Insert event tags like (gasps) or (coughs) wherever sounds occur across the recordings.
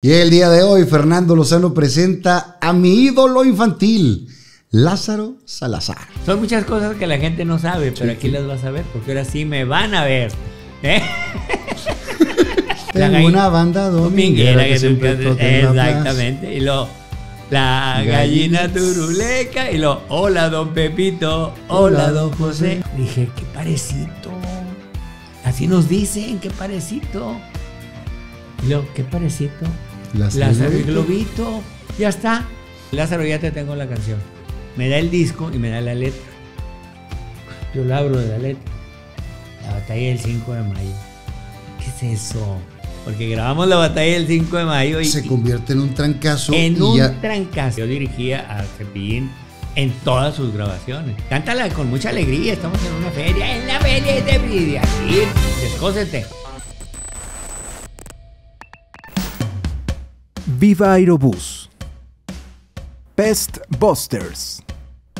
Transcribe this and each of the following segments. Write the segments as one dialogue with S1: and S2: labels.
S1: Y el día de hoy, Fernando Lozano presenta a mi ídolo infantil,
S2: Lázaro Salazar. Son muchas cosas que la gente no sabe, pero aquí las vas a ver, porque ahora sí me van a ver. ¿eh? Tengo una banda dominguera que, Exactamente. Y lo, la gallina, turuleca y lo, hola don Pepito, hola, don José. Dije, qué parecito. Así nos dicen, qué parecito. Y lo, qué parecito Lázaro y Globito. Ya está. Lázaro, ya te tengo la canción. Me da el disco y me da la letra. Yo la abro de la letra. La batalla del 5 de mayo. ¿Qué es eso? Porque grabamos la batalla del 5 de mayo y. Se convierte en un trancazo. En un trancazo. Yo dirigía a Cepillín en todas sus grabaciones. Cántala con mucha alegría. Estamos en una feria. En la feria de Aquí, Descósete. Viva Aerobús. Pest Busters.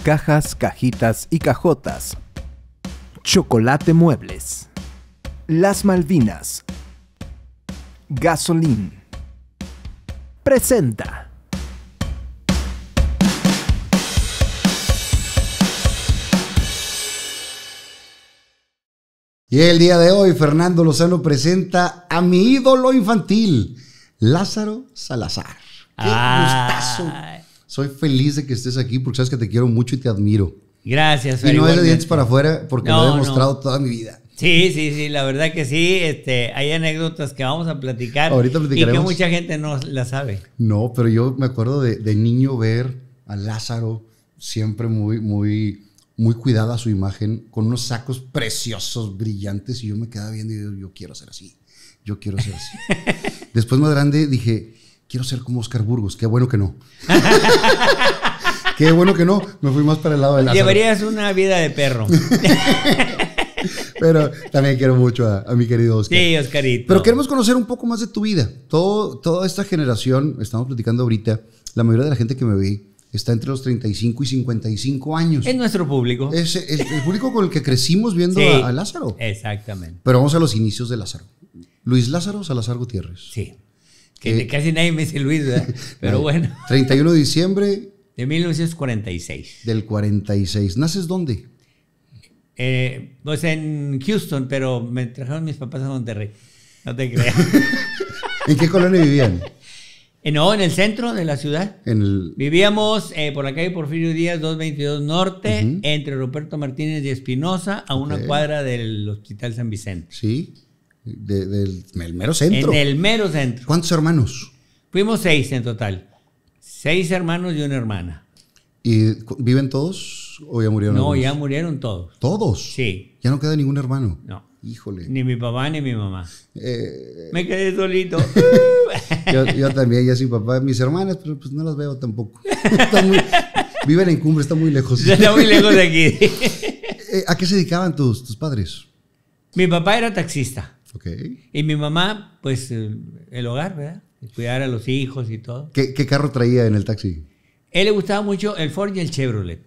S2: Cajas, cajitas y cajotas. Chocolate Muebles. Las Malvinas. Gasolín. Presenta.
S1: Y el día de hoy, Fernando Lozano presenta a mi ídolo infantil, Lázaro Salazar. ¡Qué gustazo! Soy feliz de que estés aquí porque sabes que te quiero mucho y te admiro. Gracias. y no eres de dientes para afuera porque lo he demostrado toda mi vida.
S2: Sí, sí, sí, la verdad que sí. Este, hay anécdotas que vamos a platicar Ahorita y que mucha gente no la sabe.
S1: No, pero yo me acuerdo de, niño ver a Lázaro siempre muy, muy, muy cuidada su imagen, con unos sacos preciosos, brillantes, y yo me quedaba viendo y yo, yo quiero ser así yo quiero ser así. (laughs) Después más grande dije, quiero ser como Oscar Burgos, qué bueno que no. (laughs) qué bueno que no, me fui más para el lado de la... Llevarías
S2: una vida de perro. (laughs)
S1: Pero también quiero mucho a, mi querido Oscar. Sí, Oscarito. Pero queremos conocer un poco más de tu vida. Todo, toda esta generación, estamos platicando ahorita, la mayoría de la gente que me ve está entre los 35 y 55 años. Es nuestro
S2: público. Es, el
S1: público con el que crecimos viendo a, Lázaro.
S2: Exactamente.
S1: Pero vamos a los inicios de Lázaro. Luis Lázaro Salazar Gutiérrez. Sí. Que casi nadie me dice Luis, (laughs) Pero bueno. 31 de diciembre. De 1946. Del 46. ¿Naces dónde?
S2: Eh, pues en Houston, pero me trajeron mis papás a Monterrey. No te creas. (laughs)
S1: ¿En qué colonia vivían?
S2: Eh, no, en el centro de la ciudad. En el... Vivíamos eh, por la calle Porfirio Díaz 222 Norte, entre Roberto Martínez y Espinosa, a una cuadra del Hospital San Vicente.
S1: Sí, del, mero centro. En
S2: el mero centro. ¿Cuántos hermanos? Fuimos seis en total. Seis hermanos y una hermana. ¿Y viven todos
S1: o ya murieron? No, ya
S2: murieron todos. ¿Todos? Sí. Ya no queda ningún hermano. No. Híjole. Ni mi papá ni mi mamá. Eh, me quedé solito. (laughs) yo,
S1: también, ya sin papá. Mis hermanas, pero pues no las veo tampoco. (laughs) viven en cumbre, está muy lejos. Está muy lejos de aquí. (laughs) Eh, ¿A qué se dedicaban tus, padres? Mi
S2: papá era taxista. Ok. Y mi mamá, pues eh, el hogar, ¿verdad? Cuidar a los hijos y todo.
S1: ¿Qué, carro traía en el taxi?
S2: él le gustaba mucho el Ford y el Chevrolet.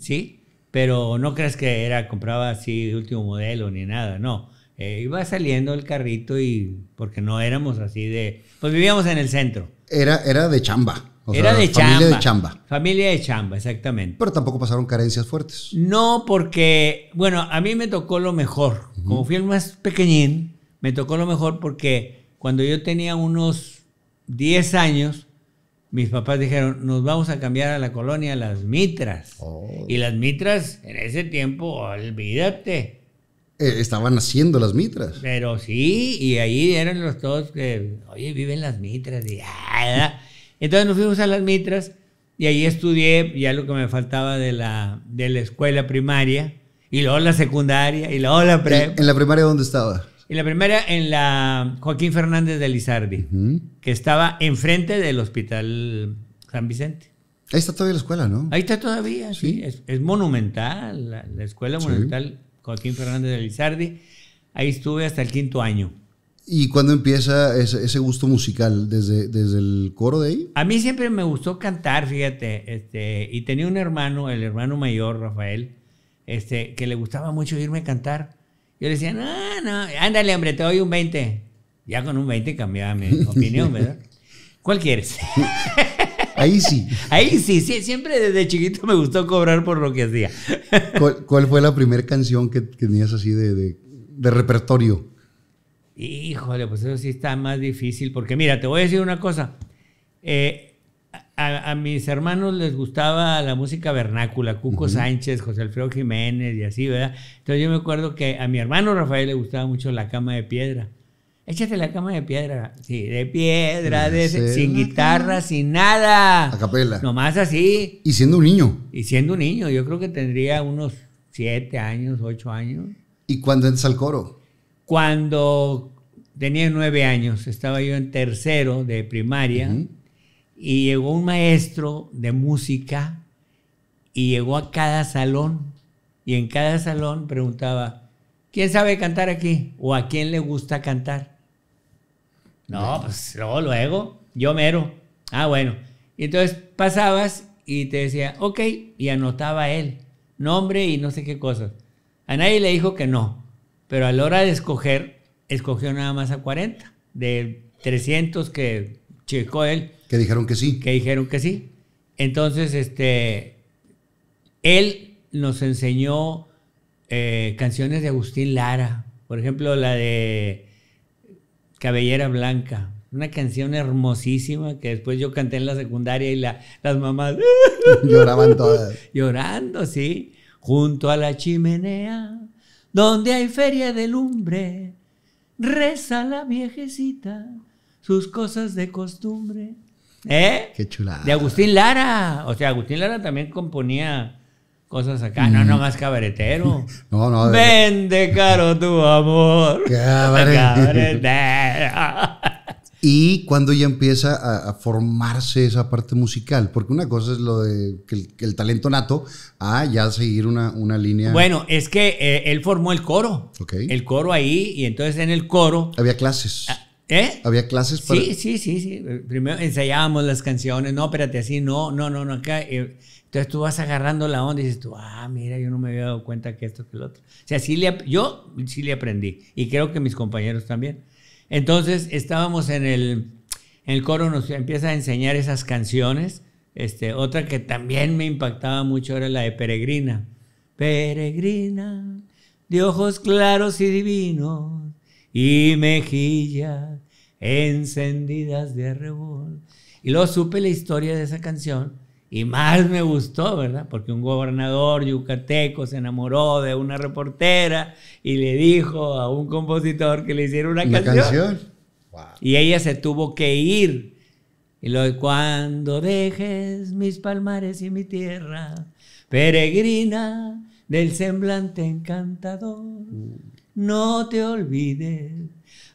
S2: ¿Sí? pero no crees que era, compraba así último modelo ni nada, no. Eh, iba saliendo el carrito y porque no éramos así de, pues vivíamos en el centro.
S1: Era, era de chamba. era de familia chamba. de
S2: chamba. Familia de chamba, exactamente. Pero tampoco pasaron carencias fuertes. No, porque, bueno, a mí me tocó lo mejor. Como fui el más pequeñín, me tocó lo mejor porque cuando yo tenía unos 10 años, mis papás dijeron, nos vamos a cambiar a la colonia Las Mitras. Oh. Y las Mitras, en ese tiempo, olvídate.
S1: Eh, estaban haciendo
S2: las mitras. Pero sí, y ahí eran los todos que, oye, viven las mitras. Y, ah, Entonces nos fuimos a las mitras y ahí estudié ya lo que me faltaba de la, de la escuela primaria y luego la secundaria y luego la en la primaria dónde estaba? Y la primera en la Joaquín Fernández de Lizardi, que estaba enfrente del Hospital San Vicente. Ahí está todavía la escuela, ¿no? Ahí está todavía, sí. Es, monumental, la, escuela monumental Joaquín Fernández de Lizardi. Ahí estuve hasta el quinto año.
S1: ¿Y cuándo empieza ese, ese gusto musical? ¿Desde, ¿Desde, el
S2: coro de ahí? A mí siempre me gustó cantar, fíjate. Este, y tenía un hermano, el hermano mayor, Rafael, este, que le gustaba mucho irme a cantar. Yo le decía, no, no, ándale, hombre, te doy un 20. Ya con un 20 cambiaba mi (laughs) opinión, ¿verdad? ¿Cuál quieres? (laughs) Ahí sí. Ahí sí, sí, siempre desde chiquito me gustó cobrar por lo que hacía.
S1: (laughs) ¿Cuál, fue la primera canción que, tenías así de, de, de repertorio?
S2: Híjole, pues eso sí está más difícil, porque mira, te voy a decir una cosa. Eh, a, mis hermanos les gustaba la música vernácula, Cuco Sánchez, José Alfredo Jiménez y así, ¿verdad? Entonces yo me acuerdo que a mi hermano Rafael le gustaba mucho la cama de piedra. Échate la cama de piedra. Sí, de piedra, sin guitarra, sin nada. A capela. Nomás así. Y siendo un niño. Y siendo un niño, yo creo que tendría unos siete años, ocho años. ¿Y cuándo entras al coro? Cuando tenía nueve años, estaba yo en tercero de primaria. Y llegó un maestro de música y llegó a cada salón y en cada salón preguntaba, ¿quién sabe cantar aquí? ¿O a quién le gusta cantar? No, pues luego, yo mero. Ah, bueno. Y entonces pasabas y te decía, ok, y anotaba él, nombre y no sé qué cosas. A nadie le dijo que no, pero a la hora de escoger, escogió nada más a 40, de 300 que él. Que dijeron que sí. Que dijeron que sí. Entonces, este, él nos enseñó eh, canciones de Agustín Lara, por ejemplo, la de Cabellera Blanca, una canción hermosísima que después yo canté en la secundaria y las mamás (laughs) lloraban todas. Llorando, sí, junto a la chimenea, donde hay feria de lumbre, reza la viejecita tus cosas de costumbre. ¿Eh? Qué chulada. De Agustín Lara. O sea, Agustín Lara también componía cosas acá. No, mm. no más cabaretero. (laughs) no, no. Vende caro tu amor. (laughs) Cabaretero. (laughs) y cuando ya empieza
S1: a, formarse esa parte musical, porque una cosa es lo de que el, talento nato, a ya seguir una, línea. Bueno,
S2: es que eh, él formó el coro. El coro ahí, y entonces en el coro.
S1: Había clases. Ah, ¿Eh? Había clases para. Sí,
S2: sí, sí, sí. Primero ensayábamos las canciones. No, espérate, así, no, no, no, no. Acá, eh, entonces tú vas agarrando la onda y dices tú, ah, mira, yo no me había dado cuenta que esto, que lo otro. O sea, sí yo sí le aprendí. Y creo que mis compañeros también. Entonces estábamos en el, en el coro, nos empieza a enseñar esas canciones. Este, otra que también me impactaba mucho era la de Peregrina. Peregrina, de ojos claros y divinos y mejillas encendidas de arrebol. Y luego supe la historia de esa canción y más me gustó, ¿verdad? Porque un gobernador yucateco se enamoró de una reportera y le dijo a un compositor que le hiciera una canción. Y ella se tuvo que ir. Y luego cuando dejes mis palmares y mi tierra, peregrina del semblante encantador no te olvides,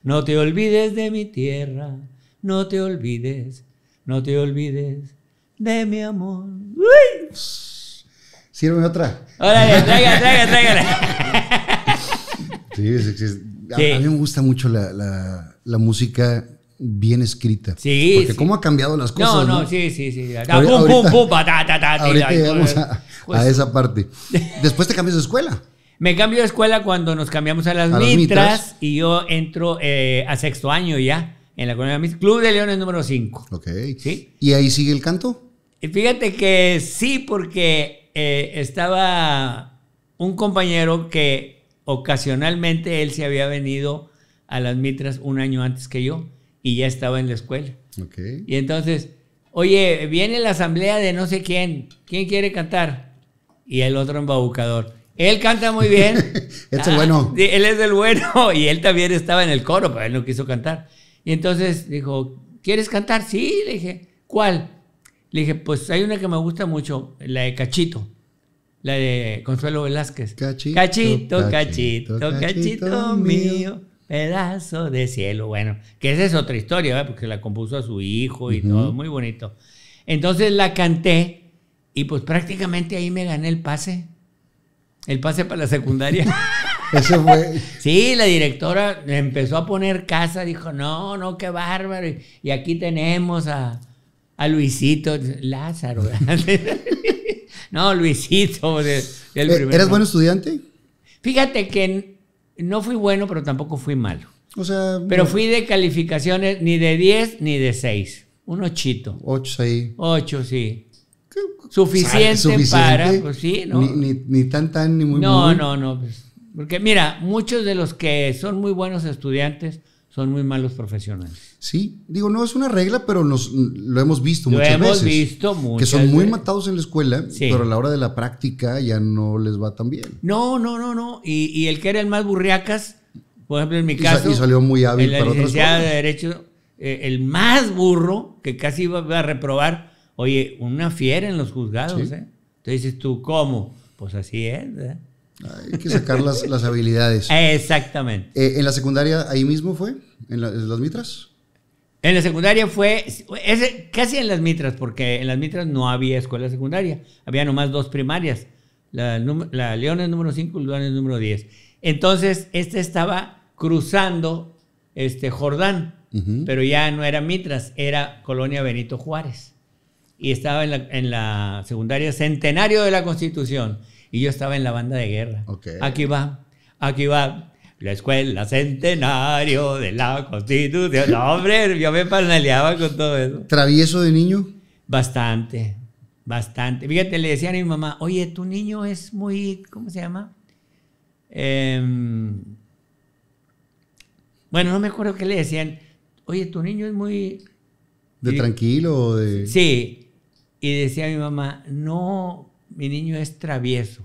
S2: no te olvides de mi tierra, no te olvides, no te olvides de mi amor. Sírveme otra. Órale, (laughs) tráigala, tráigala, Sí, A, sí. a, mí
S1: me gusta mucho la, la, música bien escrita. Sí. Porque cómo ha cambiado las cosas. No, no, sí, sí, sí. Ah, ahorita, pum, pum, ta, ta, ta, llegamos pues. a, a pues esa parte.
S2: Después te cambias de escuela. Me cambio de escuela cuando nos cambiamos a las, mitras, y yo entro eh, a sexto año ya en la comunidad Mitras. Club de Leones número 5. Ok.
S1: ¿Y ahí sigue el canto?
S2: Y fíjate que sí, porque eh, estaba un compañero que ocasionalmente él se había venido a las Mitras un año antes que yo y ya estaba en la escuela. Ok. Y entonces, oye, viene la asamblea de no sé quién, ¿quién quiere cantar? Y el otro embaucador él canta muy bien. (laughs) Este es bueno. Ah, él es el bueno. (laughs) Y él también estaba en el coro, pero él no quiso cantar. Y entonces dijo, ¿quieres cantar? Sí, le dije, ¿cuál? Le dije, pues hay una que me gusta mucho, la de Cachito. La de Consuelo Velázquez. Cachito, cachito, cachito, cachito, mío, pedazo de cielo. Bueno, que esa es otra historia, ¿verdad? porque la compuso a su hijo y todo, muy bonito. Entonces la canté y pues prácticamente ahí me gané el pase el pase para la secundaria. (laughs) Eso fue. Sí, la directora empezó a poner casa, dijo, no, no, qué bárbaro. Y aquí tenemos a, Luisito, Lázaro. (laughs) no, Luisito. De, eh, buen estudiante? Fíjate que no fui bueno, pero tampoco fui malo. O sea, pero fui de calificaciones ni de 10 ni de 6. Un ochito. Ocho sí. Ocho, sí suficiente, para, pues Ni,
S1: tan tan ni muy No, no,
S2: no. Pues, porque mira, muchos de los que son muy buenos estudiantes son muy malos profesionales.
S1: Sí, digo, no es una regla, pero nos, lo hemos visto lo muchas hemos visto muchas Que son muy matados en la escuela, pero a la hora de la práctica ya no les va tan bien.
S2: No, no, no, no. Y, el que era el más burriacas, por ejemplo, en mi caso. Y, salió muy hábil de Derecho, eh, el más burro, que casi iba a reprobar Oye, una fiera en los juzgados, ¿eh? Entonces dices tú, ¿cómo? Pues así es, ¿eh? Hay que sacar las, habilidades. (laughs) Exactamente. Eh, ¿En la secundaria ahí mismo fue? ¿En, las mitras? En la secundaria fue, casi en las mitras, porque en las mitras no había escuela secundaria. Había nomás dos primarias. La, la Leones número 5 y es número 10. Entonces, este estaba cruzando este, Jordán, pero ya no era mitras, era Colonia Benito Juárez y estaba en la, en la, secundaria Centenario de la Constitución y yo estaba en la banda de guerra. Aquí va, aquí va. La escuela centenario de la constitución. hombre, yo me panaleaba con todo eso. ¿Travieso de niño? Bastante, bastante. Fíjate, le decían a mi mamá, oye, tu niño es muy, ¿cómo se llama? Em, bueno, no me acuerdo qué le decían. Oye, tu niño es muy...
S1: De tranquilo tranquilo, de...
S2: Sí, y decía mi mamá, no, mi niño es travieso.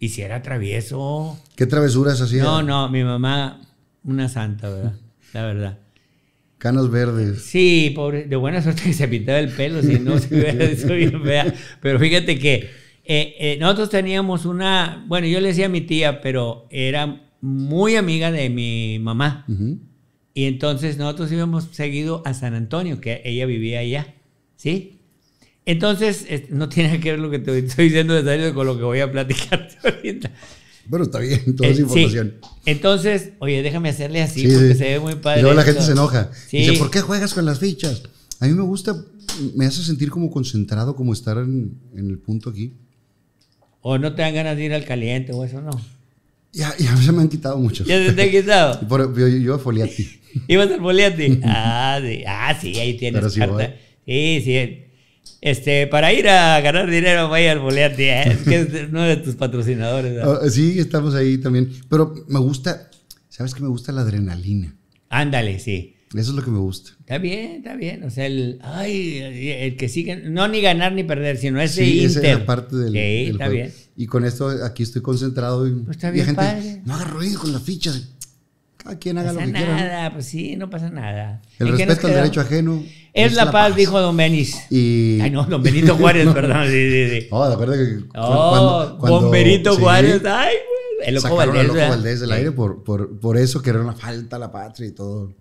S2: Y si era travieso. ¿Qué travesuras hacía? No, no, mi mamá, una santa, ¿verdad? La verdad. Canos verdes. Sí, pobre, de buena suerte que se pintaba el pelo, si no (laughs) se hubiera Pero fíjate que eh, eh, nosotros teníamos una. Bueno, yo le decía a mi tía, pero era muy amiga de mi mamá. Y entonces nosotros íbamos seguido a San Antonio, que ella vivía allá. ¿Sí? Entonces, este, no tiene que ver lo que te estoy diciendo de con lo que voy a platicarte (laughs) ahorita. Bueno, está bien, toda esa eh, información. Entonces, oye, déjame hacerle así porque se ve muy padre. Y luego la gente se enoja. Dice, ¿por qué juegas
S1: con las fichas? A mí me gusta, me hace sentir como concentrado, como estar en, el punto aquí.
S2: O no te dan ganas de ir al caliente o eso, ¿no?
S1: Ya, ya (laughs) se me han quitado muchos. ¿Ya se te han quitado? (laughs) Por, yo, a Foliati.
S2: ¿Ibas al Foliati? Ah, ah, sí, ahí tienes. Pero carta. sí, sí. Este, para ir a ganar dinero, vaya al boleante, ¿eh? que es uno de tus patrocinadores. Ah,
S1: sí, estamos ahí también. Pero me gusta, ¿sabes que me gusta la adrenalina?
S2: Ándale, sí. Eso es lo que me gusta. Está bien, está bien. O sea, el, ay, el que sigue, no ni ganar ni perder, sino ese sí, Inter. Esa es la parte del,
S1: sí, está bien. Y con esto aquí estoy concentrado. Y, pues está bien, gente,
S2: no haga ruido con la ficha cada quien haga pasa lo que nada, quiera. Nada, pues sí, no pasa nada. El respeto al derecho ajeno. Es, la, la paz, dijo don Benis. Y... Ay, no, don Benito (laughs) Juárez, perdón. Sí, sí, sí. Oh, de acuerdo que. Oh, cuando, don Benito Juárez, ay, El loco Valdés. El loco Valdés del aire por, por,
S1: por eso que era una
S2: falta a la patria y todo.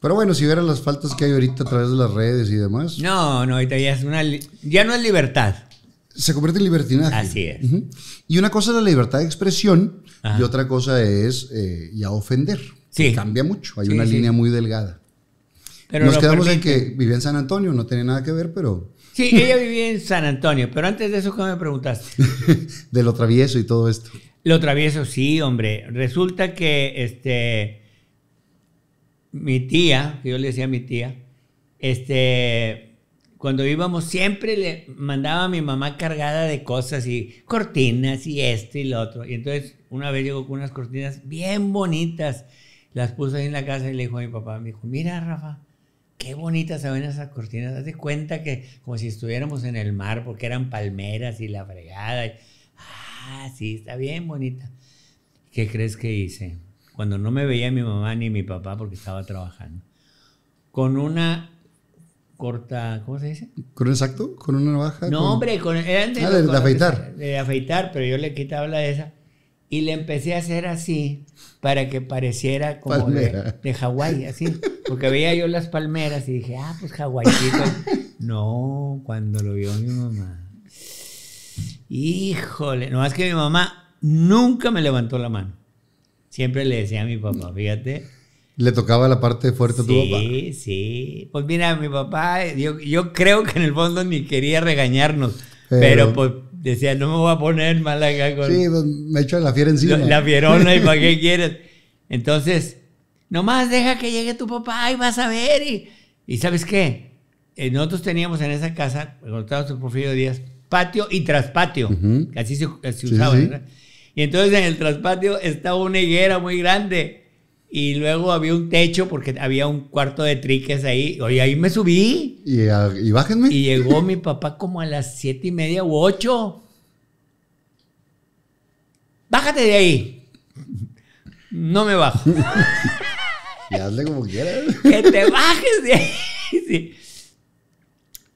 S1: Pero bueno, si vieran las faltas que hay ahorita a través de las redes
S2: y demás. No, no, ahorita ya una. Ya no es libertad. Se convierte en libertinaje. Así es.
S1: Y una cosa es la libertad de expresión y otra cosa es eh, ya ofender. Sí. cambia mucho. Hay una línea muy delgada. Pero Nos quedamos en que vivía en San Antonio, no tiene nada que ver, pero.
S2: Sí, ella vivía en San Antonio, pero antes de eso, ¿qué me preguntaste?
S1: (laughs) de lo travieso y todo esto.
S2: Lo travieso, sí, hombre. Resulta que este, mi tía, que yo le decía a mi tía, este, cuando íbamos siempre le mandaba a mi mamá cargada de cosas y cortinas y esto y lo otro. Y entonces una vez llegó con unas cortinas bien bonitas. Las puso ahí en la casa y le dijo a mi papá, me dijo, mira Rafa, qué bonitas se ven esas cortinas. Haz de cuenta que como si estuviéramos en el mar porque eran palmeras y la fregada. ah, sí, está bien bonita. ¿Qué crees que hice? Cuando no me veía mi mamá ni mi papá porque estaba trabajando. Con una corta, ¿cómo se dice? ¿Con
S1: un exacto? ¿Con una navaja? No, hombre, con, de, ah, afeitar.
S2: De, afeitar, pero yo le quitaba la de esa y le empecé a hacer así para que pareciera como de, de Hawái, así. Porque veía yo las palmeras y dije, ah, pues Hawaiito. no, cuando lo vio mi mamá. Híjole, no que mi mamá nunca me levantó la mano. Siempre le decía a mi papá, fíjate.
S1: ¿Le tocaba la parte fuerte a tu papá?
S2: Sí, sí. Pues mira, mi papá, yo, creo que en el fondo ni quería regañarnos. pero, pues Decía, no me voy a poner mal con... Sí, pues, me echo la fiera encima. La, fierona y para qué (laughs) quieres. Entonces, nomás deja que llegue tu papá y vas a ver. Y, ¿sabes qué? Eh, nosotros teníamos en esa casa, contados por Porfirio Díaz, patio y traspatio. casi Así se, usaba. Y entonces en el traspatio estaba una higuera muy grande y luego había un techo porque había un cuarto de triques ahí. Oye, ahí me subí. Y, y bájenme. Y llegó mi papá como a las siete y media u ocho. Bájate de ahí. No me bajo. y hazle como quieras. que te bajes de ahí.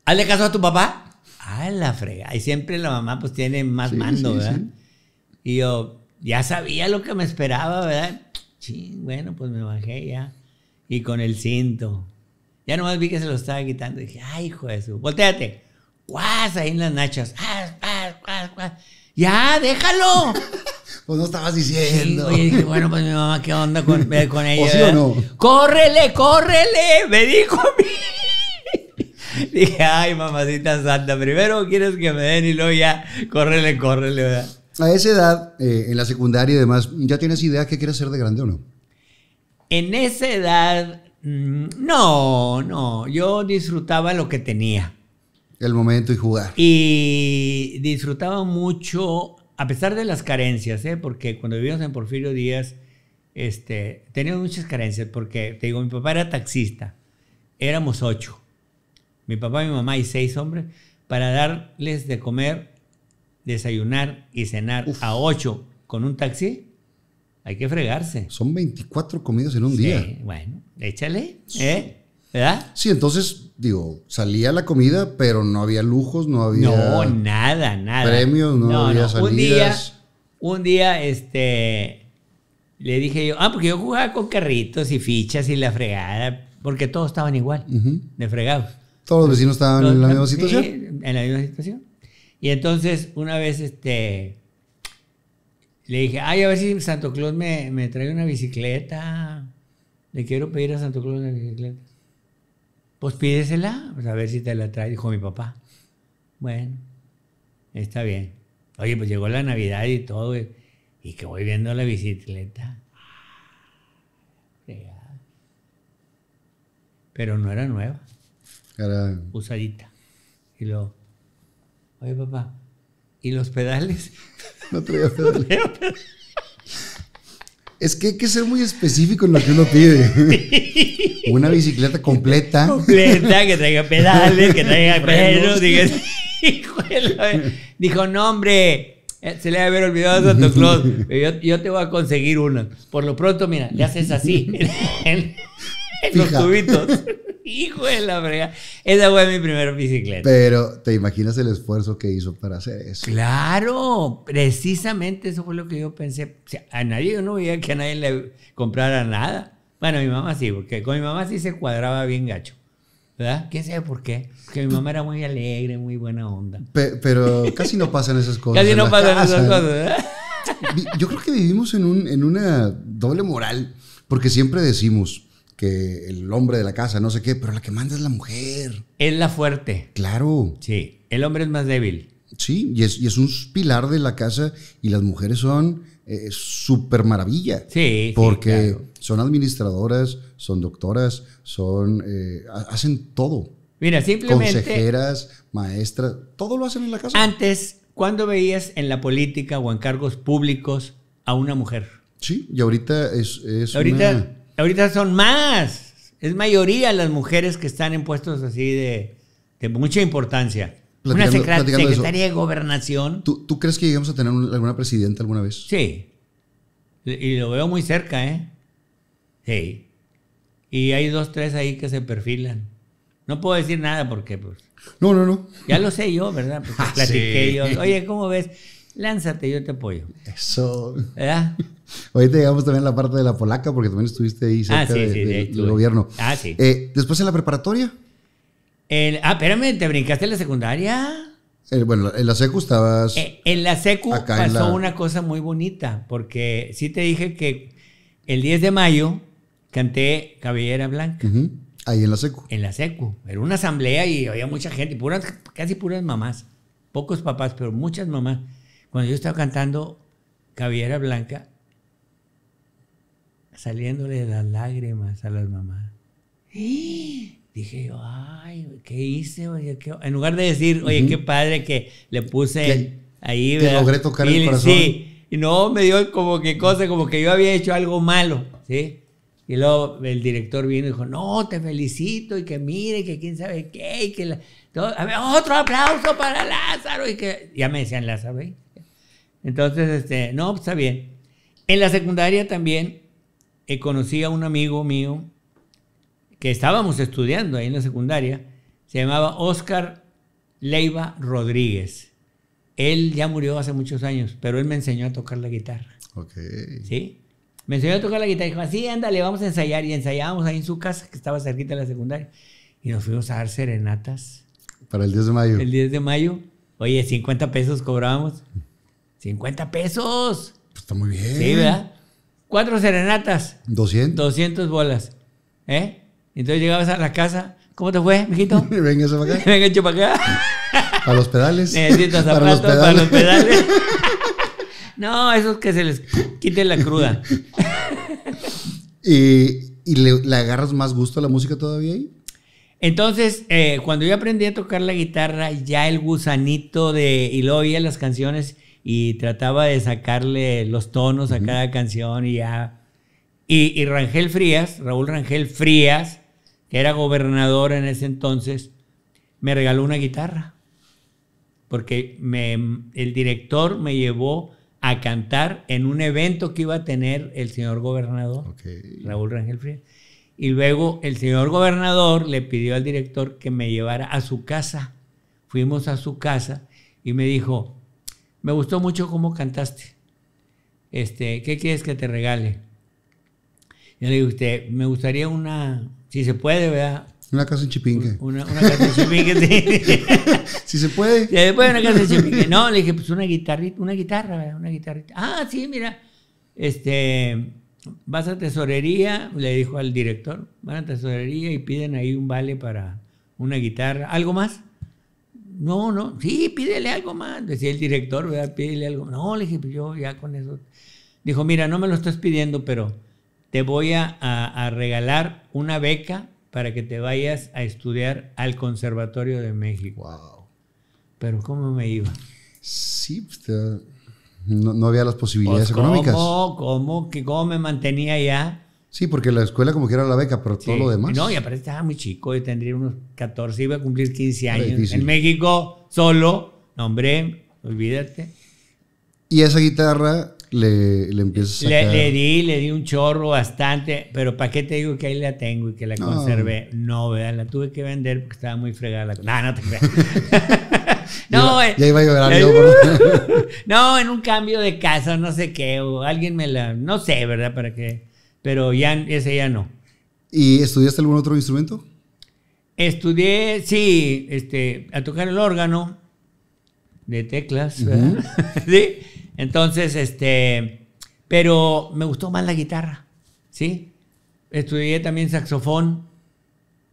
S2: Hazle caso a tu papá. A la frega. Y siempre la mamá pues tiene más mando, ¿verdad? Y yo ya sabía lo que me esperaba, ¿verdad? Sí, bueno, pues me bajé ya. Y con el cinto. Ya nomás vi que se lo estaba quitando. dije, ay, hijo de su. Volteate. ¡Guas! Ahí en las nachas. ya déjalo! (laughs) pues no estabas diciendo. oye, dije, bueno, pues mi mamá, ¿qué onda con, con (laughs) ella? ¿O sí o no? ¡Córrele, córrele! Me dijo a mí. (laughs) dije, ay, mamacita santa, primero quieres que me den y luego ya, córrele, córrele, ¿verdad?
S1: a esa edad, eh, en la secundaria y demás, ¿ya tienes idea qué quieres ser de grande o no?
S2: En esa edad, mm, no, no. Yo disfrutaba lo que tenía. El momento y jugar. Y disfrutaba mucho, a pesar de las carencias, ¿eh? porque cuando vivimos en Porfirio Díaz, este, teníamos muchas carencias, porque te digo, mi papá era taxista, éramos ocho. Mi papá, mi mamá y seis hombres, para darles de comer desayunar y cenar a 8 con un taxi, hay que fregarse. Son 24 comidas en un día. Bueno, échale,
S1: ¿eh? ¿verdad? Sí, entonces, digo, salía la comida, pero no había lujos, no había.
S2: nada, nada. Premios, no, había Un día, un día, este. Le dije yo, ah, porque yo jugaba con carritos y fichas y la fregada, porque todos estaban igual, de fregados. Todos los vecinos estaban en la misma situación. en la misma situación. Y entonces una vez este, le dije, ay, a ver si Santo Claus me, trae una bicicleta. Le quiero pedir a Santo Claus una bicicleta. Pues pídesela, pues, a ver si te la trae, dijo mi papá. Bueno, está bien. Oye, pues llegó la Navidad y todo, y que voy viendo la bicicleta. Ah, Pero no era nueva. Era usadita. Y luego, Oye, papá, ¿y los pedales?
S1: (laughs) No traía (laughs) pedales. Es que hay que ser muy específico en lo que uno pide. Una bicicleta completa. Completa, que
S2: traiga pedales, que traiga (laughs) frenos. Dijo, no, hombre, eh, se le a haber olvidado a Santo Claus. Yo, yo, te voy a conseguir una. Por lo pronto, mira, le haces así los tubitos. (laughs) Hijo de la brega. Esa fue mi primera bicicleta.
S1: Pero te imaginas el esfuerzo que hizo para hacer eso.
S2: Claro, precisamente eso fue lo que yo pensé. a nadie, yo no veía que a nadie le comprara nada. Bueno, mi mamá sí, porque con mi mamá sí se cuadraba bien gacho. ¿Verdad? ¿Quién sabe por qué? Porque mi mamá era muy alegre, muy buena onda.
S1: pero casi no pasan esas (laughs) cosas. casi no pasan esas cosas, Yo creo que vivimos en, un, en una doble moral, porque siempre decimos, que el hombre de la casa, no sé qué, pero la que manda es la
S2: mujer. Es la fuerte.
S1: Claro. Sí, el hombre es más débil. Sí, y es, un pilar de la casa y las mujeres son eh, súper maravilla. Sí. Porque son administradoras, son doctoras, son... Eh, hacen todo.
S2: Mira, simplemente... Consejeras,
S1: maestras,
S2: todo lo hacen en la casa. Antes, ¿cuándo veías en la política o en cargos públicos a una mujer? Sí, y ahorita es ahorita son más. Es mayoría las mujeres que están en puestos así de, mucha importancia. Una secretaria de gobernación. ¿Tú, crees que llegamos a
S1: tener alguna presidenta alguna vez? Sí.
S2: Y lo veo muy cerca, ¿eh? Sí. Y hay dos, tres ahí que se perfilan. No puedo decir nada porque, pues. No, no, no. Ya lo sé yo, ¿verdad? (laughs) Porque platiqué ah, yo. Oye, ¿cómo ves? Lánzate, yo te apoyo.
S1: Eso. ¿Verdad? Ahorita llegamos también a la parte de la polaca, porque también estuviste ahí ah, cerca del gobierno. Ah, sí. Eh, después en la preparatoria.
S2: ah, espérame, ¿te brincaste en la secundaria?
S1: Eh, bueno, en la secu estabas. Eh,
S2: en la secu pasó una cosa muy bonita, porque sí te dije que el 10 de mayo canté Cabellera Blanca.
S1: Ahí en la secu. En la secu.
S2: Era una asamblea y había mucha gente, puras, casi puras mamás. Pocos papás, pero muchas mamás. Cuando yo estaba cantando Cabellera Blanca, saliéndole las lágrimas a las mamás. (gasps) Dije yo, ay, ¿qué hice? En lugar de decir, oye, qué padre que le puse ahí. Te logré tocar el corazón. Sí, y no, me dio como que cosa, como que yo había hecho algo malo, ¿sí? Y luego el director vino y dijo, no, te felicito y que mire, que quién sabe qué, y que otro aplauso para Lázaro y que ya me decían Lázaro. ¿eh? Entonces, este, no, pues, está bien. En la secundaria también eh, conocí a un amigo mío que estábamos estudiando ahí en la secundaria, se llamaba Oscar Leiva Rodríguez. Él ya murió hace muchos años, pero él me enseñó a tocar la guitarra. Ok. ¿Sí? Me enseñó a tocar la guitarra y dijo, así, ándale, vamos a ensayar. Y ensayábamos ahí en su casa, que estaba cerquita de la secundaria. Y nos fuimos a dar serenatas. Para el 10 de mayo. El 10 de mayo. Oye, 50 pesos cobrábamos. 50 pesos. Pues está muy bien. Sí, ¿verdad? cuatro serenatas. 200. 200 bolas. ¿Eh? Entonces llegabas a la casa. ¿Cómo te fue, mijito? (laughs) Venga, para acá. Venga, hecho para acá. (laughs) Para los pedales. Necesitas (laughs) zapatos para, los pedales. no, esos que se les quite la cruda.
S1: ¿Y, le, agarras más gusto a la música todavía ahí?
S2: Entonces, eh, cuando yo aprendí a tocar la guitarra, ya el gusanito de. Y luego oía las canciones y trataba de sacarle los tonos a cada canción y ya. Y, Rangel Frías, Raúl Rangel Frías, que era gobernador en ese entonces, me regaló una guitarra. Porque el director me llevó a cantar en un evento que iba a tener el señor gobernador, Raúl Rangel Frías. Y luego el señor gobernador le pidió al director que me llevara a su casa. Fuimos a su casa y me dijo, me gustó mucho cómo cantaste. Este, ¿qué quieres que te regale? Yo le digo, este, me gustaría una, si se puede, ¿verdad? Una casa en Chipinque. Una, una casa en Chipinque, sí. (laughs) si se puede. Si se puede, una casa en Chipinque. No, le dije, pues una guitarrita, una guitarra, Una guitarrita. Ah, sí, mira. Este, vas a tesorería, le dijo al director, van a tesorería y piden ahí un vale para una guitarra. ¿Algo más? No, no, sí, pídele algo más. Decía el director, ¿verdad? Pídele algo. No, le dije, pues, yo ya con eso. Dijo, mira, no me lo estás pidiendo, pero te voy a, regalar una beca para que te vayas a estudiar al Conservatorio de México. Wow. Pero ¿cómo me iba? Sí, pues,
S1: no, no había las posibilidades pues, económicas. ¿Cómo?
S2: ¿Cómo? ¿Que ¿Cómo me mantenía ya?
S1: Sí, porque la escuela como que era la beca, pero todo lo demás. No, y
S2: aparte estaba muy chico, yo tendría unos 14, iba a cumplir 15 años. En México, solo, no, olvídate.
S1: Y esa guitarra le, le empiezas a sacar. Le,
S2: di, le di un chorro bastante, pero ¿para qué te digo que ahí la tengo y que la conservé? No, ¿verdad? la tuve que vender porque estaba muy fregada No, no te (laughs) No, ya iba eh. (laughs) No, en un cambio de casa, no sé qué, alguien me la. No sé, ¿verdad? ¿Para qué? pero ya, ese ya no.
S1: ¿Y estudiaste algún otro instrumento?
S2: Estudié, sí, este, a tocar el órgano de teclas, (laughs) ¿sí? Entonces, este, pero me gustó más la guitarra, ¿sí? Estudié también saxofón,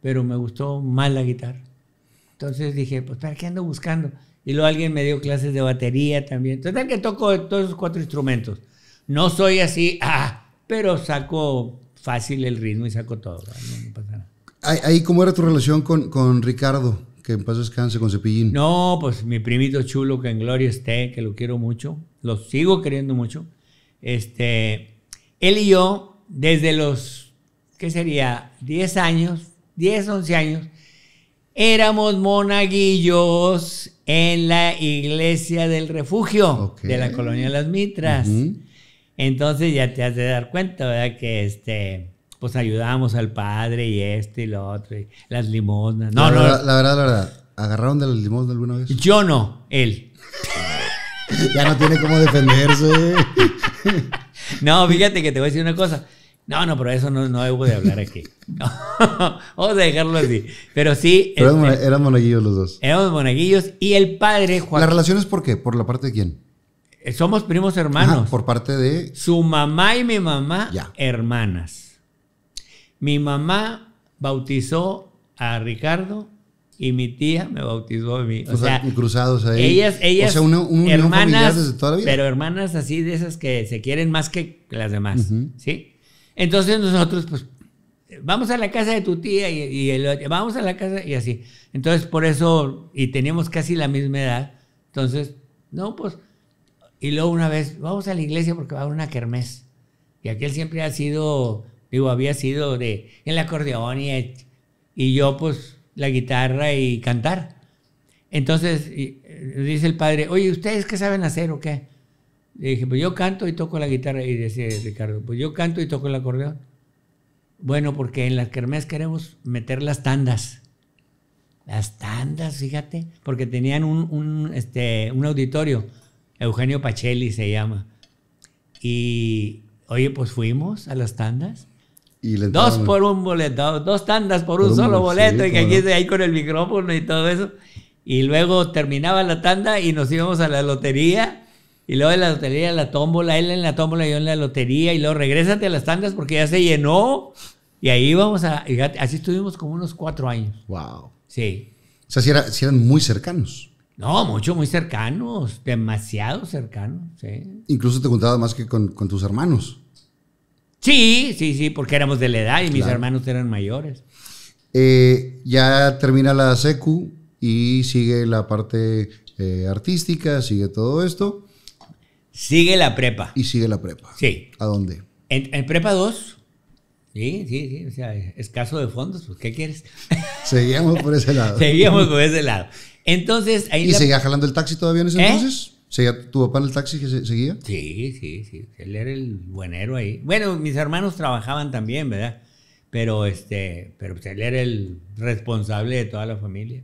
S2: pero me gustó más la guitarra. Entonces dije, pues, ¿para qué ando buscando? Y luego alguien me dio clases de batería también. Total que toco todos esos cuatro instrumentos. No soy así, ah, pero saco fácil el ritmo y saco todo.
S1: ¿Ahí cómo era tu relación con, con Ricardo? Que en paz descanse con Cepillín.
S2: No, pues mi primito chulo, que en gloria esté, que lo quiero mucho, lo sigo queriendo mucho. Este, él y yo, desde los, ¿qué sería? 10 años, 10, 11 años, éramos monaguillos en la iglesia del refugio de la colonia Las Mitras. Entonces ya te has de dar cuenta, ¿verdad? Que este, pues ayudamos al padre y este y lo otro, las limosnas. No, la no. Verdad, la verdad, la verdad. ¿Agarraron de las limosnas alguna vez? Yo no, él. ya no tiene cómo defenderse. no, fíjate que te voy a decir una cosa. No, no, pero eso no, no debo de hablar aquí. (laughs) Vamos a dejarlo así. Pero sí. Pero este, eran monaguillos los dos. Éramos monaguillos y el padre Juan. relación es por qué? ¿Por la parte de quién? Eh, somos primos hermanos. por parte de. Su mamá y mi mamá, hermanas. Mi mamá bautizó a Ricardo y mi tía me bautizó a mí. O, sea, cruzados ahí. Ellas, ellas. O sea, hermanas, desde toda la vida. Pero hermanas así de esas que se quieren más que las demás. ¿Sí? Entonces nosotros, pues, vamos a la casa de tu tía y, vamos a la casa y así. Entonces, por eso, y teníamos casi la misma edad. Entonces, no, pues y luego una vez, vamos a la iglesia porque va a haber una kermés. Y aquel siempre ha sido, digo, había sido de, el acordeón y, yo pues la guitarra y cantar. Entonces eh, dice el padre, oye, ¿ustedes qué saben hacer o qué? Le dije, pues yo canto y toco la guitarra. Y decía Ricardo, pues yo canto y toco el acordeón. Bueno, porque en la kermés queremos meter las tandas. Las tandas, fíjate, porque tenían un, este, un auditorio Eugenio Pacelli se llama. Y, oye, pues fuimos a las tandas. Y dos por un boleto, dos tandas por, un, solo boleto, y que aquí ahí con el micrófono y todo eso. Y luego terminaba la tanda y nos íbamos a la lotería. Y luego de la lotería, la tómbola, él en la tómbola, y yo en la lotería. Y luego regrésate a las tandas porque ya se llenó. Y ahí íbamos a. Así estuvimos como unos cuatro años. ¡Wow! Sí. O sea, si
S1: eran muy cercanos.
S2: No, mucho, muy cercanos, demasiado cercanos, sí.
S1: Incluso te juntabas más que con, tus hermanos.
S2: Sí, sí, sí, porque éramos de la edad y mis hermanos eran mayores.
S1: Eh, ya termina la secu y sigue la parte eh, artística, sigue todo esto.
S2: Sigue la prepa. Y sigue la prepa. Sí. ¿A dónde? En, prepa 2. Sí, sí, sí. O sea, escaso de fondos, pues ¿qué quieres?
S1: Seguíamos por ese lado. (laughs) Seguíamos por
S2: ese lado. Entonces, ahí ¿Y seguía
S1: jalando el taxi todavía en ese ¿Eh? entonces? ¿Seguía tu papá en el taxi
S2: que seguía? Sí, sí, sí. Él era el buenero ahí. Bueno, mis hermanos trabajaban también, ¿verdad? Pero este, pero pues, él era el responsable de toda la familia.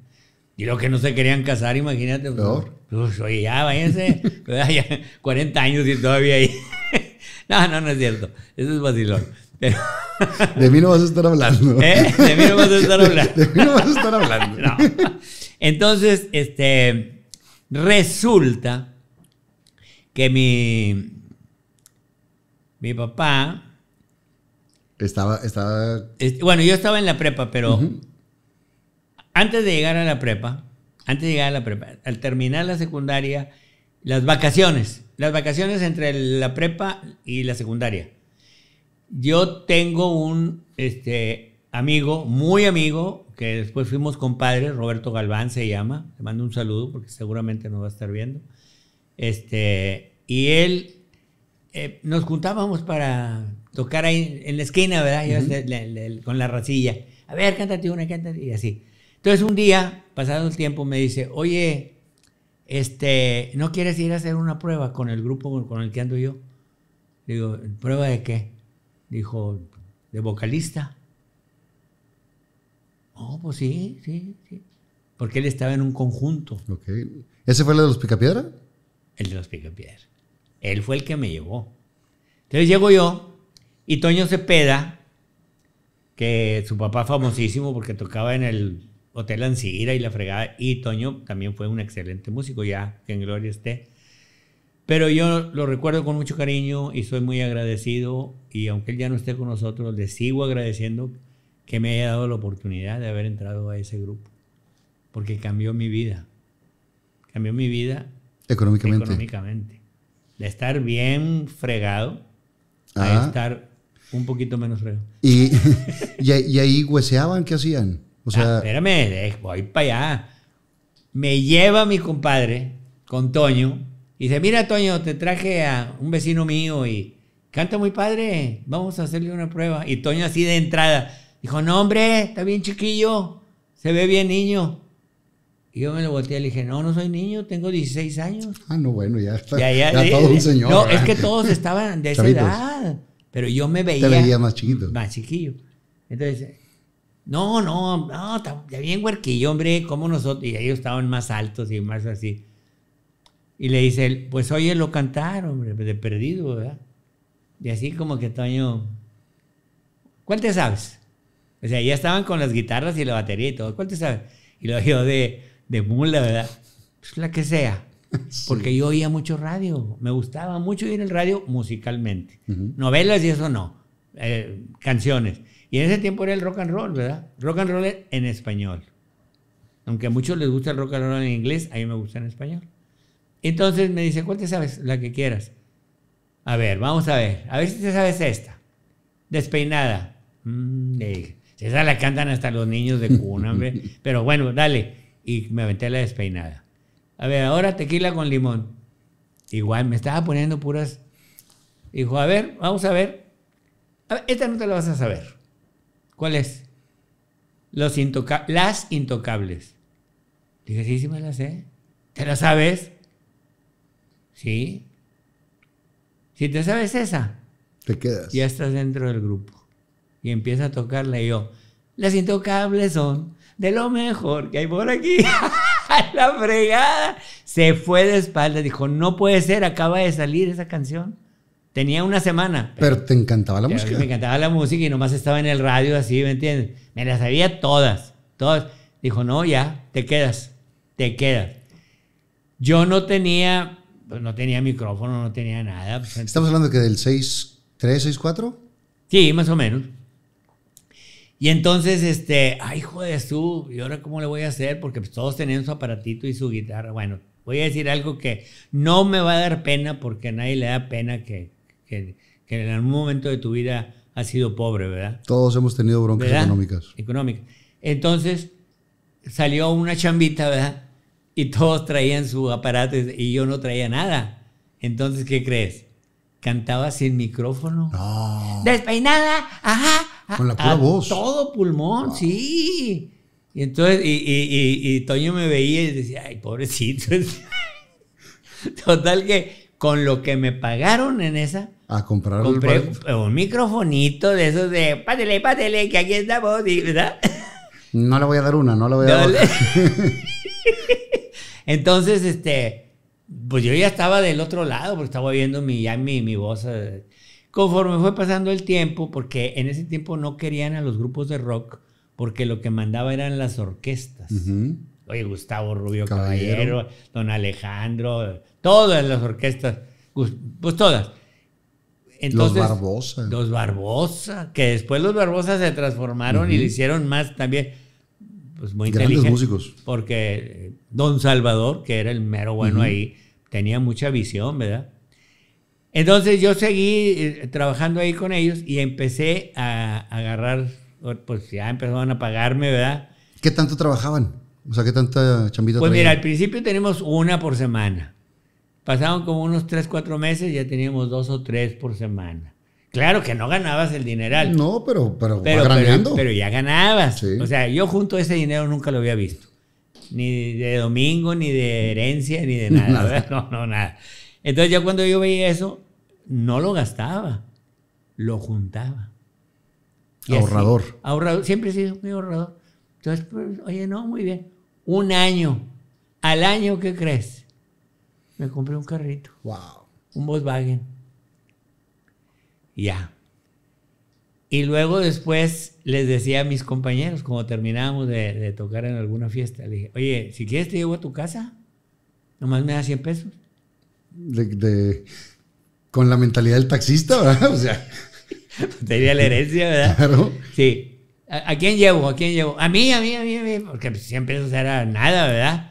S2: Y los que no se querían casar, imagínate. Pues, pues oye, ya váyanse. 40 (laughs) años y todavía ahí. (laughs) no, no, no es cierto. Eso es vacilón. de
S1: mí no vas a estar hablando. ¿Eh? De mí no vas a estar (laughs) hablando. De, de mí no vas a estar hablando. no.
S2: Entonces, este, resulta que mi, mi papá... Estaba, bueno, yo estaba en la prepa, pero antes de llegar a la prepa, antes de llegar a la prepa, al terminar la secundaria, las vacaciones, las vacaciones entre la prepa y la secundaria. Yo tengo un este, amigo, muy amigo, después fuimos compadres, Roberto Galván se llama, le mando un saludo porque seguramente nos va a estar viendo. Este, y él, eh, nos juntábamos para tocar ahí en la esquina, ¿verdad? con la racilla. A ver, cántate una, cántate, y así. Entonces un día, pasado el tiempo, me dice, oye, este, ¿no quieres ir a hacer una prueba con el grupo con el que ando yo? Digo, ¿prueba de qué? Dijo, de vocalista. Oh, pues sí, sí, sí. Porque él estaba en un conjunto. ¿Ese fue el de los Picapiedra? El de los Picapiedra. Él fue el que me llevó. Entonces llego yo y Toño Cepeda, que su papá famosísimo porque tocaba en el Hotel Ancira y la fregada, y Toño también fue un excelente músico, ya que en gloria esté. Pero yo lo recuerdo con mucho cariño y soy muy agradecido y aunque él ya no esté con nosotros, le sigo agradeciendo que me haya dado la oportunidad de haber entrado a ese grupo, porque cambió mi vida. Cambió mi vida económicamente. económicamente. De estar bien fregado a estar un poquito menos fregado. ¿Y,
S1: (laughs) y, ahí hueseaban? ¿Qué hacían? O ah, sea,
S2: espérame, voy para allá. Me lleva mi compadre con Toño y dice, mira Toño, te traje a un vecino mío y canta muy padre, vamos a hacerle una prueba. Y Toño así de entrada, Dijo, no, hombre, está bien chiquillo, se ve bien niño. Y yo me lo volteé y le dije, no, no soy niño, tengo 16 años. Ah,
S1: no, bueno, ya está. Ya, ya, ya todo un señor. No, es que todos estaban de esa edad.
S2: Pero yo me veía. Te veía más chiquito. Más chiquillo. Entonces, no, no, no, ya bien huerquillo, hombre, como nosotros. Y ellos estaban más altos y más así. Y le dice pues óyelo cantar, hombre, de perdido, ¿verdad? Y así como que Toño, ¿cuál te sabes? O sea, ya estaban con las guitarras y la batería y todo. ¿Cuál te sabes? Y lo yo de, de mula, ¿verdad? Pues la que sea. Porque yo oía mucho radio. Me gustaba mucho ir el radio musicalmente. Novelas y eso no. Eh, canciones. Y en ese tiempo era el rock and roll, ¿verdad? Rock and roll en español. Aunque a muchos les gusta el rock and roll en inglés, a mí me gusta en español. Entonces me dice, ¿cuál te sabes? La que quieras. A ver, vamos a ver. A ver si te sabes esta. Despeinada. Mm, le esa la cantan hasta los niños de cuna, (laughs) Pero bueno, dale. Y me aventé la despeinada. A ver, ahora tequila con limón. Igual, me estaba poniendo puras. Dijo, a ver, vamos a ver. esta no te la vas a saber. ¿Cuál es? Los las intocables. Dije, sí, sí me la sé. ¿Te la sabes? Sí. Si te sabes esa, te quedas. Ya estás dentro del grupo y empieza a tocarla y yo, las intocables son de lo mejor que hay por aquí. (laughs) la fregada. Se fue de espalda dijo, no puede ser, acaba de salir esa canción. Tenía una semana.
S1: Pero, te encantaba la música. Me
S2: encantaba la música y nomás estaba en el radio así, ¿me entiendes? Me las sabía todas, todas. Dijo, no, ya, te quedas, te quedas. Yo no tenía, pues, no tenía micrófono, no tenía nada. ¿Estamos hablando que del
S1: 6,
S2: 3, 6, 4? Sí, más o menos. Y entonces, este, ay, joder, tú, ¿y ahora cómo le voy a hacer? Porque pues, todos tenían su aparatito y su guitarra. Bueno, voy a decir algo que no me va a dar pena porque a nadie le da pena que, en algún momento de tu vida has sido pobre, ¿verdad?
S1: Todos hemos tenido broncas económicas.
S2: Económicas. Entonces, salió una chambita, ¿verdad? Y todos traían su aparato y yo no traía nada. Entonces, ¿qué crees? Cantaba sin micrófono. Despeinada, ajá, Ah, con la pura voz. Todo pulmón, sí. Y entonces, y, Toño me veía y decía, ay, pobrecito. (laughs) Total que con lo que me pagaron en esa. A comprar compré un, microfonito de esos de pátele, pátele, que aquí estamos, ¿verdad? No le voy a dar una, no le voy a dar una. (laughs) Entonces, este, pues yo ya estaba del otro lado, porque estaba viendo mi, ya mi, mi voz. Eh, Conforme fue pasando el tiempo, porque en ese tiempo no querían a los grupos de rock, porque lo que mandaba eran las orquestas. Oye, Gustavo Rubio Caballero. Don Alejandro, todas las orquestas, pues todas. los Barbosa. Los Barbosa, que después los Barbosa se transformaron y le hicieron más también, pues muy Grandes músicos. Porque eh, Don Salvador, que era el mero bueno ahí, tenía mucha visión, ¿verdad? Entonces yo seguí eh, trabajando ahí con ellos y empecé a agarrar, pues ya empezaron a pagarme, ¿verdad? ¿Qué tanto trabajaban?
S1: O sea, ¿qué tanta chambita Pues mira, al
S2: principio teníamos una por semana. Pasaron como unos 3, 4 meses, ya teníamos dos o tres por semana. Claro que no ganabas el dineral.
S1: No, pero, pero, pero, pero, pero
S2: ya ganabas. O sea, yo junto a ese dinero nunca lo había visto. Ni de domingo, ni de herencia, ni de nada. (laughs) nada. No, no, nada. Entonces ya cuando yo veía eso, no lo gastaba, lo juntaba.
S1: ahorrador.
S2: ahorrador, siempre he sido muy ahorrador. Entonces, pues, oye, no, muy bien. Un año, al año, que crees? Me compré un carrito. Wow. Un Volkswagen. Ya. Y luego después les decía a mis compañeros, cuando terminábamos de, de, tocar en alguna fiesta, le dije, oye, si quieres te llevo a tu casa, nomás me das 100 pesos de, con la mentalidad del taxista, ¿verdad? (laughs) O sea. tenía la herencia, ¿verdad? Sí. ¿A, quién llevo? ¿A quién llevo? A mí, a mí, a mí, a mí. Porque siempre eso era nada, ¿verdad?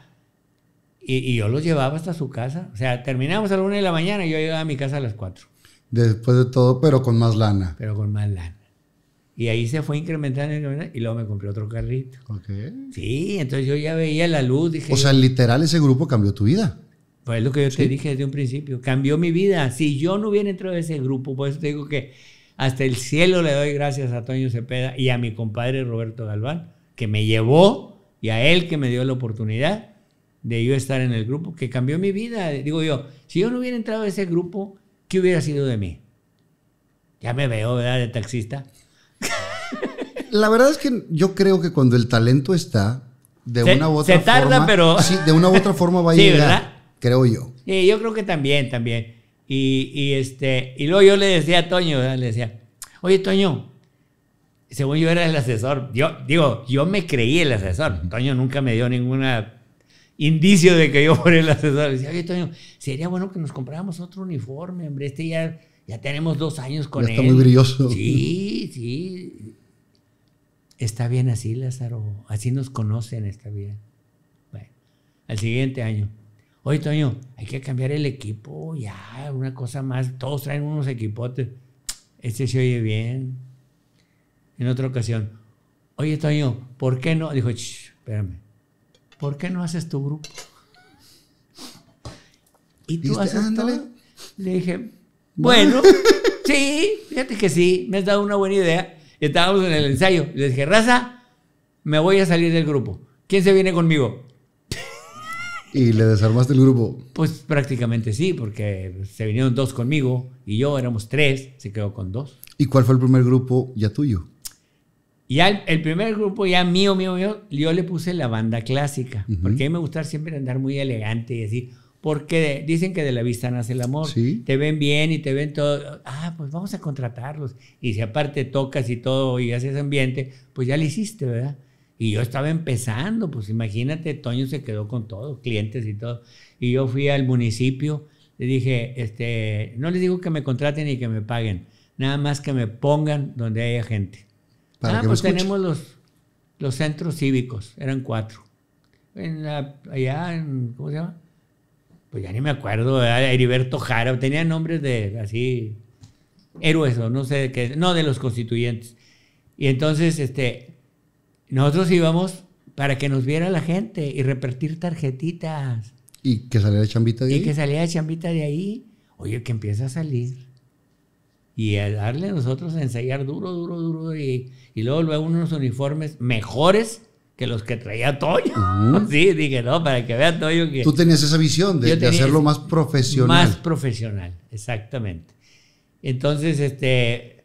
S2: Y, yo los llevaba hasta su casa. O sea, terminábamos a las 1 de la mañana y yo llegaba a mi casa a las 4.
S1: Después de todo, pero con más lana. Pero con más lana.
S2: Y ahí se fue incrementando y luego me compré otro carrito. Ok. Sí, entonces yo ya veía la luz. o sea,
S1: literal ese grupo cambió tu vida.
S2: Pues es lo que yo te dije desde un principio. Cambió mi vida. Si yo no hubiera entrado a ese grupo, por eso te digo que hasta el cielo le doy gracias a Toño Cepeda y a mi compadre Roberto Galván, que me llevó y a él que me dio la oportunidad de yo estar en el grupo, que cambió mi vida. Digo yo, si yo no hubiera entrado a ese grupo, ¿qué hubiera sido de mí? Ya me veo, ¿verdad? De taxista.
S1: La verdad es que yo creo que cuando el talento está, de una u otra tarda, forma, pero... Sí, de una u otra forma va a (laughs) llegar creo yo.
S2: Sí, yo creo que también, también. Y, este, y luego yo le decía a Toño, le decía, oye Toño, según yo era el asesor, yo digo, yo me creí el asesor, Toño nunca me dio ningún indicio de que yo fuera el asesor. Le decía, oye Toño, sería bueno que nos compráramos otro uniforme, hombre, este ya, ya tenemos dos años con él. Está muy brilloso. Sí, sí. Está bien así, Lázaro, así nos conocen esta bien. Bueno, al siguiente año Oye, Toño, hay que cambiar el equipo, ya, una cosa más. Todos traen unos equipotes. Este se oye bien. En otra ocasión, oye, Toño, ¿por qué no? Dijo, espérame, ¿por qué no haces tu grupo? Y tú haces todo? Le dije, bueno, sí, fíjate que sí, me has dado una buena idea. Estábamos en el ensayo. Le dije, raza, me voy a salir del grupo. ¿Quién se viene conmigo?
S1: ¿Y le desarmaste el grupo?
S2: Pues prácticamente sí, porque se vinieron dos conmigo y yo éramos tres, se quedó con dos.
S1: ¿Y cuál fue el primer grupo ya tuyo?
S2: Ya el, primer grupo ya mío, mío, mío, yo le puse la banda clásica, porque a mí me gusta siempre andar muy elegante y decir, porque dicen que de la vista nace el amor, te ven bien y te ven todo, ah, pues vamos a contratarlos, y si aparte tocas y todo y haces ambiente, pues ya lo hiciste, ¿verdad? Y yo estaba empezando, pues imagínate, Toño se quedó con todo, clientes y todo. Y yo fui al municipio, le dije, este, no les digo que me contraten y que me paguen, nada más que me pongan donde haya gente. ah, pues tenemos los, los centros cívicos, eran cuatro. allá, ¿cómo se llama? Pues ya ni me acuerdo, Heriberto Jara, tenía nombres de así, héroes o no sé qué, no de los constituyentes. Y entonces, este, nosotros íbamos para que nos viera la gente y repartir tarjetitas. Y que saliera chambita de y ahí. Y que saliera chambita de ahí. Oye, que empieza a salir. Y a darle a nosotros a ensayar duro, duro, duro. Y, y luego luego unos uniformes mejores que los que traía Toño. (laughs) Sí, dije, no, para que vea Toño que... Tú tenías esa visión de, hacerlo más profesional. Más profesional, exactamente. Entonces, este,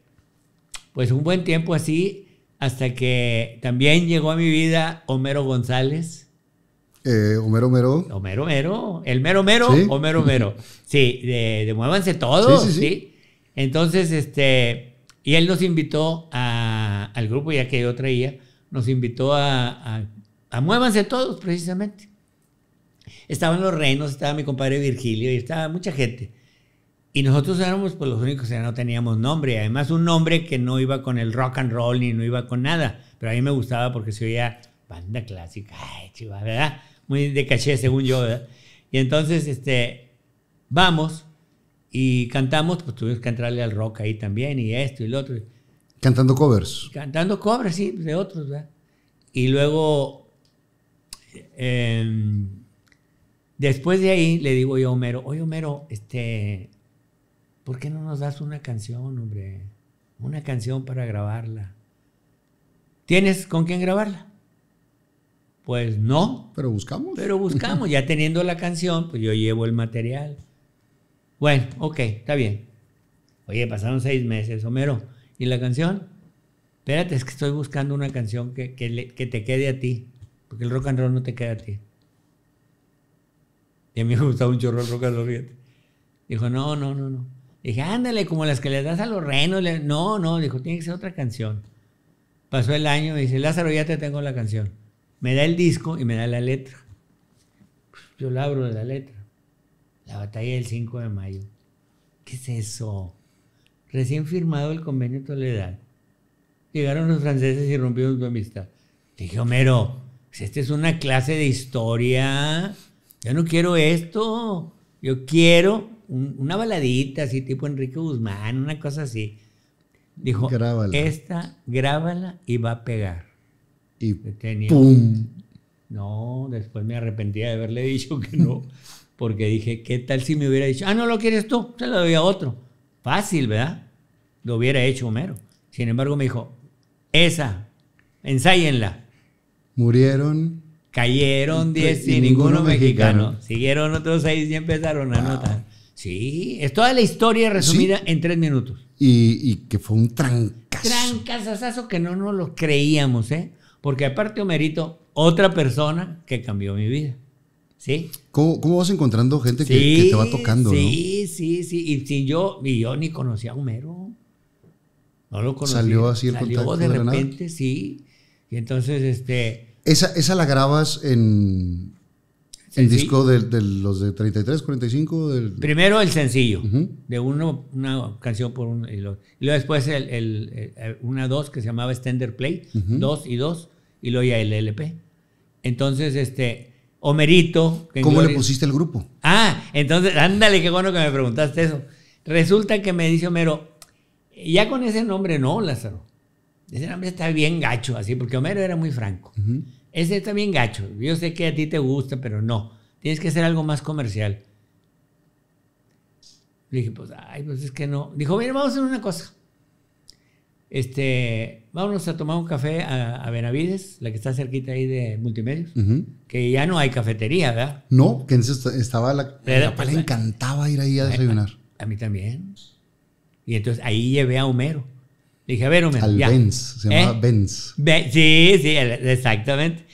S2: pues un buen tiempo así, hasta que también llegó a mi vida Homero González. Eh, Homero Mero. Homero Mero. El Mero Mero, Homero Mero. (laughs) Sí, de, Muévanse Todos, sí, Entonces, este, y él nos invitó al grupo ya que yo traía, nos invitó a, a, a Muévanse Todos, precisamente. Estaban los reinos, estaba mi compadre Virgilio y estaba mucha gente. Y nosotros éramos pues, los únicos que no teníamos nombre. Además, un nombre que no iba con el rock and roll ni no iba con nada. Pero a mí me gustaba porque se oía banda clásica. Ay, chiva, ¿verdad? Muy de caché, según yo, ¿verdad? Y entonces, este, vamos y cantamos, pues tuvimos que entrarle al rock ahí también y esto y lo otro.
S1: Cantando covers.
S2: Cantando covers, sí, de otros, ¿verdad? Y luego, em, después de ahí, le digo yo a Homero, oye Homero, este, ¿Por qué no nos das una canción, hombre? Una canción para grabarla. ¿Tienes con quién grabarla? Pues no. Pero buscamos. Pero buscamos. ya teniendo la canción, pues yo llevo el material. Bueno, ok, está bien. Oye, pasaron seis meses, Homero. ¿Y la canción? Espérate, es que estoy buscando una canción que, te quede a ti. Porque el rock and roll no te queda a ti. Y a mí me gustaba un chorro el rock and roll. Dijo, no, no, no, no. Dije, ándale, como las que les das a los renos. No, no, dijo, tiene que ser otra canción. Pasó el año dice, Lázaro, ya te tengo la canción. Me da el disco y me da la letra. Pues, yo la abro de la letra. La batalla del 5 de mayo. ¿Qué es eso? Recién firmado el convenio de Toledad. Llegaron los franceses y rompieron su amistad. Dije, Homero, si pues, esta es una clase de historia. Yo no quiero esto. Yo quiero una baladita así, tipo Enrique Guzmán, una cosa así. Dijo, esta, grábala y va a pegar. Y ¡pum! No, después me arrepentía de haberle dicho que no, (laughs) porque dije, ¿qué tal si me hubiera dicho, ah, no lo quieres tú, se lo doy a otro? Fácil, ¿verdad? Lo hubiera hecho Homero. Sin embargo, me dijo, esa, ensáyenla. Murieron. Cayeron 10 y ninguno, mexicano. Siguieron otros 6 y empezaron a notar Sí, es toda la historia resumida en tres minutos. Y, que fue un trancazo. Trancazazazo que no nos lo creíamos, ¿eh? Porque aparte, Homerito, otra persona que cambió mi vida. ¿Sí?
S1: ¿Cómo, vas encontrando gente que, te va tocando? Sí,
S2: ¿no? sí, sí. Y, si yo, y yo ni conocía a Homero. No lo conocía. Salió así el contacto de repente, sí. Y entonces, este.
S1: Esa, esa la grabas en, el disco de, los de 33, 45. Del... Primero el
S2: sencillo, de uno, una canción por uno. Y, luego después el, el, una, dos, que se llamaba Extender Play, dos y dos, y luego ya el LP. Entonces, este, Homerito. ¿Cómo le pusiste el grupo? Ah, entonces, ándale, qué bueno que me preguntaste eso. Resulta que me dice Homero, ya con ese nombre no, Lázaro. Ese nombre está bien gacho, así, porque Homero era muy franco. Ese también gacho. Yo sé que a ti te gusta, pero no. Tienes que hacer algo más comercial. Le dije, pues, ay, pues es que no. Dijo, mira, vamos a hacer una cosa. Este, vámonos a tomar un café a, Benavides, la que está cerquita ahí de Multimedios, que ya no hay cafetería, ¿verdad? No,
S1: que estaba la,
S2: la le pues, encantaba ir ahí a desayunar. A, mí también. Y entonces ahí llevé a Homero. Le dije, a ver, Homero. Al Benz, se llamaba ¿Eh? sí, sí, exactamente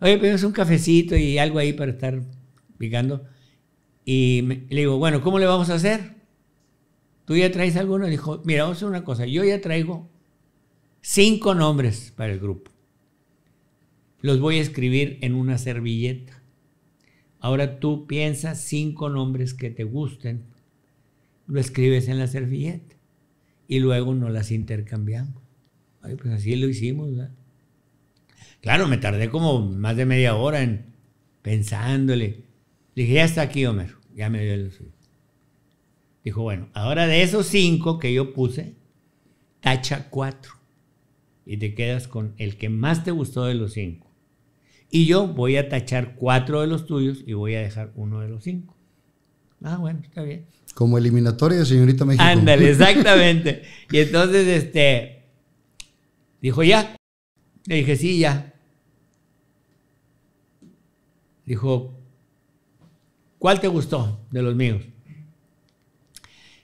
S2: oye, pedimos un cafecito y algo ahí para estar picando. Y le digo, bueno, ¿cómo le vamos a hacer? ¿Tú ya traes alguno? dijo, mira, vamos a hacer una cosa, yo ya traigo cinco nombres para el grupo. Los voy a escribir en una servilleta. Ahora tú piensas cinco nombres que te gusten, lo escribes en la servilleta y luego nos las intercambiamos. Ay, pues así lo hicimos. ¿verdad? Claro, me tardé como más de media hora en pensándole. Le dije, ya está aquí, Homero. Ya me dio el suyo. Dijo, bueno, ahora de esos cinco que yo puse, tacha cuatro. Y te quedas con el que más te gustó de los cinco. Y yo voy a tachar cuatro de los tuyos y voy a dejar uno de los cinco. Ah, bueno, está bien.
S1: Como eliminatoria
S2: señorita México. Ándale, (laughs) exactamente. y entonces, este, dijo, ya. Le dije, sí, ya. Dijo, ¿cuál te gustó de los míos?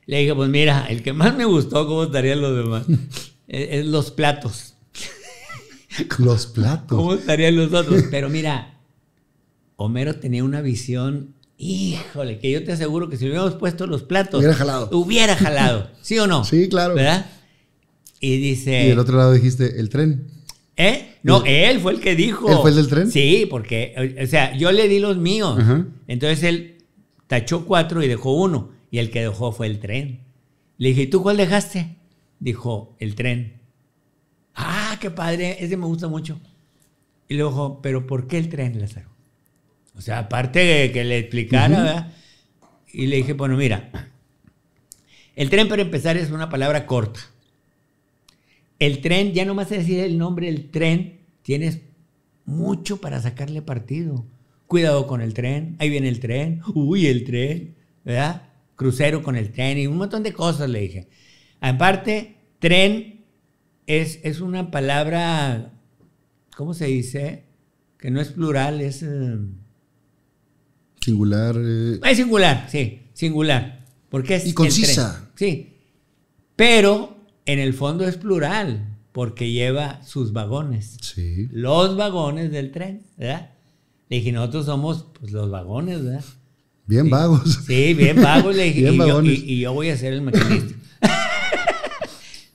S2: Le dije, pues mira, el que más me gustó, ¿cómo estarían los demás? (laughs) es, los platos. (laughs) los platos. ¿Cómo estarían los otros? Pero mira, Homero tenía una visión, híjole, que yo te aseguro que si hubiéramos puesto los platos, hubiera jalado. Hubiera jalado, ¿sí o no? (laughs) Sí, claro. ¿Verdad? Y dice... Y del otro
S1: lado dijiste, el tren.
S2: ¿Eh? No, él fue el que dijo. ¿Él fue el del tren? Sí, porque, o sea, yo le di los míos. Entonces él tachó cuatro y dejó uno. Y el que dejó fue el tren. Le dije, ¿y tú cuál dejaste? Dijo, el tren. Ah, qué padre, ese me gusta mucho. Y le dijo, ¿pero por qué el tren, Lázaro? O sea, aparte de que le explicara, ¿verdad? Y le dije, bueno, mira, el tren para empezar es una palabra corta. El tren, ya nomás decir el nombre del tren, tienes mucho para sacarle partido. Cuidado con el tren, ahí viene el tren, uy, el tren, ¿verdad? Crucero con el tren y un montón de cosas le dije. Aparte, tren es, una palabra, ¿cómo se dice? Que no es plural, es... Eh,
S1: singular. Eh. Es
S2: singular, sí, singular. Porque es... Y concisa. Sí. Pero en el fondo es plural, porque lleva sus vagones. Sí. Los vagones del tren, ¿verdad? Le dije, nosotros somos pues, los vagones, ¿verdad? Bien vagos. Sí, bien vagos. Le dije, (laughs) y, yo, voy a ser el maquinista. (laughs)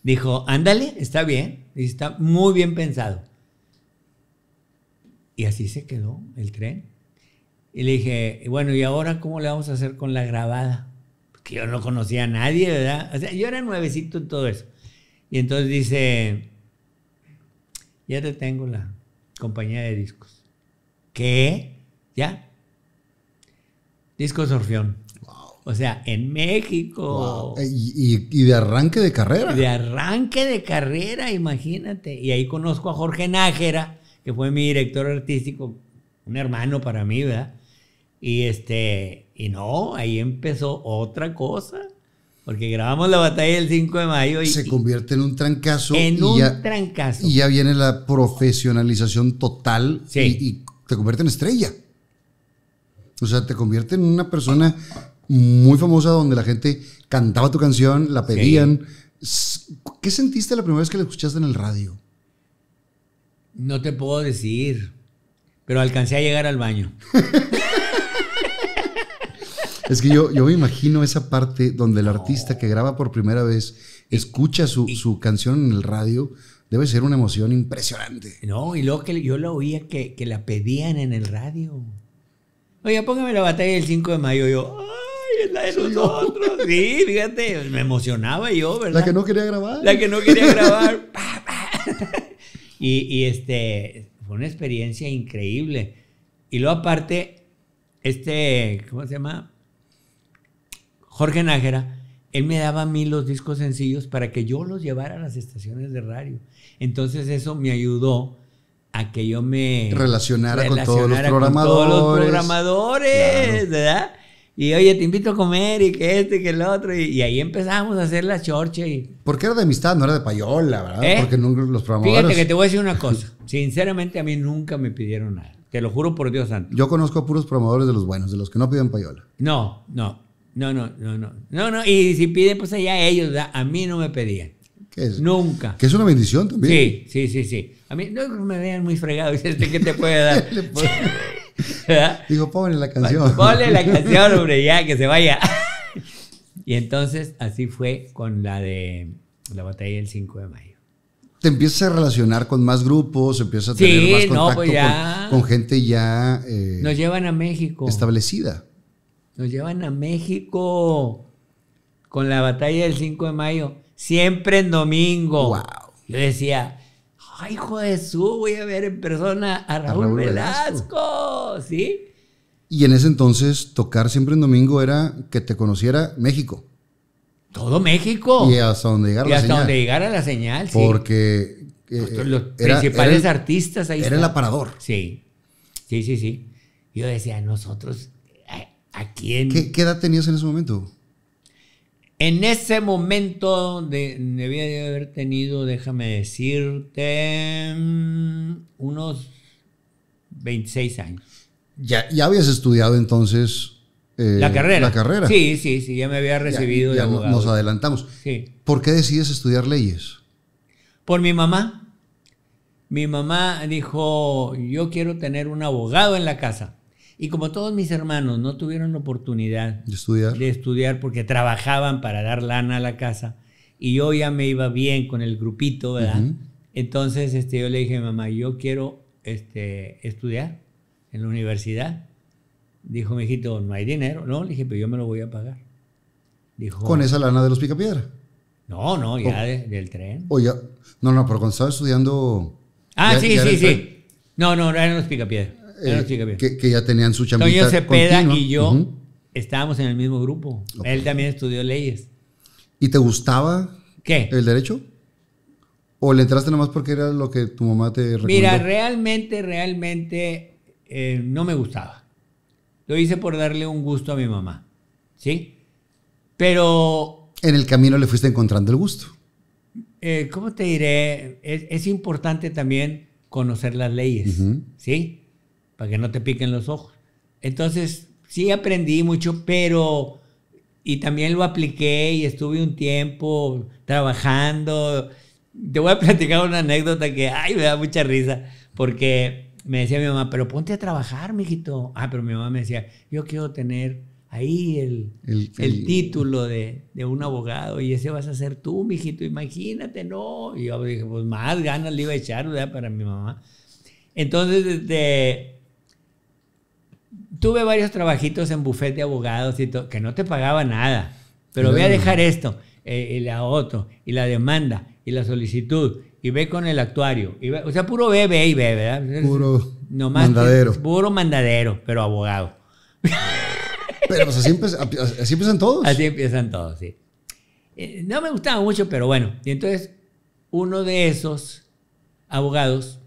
S2: Dijo, ándale, está bien. está muy bien pensado. Y así se quedó el tren. Y le dije, bueno, ¿y ahora cómo le vamos a hacer con la grabada? Porque yo no conocía a nadie, ¿verdad? O sea, yo era nuevecito en todo eso. Y entonces dice, ya te tengo la compañía de discos. ¿Qué? ¿Ya? Discos Orfeón. O sea, en México. Eh, y, y, de arranque de carrera. De arranque de carrera, imagínate. Y ahí conozco a Jorge Nájera, que fue mi director artístico, un hermano para mí, ¿verdad? Y este, y no, ahí empezó otra cosa. Porque grabamos la batalla del 5 de mayo y... Se convierte
S1: en un trancazo. En un trancazo. Y ya viene la profesionalización total y, te convierte en estrella. O sea, te convierte en una persona muy famosa donde la gente cantaba tu canción, la pedían. ¿Qué sentiste la primera vez que la escuchaste en el radio?
S2: No te puedo decir, pero alcancé a llegar al baño. (laughs)
S1: Es que yo, me imagino esa parte donde el artista que graba por primera vez escucha su, canción en el radio, debe ser una
S2: emoción impresionante. No, y luego que yo lo oía que, la pedían en el radio. Oye, póngame la batalla del 5 de mayo. Yo, ¡ay, es la de nosotros! Sí, fíjate, me emocionaba yo, ¿verdad? La que no quería grabar. La que no quería grabar. (laughs) Y, y, este, fue una experiencia increíble. Y luego aparte, este, ¿cómo se llama? Jorge Nájera, él me daba a mí los discos sencillos para que yo los llevara a las estaciones de radio. Entonces eso me ayudó a que yo me relacionara, con todos los programadores. Todos los programadores ¿verdad? Y oye, te invito a comer y que este, que el otro. Y, ahí empezamos a hacer la chorcha. Y... Porque era de amistad, no era de payola, ¿verdad? ¿Eh? Porque nunca los programadores... Fíjate que te voy a decir una cosa. (laughs) Sinceramente a mí nunca me pidieron nada. Te lo juro por Dios santo. Yo conozco
S1: puros programadores de los buenos, de los que no piden payola.
S2: No, no. No, no, no, no. No, no, y si piden, pues allá ellos, a mí no me pedían. ¿Qué es? Nunca. Que
S1: es una bendición también. Sí,
S2: sí, sí, sí. A mí no me vean muy fregado. (laughs) Dice, ¿este qué te puede dar? (laughs) (laughs) Dijo, ponle la pues, canción. Ponle la canción, hombre, ya, que se vaya. y entonces así fue con la de la batalla del 5 de mayo.
S1: Te empiezas a relacionar con más grupos, empiezas a tener más pues, contacto con, con, gente ya... Eh, Nos
S2: llevan a México.
S1: Establecida.
S2: Nos llevan a México con la batalla del 5 de mayo, siempre en domingo. Wow. Yo decía, ¡ay, hijo de su! Voy a ver en persona a Raúl, Velasco. ¿Sí?
S1: Y en ese entonces, tocar siempre en domingo era que te conociera México.
S2: Todo México. Y hasta donde llegara y la hasta donde llegara la señal, sí.
S1: Porque.
S2: Eh, pues, eh, los principales artistas ahí. Era el aparador. Sí. Sí, sí, sí. Yo decía, nosotros
S1: ¿A quién? ¿Qué, edad tenías en ese
S2: momento? En ese momento debía de haber tenido, déjame decirte, mm, unos 26 años. ¿Ya,
S1: habías estudiado entonces eh, la, carrera. Sí,
S2: sí, sí, ya me había recibido. nos adelantamos.
S1: ¿Por qué decides estudiar leyes?
S2: Por mi mamá. Mi mamá dijo, yo quiero tener un abogado en la casa. Y como todos mis hermanos no tuvieron oportunidad de estudiar. de estudiar porque trabajaban para dar lana a la casa y yo ya me iba bien con el grupito, ¿verdad? Entonces este, yo le dije, mamá, yo quiero este, estudiar en la universidad. Dijo mi hijito, no hay dinero. No, le dije, pero yo me lo voy a pagar. Dijo, ¿Con esa lana de los picapiedra? No, no, ya oh. del tren. O oh,
S1: ya, no, no, pero cuando estaba estudiando... Ah, sí, sí, sí.
S2: No, no, era eran los picapiedra. Eh,
S1: que, ya tenían su chamita Toño Cepeda y yo
S2: estábamos en el mismo grupo. Él también estudió leyes.
S1: ¿Y te gustaba ¿Qué? el derecho? ¿O le entraste nomás porque era lo que tu mamá te recomendó? Mira,
S2: realmente, realmente eh, no me gustaba. Lo hice por darle un gusto a mi mamá. ¿Sí? Pero...
S1: En el camino le fuiste encontrando el gusto.
S2: Eh, ¿Cómo te diré? Es, importante también conocer las leyes, ¿sí? para que no te piquen los ojos. Entonces, sí aprendí mucho, pero... Y también lo apliqué y estuve un tiempo trabajando. Te voy a (laughs) platicar una anécdota que, ay, me da mucha risa, porque me decía mi mamá, pero ponte a trabajar, mijito. Ah, pero mi mamá me decía, yo quiero tener ahí el, título de, un abogado y ese vas a ser tú, mijito, imagínate, no. Y yo dije, pues más ganas le iba a echar, ¿verdad? Para mi mamá. Entonces, desde tuve varios trabajitos en bufet de abogados y que no te pagaba nada. Pero voy a dejar esto, eh, y la otro, y la demanda, y la solicitud, y ve con el actuario. Y o sea, puro bebé y ve, ¿verdad? Puro mandadero. puro mandadero, pero abogado. Pero pues, así, empiezan, todos. Así empiezan todos, sí. Eh, no me gustaba mucho, pero bueno. Y entonces, uno de esos abogados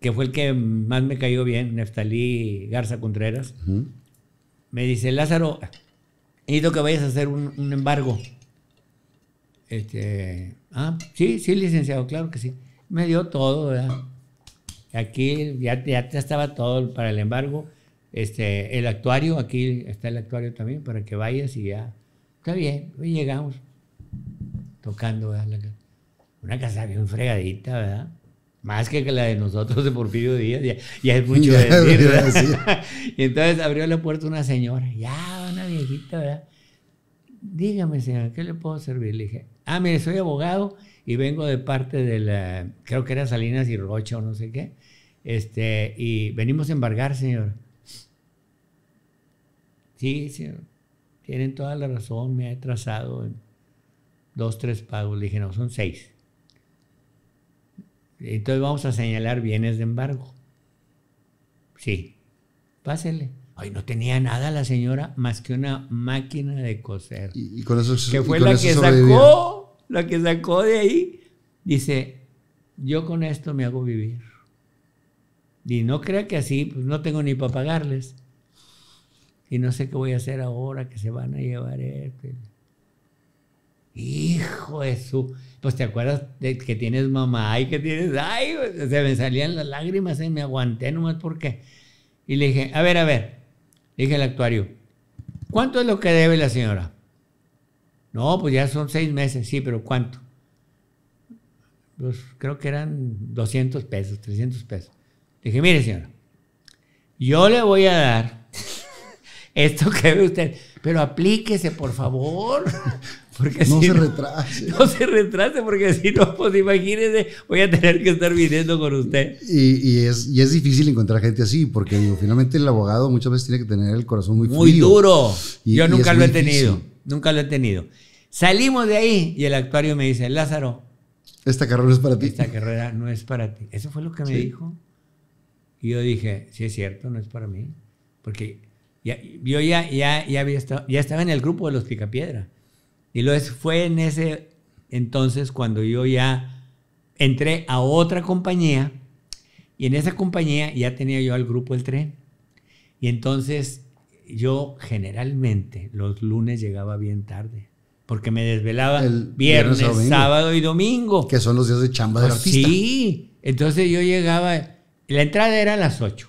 S2: que fue el que más me cayó bien, Neftalí Garza Contreras, me dice, Lázaro, necesito que vayas a hacer un, embargo. Este, ah, sí, sí, licenciado, claro que sí. Me dio todo, ¿verdad? Aquí ya, ya estaba todo para el embargo. Este, el actuario, aquí está el actuario también, para que vayas y ya. Está bien, hoy llegamos. Tocando, ¿verdad? Una casa bien fregadita, ¿verdad? Más que la de nosotros de Porfirio Díaz, ya, es mucho (laughs) decir. (laughs) y entonces abrió la puerta una señora, ya una viejita, ¿verdad? Dígame, señor ¿qué le puedo servir? Le dije, ah, mire, soy abogado y vengo de parte de la, creo que era Salinas y Rocha o no sé qué, este, y venimos a embargar, señor Sí, señor, tienen toda la razón, me he trazado dos, tres pagos. Le dije, no, son seis. Entonces vamos a señalar bienes de embargo. Sí, pásele. Ay, no tenía nada la señora más que una máquina de coser. Y, con eso Que fue la que sacó, la que sacó de ahí. Dice, yo con esto me hago vivir. Y no crea que así, pues no tengo ni para pagarles. Y no sé qué voy a hacer ahora, que se van a llevar esto. Hijo de su pues te acuerdas de que tienes mamá, ay, que tienes, ay, se me salían las lágrimas y me aguanté nomás porque. Y le dije, a ver, a ver, le dije al actuario, ¿cuánto es lo que debe la señora? No, pues ya son seis meses, sí, pero ¿cuánto? Pues creo que eran 200 pesos, 300 pesos. Le dije, mire señora, yo le voy a dar (laughs) esto que ve usted, pero aplíquese, por favor. Porque no se retrase. (laughs) No se retrase, porque si no, pues imagínese, voy a tener que estar viniendo con usted. Y,
S1: y, es, y es difícil encontrar gente así, porque finalmente el abogado muchas veces tiene que tener el corazón muy frío. Muy duro. Yo nunca lo he tenido.
S2: Nunca lo he tenido. Salimos de ahí y el actuario me dice, Lázaro. Esta carrera no es para ti. Esta carrera no es para ti. Eso fue lo que me dijo. Y yo dije, sí es cierto, no es para mí. Porque yo ya, ya, ya, había estado, ya estaba en el grupo de los Picapiedra. Y fue en ese entonces cuando yo ya entré a otra compañía y en esa compañía ya tenía yo al grupo El Tren. Y entonces yo generalmente los lunes llegaba bien tarde porque me desvelaba el viernes, sábado y domingo. Que son los días de chamba de pues artista. Sí, entonces yo llegaba, la entrada era a las 8.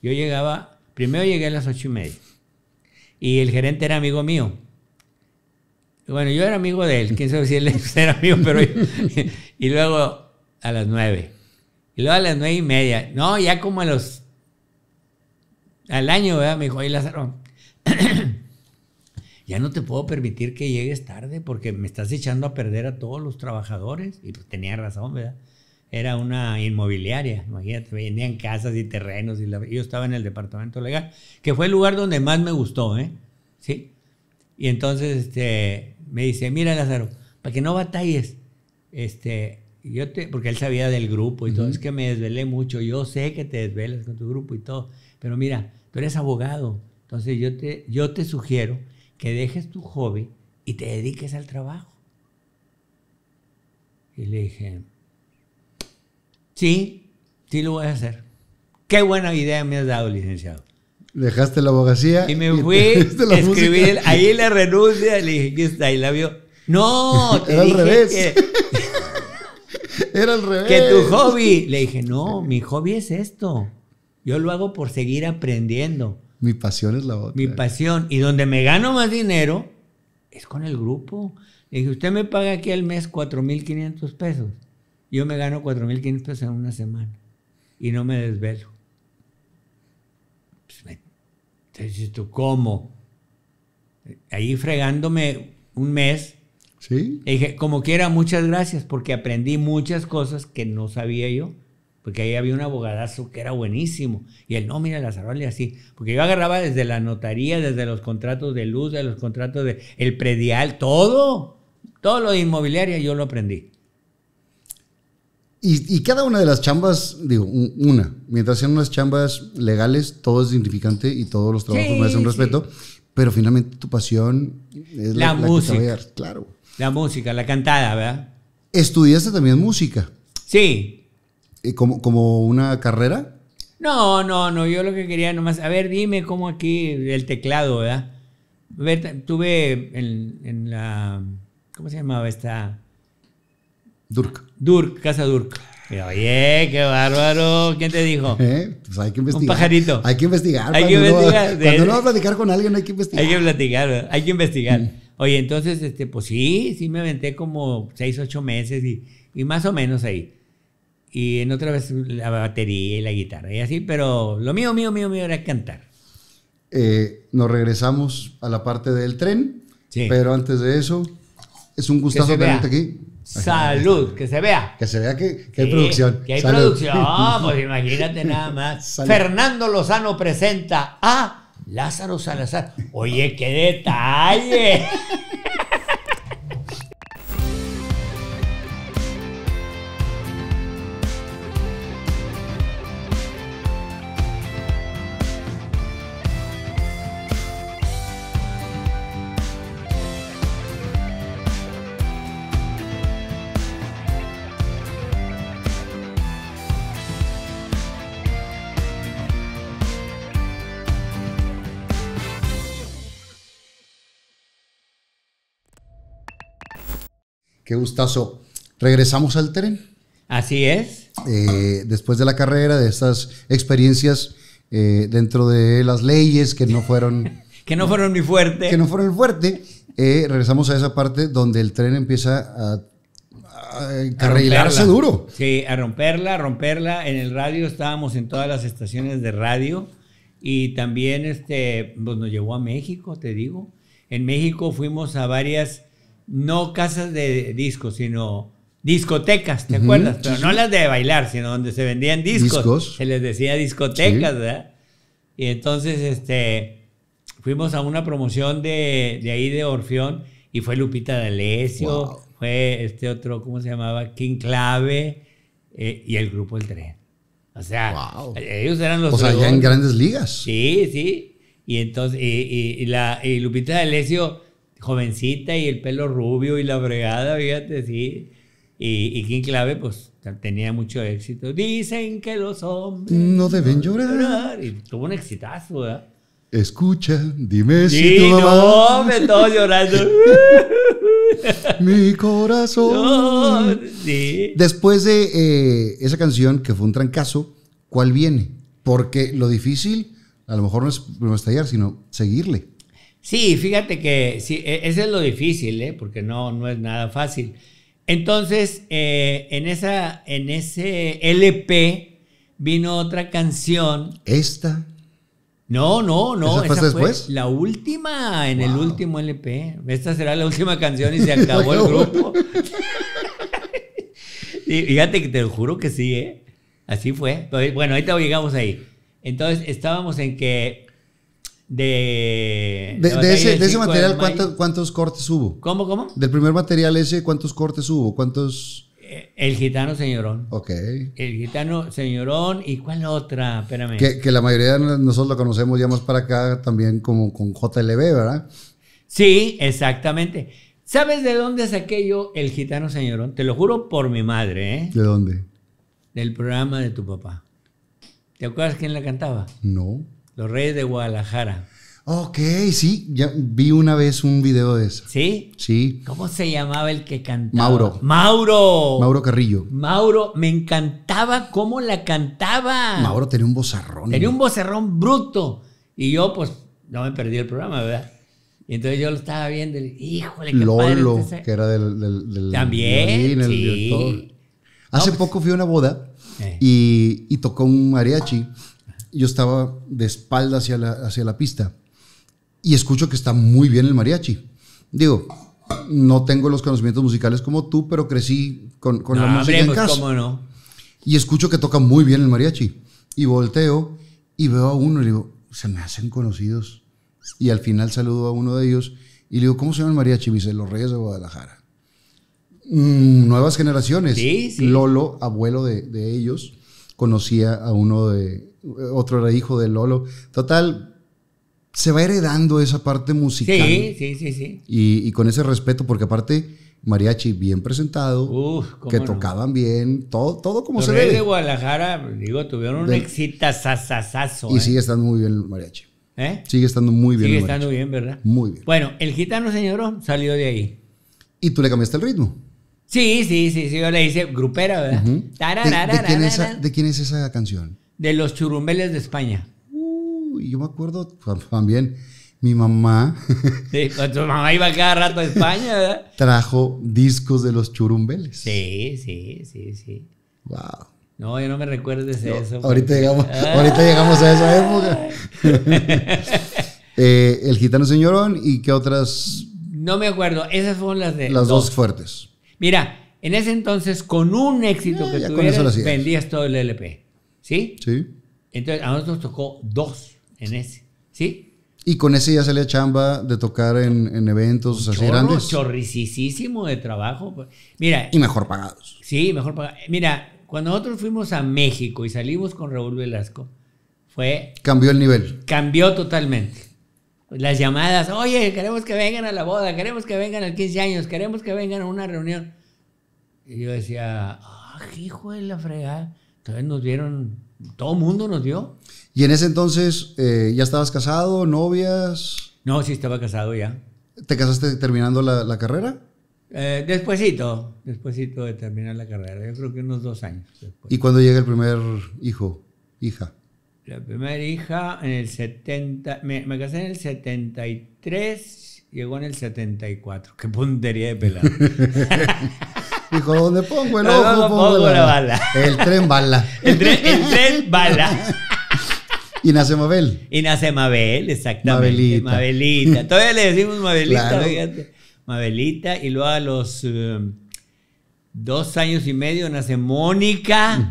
S2: Yo llegaba, primero llegué a las ocho y media. Y el gerente era amigo mío. Bueno, yo era amigo de él, quién sabe si él (laughs) era amigo, pero y luego a las nueve. Y luego a las nueve y media. No, ya como a los. Al año, ¿verdad? Me dijo, oye, Lázaro, (clears throat) ya no te puedo permitir que llegues tarde porque me estás echando a perder a todos los trabajadores. Y pues tenía razón, ¿verdad? Era una inmobiliaria, imagínate, vendían casas y terrenos. Y yo estaba en el departamento legal, que fue el lugar donde más me gustó, ¿eh? Sí. Y entonces, este, me dice, mira Lázaro, para que no batalles, este, yo te, porque él sabía del grupo y todo, es que me desvelé mucho, yo sé que te desvelas con tu grupo y todo, pero mira, tú eres abogado, entonces yo te, yo te sugiero que dejes tu hobby y te dediques al trabajo. Y le dije, sí, sí lo voy a hacer. Qué buena idea me has dado, licenciado. Dejaste la abogacía. Y me fui, (laughs) a escribir. ahí la renuncia, le dije, ¿qué está, y la vio.
S1: No, (laughs) Era al revés. Que,
S2: (laughs) Era al revés. Que tu hobby. Le dije, no, mi hobby es esto. Yo lo hago por seguir aprendiendo. Mi pasión es la otra. Mi pasión. Y donde me gano más dinero es con el grupo. Le dije, usted me paga aquí al mes 4.500 pesos. Yo me gano 4.500 pesos en una semana. Y no me desvelo tú, ¿cómo? Ahí fregándome un mes. Sí. dije, como quiera, muchas gracias, porque aprendí muchas cosas que no sabía yo. Porque ahí había un abogadazo que era buenísimo. Y él, no, mira, la y así. Porque yo agarraba desde la notaría, desde los contratos de luz, de los contratos de el predial, todo. Todo lo de inmobiliaria yo lo aprendí.
S1: Y, cada una de las chambas, digo, una, mientras sean unas chambas legales, todo es dignificante y todos los trabajos me hacen respeto, pero finalmente tu pasión
S2: es la, música. La claro. La música, la cantada, ¿verdad?
S1: ¿Estudiaste también música?
S2: Sí. Eh,
S1: ¿Como, como una carrera?
S2: No, no, no, yo lo que quería nomás, a ver, dime cómo aquí el teclado, ¿verdad? ver, tuve en la, ¿cómo se llamaba esta? Durk. Durk, Casa Durk. Oye, qué bárbaro. ¿Quién te dijo? ¿Eh? Pues hay que investigar. Un pajarito. Hay que investigar. Hay que investigar. cuando uno va a platicar con alguien hay que investigar. Hay que platicar, hay que investigar. Mm. Oye, entonces, este, pues sí, sí me aventé como seis, ocho meses y, más o menos ahí. Y en otra vez la batería y la guitarra y así, pero lo mío, mío, mío, mío era cantar.
S1: Eh, nos regresamos a la parte del tren, pero antes de eso, es un gustazo tenerte aquí. Salud,
S2: que se vea.
S1: Que se vea que, hay producción. Que hay producción, (laughs) ah, pues imagínate nada
S2: más. (laughs) Fernando Lozano presenta a Lázaro Salazar. Oye, qué detalle. (laughs)
S1: gustazo. Regresamos al tren.
S2: Así es.
S1: Eh, después de la carrera, de estas experiencias eh, dentro de las leyes que no fueron...
S2: (laughs) que no fueron ni fuerte. Que no fueron el fuerte.
S1: Eh, regresamos a esa parte donde el tren empieza a,
S2: a duro. Sí, a romperla, a romperla. En el radio estábamos en todas las estaciones de radio y también este, pues, nos llevó a México, te digo. En México fuimos a varias no casas de discos, sino discotecas, ¿te acuerdas? Pero no las de bailar, sino donde se vendían discos. Se les decía discotecas, ¿verdad? Y entonces este, fuimos a una promoción de, ahí de Orfeón y fue Lupita D'Alessio, fue este otro, ¿cómo se llamaba? King Clave eh, y el grupo El Tren. O sea, ellos eran los... O sea, ya en grandes ligas. Sí, sí. Y entonces, y, la, y Lupita D'Alessio jovencita y el pelo rubio y la bregada, fíjate, sí. Y, y King Clave, pues tenía mucho éxito. Dicen que los hombres. No deben llorar. Y tuvo un exitazo, ¿verdad?
S1: Escucha, dime si no, me estoy llorando. (laughs) Mi corazón. Después de eh, esa canción, que fue un trancazo, ¿cuál viene? Porque lo difícil, a lo mejor no es, estallar, sino seguirle.
S2: Sí, fíjate que sí, e, ese es lo difícil, ¿eh? porque no, no es nada fácil. Entonces, eh, en, esa, en ese LP vino otra canción. ¿Esta? No, no, no. ¿Esa, fue después? la última, en el último LP. Esta será la última (laughs) canción y se acabó el grupo. (laughs) fíjate que te lo juro que sí, ¿eh? Así fue. Bueno, ahorita llegamos ahí. Entonces, estábamos en que de, ese, material,
S1: ¿cuántos, cortes hubo? ¿Cómo, cómo? Del primer material ese, ¿cuántos cortes hubo? ¿Cuántos...? Eh, el gitano
S2: señorón. Ok. El gitano señorón. ¿Y cuál otra? Espérame. Que,
S1: la mayoría nosotros lo conocemos ya más para acá también como con JLB, ¿verdad?
S2: Sí, exactamente. ¿Sabes de dónde saqué yo el gitano señorón? Te lo juro por mi madre, ¿eh? ¿De dónde? Del programa de tu papá. ¿Te acuerdas quién la cantaba? No. Los Reyes de Guadalajara.
S1: Ok, sí, ya vi una vez un video de eso. ¿Sí? Sí.
S2: ¿Cómo se llamaba el que cantaba? Mauro. Mauro. Mauro Carrillo. Mauro, me encantaba cómo la cantaba. Mauro tenía
S1: un bozarrón. Tenía un
S2: bozarrón bruto. Y yo, pues, no me perdí el programa, ¿verdad? Y entonces yo lo estaba viendo y, híjole, qué Lolo, que era del... También, el sí.
S1: Hace pues poco fui a una boda eh. y, y tocó un mariachi yo estaba de espalda hacia la, hacia la pista y escucho que está muy bien el mariachi. Digo, no tengo los conocimientos musicales como tú, pero crecí con, con la música en pues, casa. Y escucho que toca muy bien el mariachi. Y volteo y veo a uno y digo, se me hacen conocidos. Y al final saludo a uno de ellos y le digo, ¿cómo se llama el mariachi? Me dice, Los Reyes de Guadalajara. Mm, nuevas generaciones. Lolo, abuelo de, de ellos, conocía a uno de, eh, otro era hijo de Lolo. Total, se va heredando esa parte musical. Sí, sí, sí, sí. Y, con ese respeto, porque aparte, mariachi bien presentado, que tocaban bien, todo, todo como se debe. de
S2: Guadalajara, digo, tuvieron un exitazazazazo. Y ¿eh? sigue
S1: estando muy bien el mariachi. ¿Eh? Sigue estando muy bien. Sigue estando bien, ¿verdad? Muy
S2: bien. Bueno, el gitano señor salió de ahí. ¿Y tú le cambiaste el ritmo? Sí, sí, sí, yo le hice grupera, ¿verdad? ¿De
S1: quién es esa canción?
S2: de los churumbeles de España. Uy, yo me acuerdo
S1: también, mi mamá.
S2: (laughs) Sí, mamá iba cada rato a España,
S1: Trajo discos de los churumbeles.
S2: Sí, sí, sí, sí. Wow. No, yo no me recuerdes eso. Pues. Ah. Ahorita llegamos, a esa época. (laughs)
S1: Eh, el gitano señorón y qué otras.
S2: No me acuerdo, esas fueron las de. Las dos, fuertes. Mira, en ese entonces, con un éxito ah, que tuvieras, vendías todo el LP. ¿Sí? Sí. Entonces a nosotros nos tocó dos en ese. ¿Sí?
S1: Y con ese ya salía chamba de tocar en, en eventos así grandes.
S2: Chorricisísimo de trabajo. Pues. Mira. Y mejor pagados. Sí, mejor pagados. Mira, cuando nosotros fuimos a México y salimos con Raúl Velasco, fue. Cambió el nivel. Cambió totalmente. Las llamadas, oye, queremos que vengan a la boda, queremos que vengan al 15 años, queremos que vengan a una reunión. Y yo decía, ah, hijo de la fregada. Entonces nos dieron, todo mundo nos dio.
S1: ¿Y en ese entonces eh, ya estabas casado, novias?
S2: No, sí estaba casado ya.
S1: ¿Te casaste terminando la, carrera?
S2: Eh, despuésito, despuésito de terminar la carrera, yo creo que unos dos años. ¿Y
S1: cuándo llega el primer hijo, hija?
S2: La primera hija en el 70, me, casé en el 73, llegó en el 74. Qué puntería de pelado. (laughs)
S1: Dijo, ¿dónde pongo el ojo? bala. El tren bala.
S2: (laughs) El tren, bala. Y (laughs) nace Mabel. Y nace Mabel, exactamente. Mabelita. Todavía le decimos Mabelita, Mabelita. Y luego a los eh, dos años y medio nace Mónica.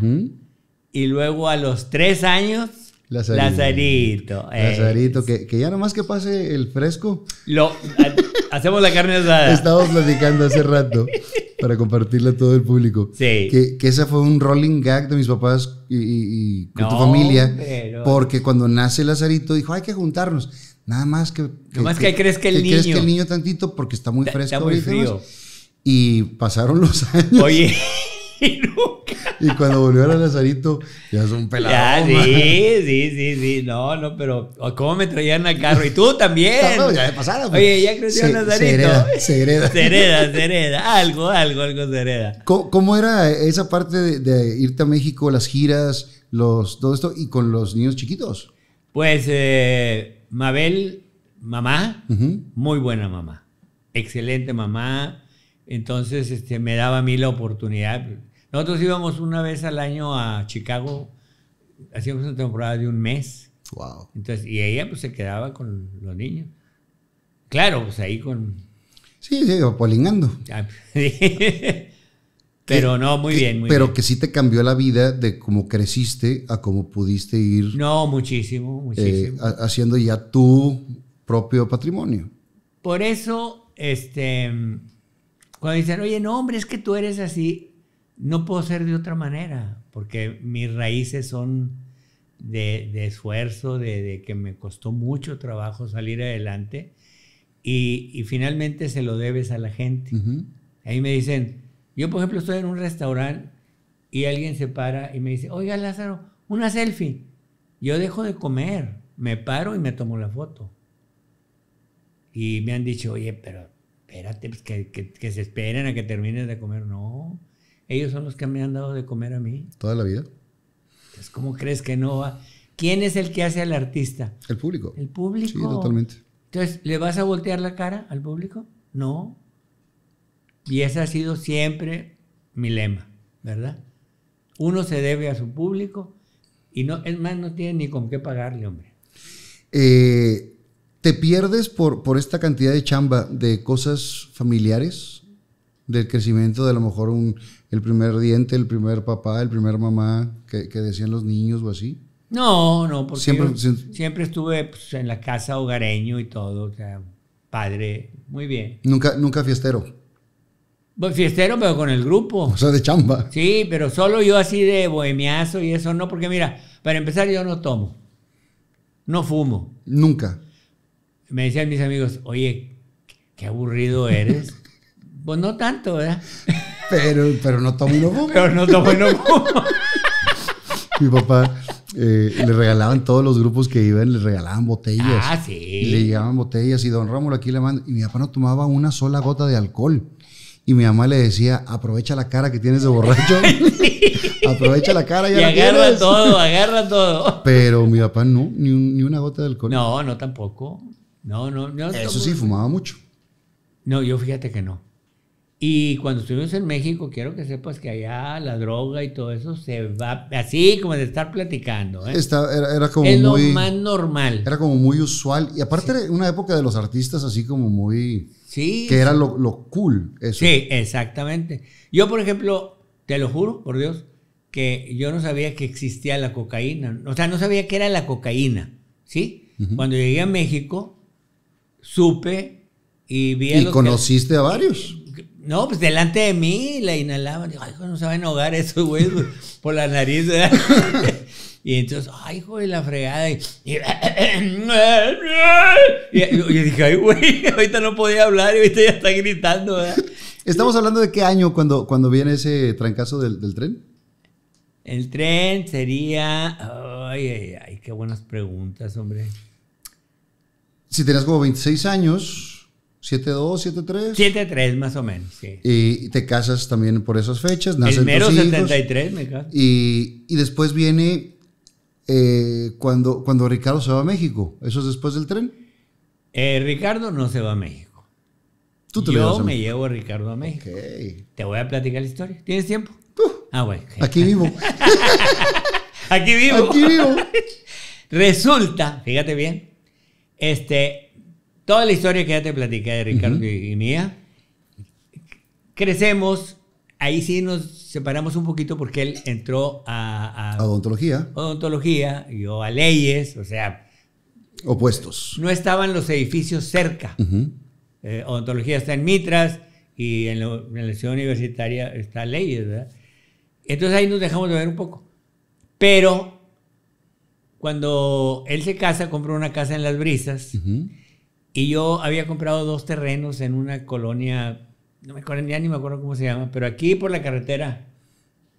S2: Y luego a los tres años Lazarito. Lazarito.
S1: que, que, ya nomás que pase el fresco. Lo, hacemos la carne asada. Estamos platicando hace rato para compartirle a todo el público. Sí. Que, que ese fue un rolling gag de mis papás y, tu familia. Porque cuando nace Lazarito dijo, hay que juntarnos. Nada más que... Nada más que, crezca el niño. Crezca el niño tantito porque está muy fresco. frío. Y pasaron los años. Oye... (laughs) y Y cuando volvió a Lazarito, ya es un pelado. Ya, sí,
S2: sí, sí, sí. No, no, pero oh, ¿cómo me traían al carro? Y tú también. No, no ya de pasada. Pues. Oye, ya creció Nazarito Lazarito. Se hereda, Algo, algo, algo se
S1: ¿Cómo, era esa parte de, irte a México, las giras, los, todo esto, y con los niños chiquitos?
S2: Pues, eh, Mabel, mamá, muy buena mamá. Excelente mamá. Entonces este, me daba a mí la oportunidad, nosotros íbamos una vez al año a Chicago, hacíamos una temporada de un mes. Wow. Entonces, y ella pues se quedaba con los niños. Claro, pues ahí con... Sí, sí, polingando. Ah, (laughs) pero no, muy bien. Muy pero
S1: que sí te cambió la vida de cómo creciste a cómo pudiste ir.
S2: No, muchísimo, muchísimo. Eh,
S1: haciendo ya tu propio patrimonio.
S2: Por eso, este, cuando dicen, oye, no, hombre, es que tú eres así, no puedo ser de otra manera, porque mis raíces son de, esfuerzo, de, que me costó mucho trabajo salir adelante y, finalmente se lo debes a la gente. Ahí me dicen, yo por ejemplo estoy en un restaurante y alguien se para y me dice, oiga Lázaro, una selfie. Yo dejo de comer, me paro y me tomo la foto. Y me han dicho, oye, pero espérate, pues, que, que se esperen a que termines de comer. No, ellos son los que me han dado de comer a mí.
S1: ¿Toda la vida? Entonces,
S2: pues, ¿cómo crees que no va? ¿Quién es el que hace al artista? El público. El público. Sí, totalmente. Entonces, ¿le vas a voltear la cara al público? No. Y ese ha sido siempre mi lema, ¿verdad? Uno se debe a su público y no, es más, no tiene ni con qué pagarle, hombre. Eh,
S1: ¿Te pierdes por, por esta cantidad de chamba de cosas familiares? Del crecimiento de a lo mejor un el primer diente, el primer papá, el primer mamá que, decían los niños o así? No, no, porque siempre,
S2: siempre estuve pues, en la casa hogareño y todo, o sea, padre, muy bien.
S1: Nunca, nunca fiestero.
S2: Pues fiestero, pero con el grupo. O sea, de chamba. Sí, pero solo yo así de bohemiazo y eso no, porque mira, para empezar yo no tomo. No fumo. Nunca. Me decían mis amigos, oye, qué aburrido eres. (laughs) pues no tanto, ¿verdad? Pero, no tomo y no Pero no tomo y no (laughs)
S1: Mi papá eh, le regalaban todos los grupos que iban, le regalaban botellas. Ah, sí. le llevaban botellas y don Rómulo aquí le manda. Y mi papá no tomaba una sola gota de alcohol. Y mi mamá le decía, aprovecha la cara que tienes de borracho. (laughs)
S2: aprovecha la cara y agarra todo, agarra todo.
S1: Pero mi papá no, ni, una gota de alcohol. No,
S2: no tampoco. no, no. Eso sí, fumaba mucho. No, yo fíjate que no. Y cuando estuvimos en México, quiero que sepas que allá la droga y todo eso se va así como de estar platicando. ¿eh?
S1: era, como es lo más
S2: normal.
S1: Era como muy usual. Y aparte,
S2: una época de los artistas así como muy. Sí. Que era lo, cool. Eso. Sí, exactamente. Yo, por ejemplo, te lo juro, por Dios, que yo no sabía que existía la cocaína. O sea, no sabía que era la cocaína. ¿Sí? Cuando llegué a México, supe y vi. A y conociste a varios no, pues delante de mí la inhalaba. Digo, ay, no se va a enojar eso, güey pues, por la nariz. (laughs) y entonces, ay, hijo la fregada. Y, yo dije, ay, güey, ahorita no podía hablar y ahorita ya está gritando. ¿verdad? Estamos
S1: hablando de qué año cuando, cuando viene ese trancazo del, del tren.
S2: El tren sería. Ay, ay, ay, qué buenas preguntas, hombre. Si tenías como 26 años, ¿7-2, 7-3? 7-3 más o menos, sí.
S1: Y te casas también por esas fechas, naces El mero 73 me caso. Y, y después viene eh, cuando, cuando Ricardo se va a México. ¿Eso es después del tren?
S2: Eh, Ricardo no se va a México. ¿Tú te Yo me llevo a Ricardo a México. Te voy a platicar la historia. ¿Tienes tiempo? Tú. ah, bueno. Aquí vivo. (laughs) aquí vivo. Aquí vivo. (laughs) Resulta, fíjate bien, este, toda la historia que ya te platiqué de Ricardo y mía, crecemos, ahí sí nos separamos un poquito porque él entró a, a odontología. Odontología, yo a leyes, o sea...
S1: Opuestos.
S2: No estaban los edificios cerca. Eh, odontología está en Mitras y en, la ciudad universitaria está leyes, ¿verdad? Entonces ahí nos dejamos de ver un poco. Pero cuando él se casa, compra una casa en Las Brisas. Y yo había comprado dos terrenos en una colonia, no me acuerdo, ya ni me acuerdo cómo se llama, pero aquí por la carretera.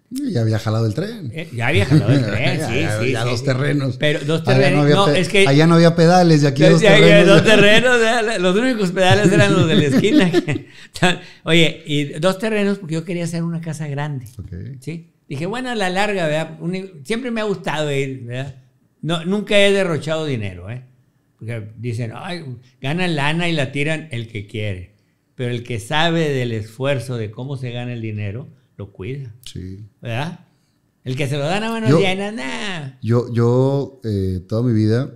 S1: Ya había jalado el tren. Eh, ya había jalado el tren, sí, (laughs) sí. Ya dos terrenos. Pero dos terrenos. Allá no, es que, allá no había pedales y aquí dos (laughs) terrenos. Dos
S2: terrenos los únicos pedales eran los de la esquina. (laughs) Oye, y dos terrenos porque yo quería hacer una casa grande. Okay. ¿sí? Dije, bueno, a la larga, ¿verdad? siempre me ha gustado ir, ¿verdad? No, nunca he derrochado dinero, ¿eh? dicen, Ay, ganan lana y la tiran el que quiere. Pero el que sabe del esfuerzo de cómo se gana el dinero, lo cuida. Sí. ¿Verdad? El que se lo dan a manos llenas, nada.
S1: Yo, yo eh, toda mi vida,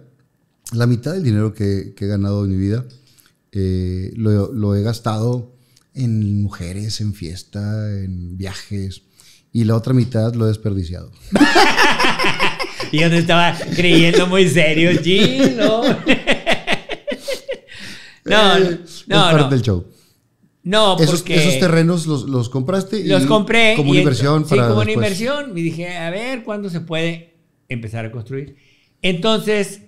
S1: la mitad del dinero que, que he ganado en mi vida, eh, lo, lo, he gastado en mujeres, en fiesta, en viajes. Y la otra mitad lo he desperdiciado. (laughs)
S2: Y yo no estaba creyendo muy serio, Gino. No, (laughs) no, es no. parte del show. No, esos, porque esos terrenos
S1: los, compraste. los compré. Como inversión para. Sí, como una inversión.
S2: Y dije, a ver cuándo se puede empezar a construir. Entonces,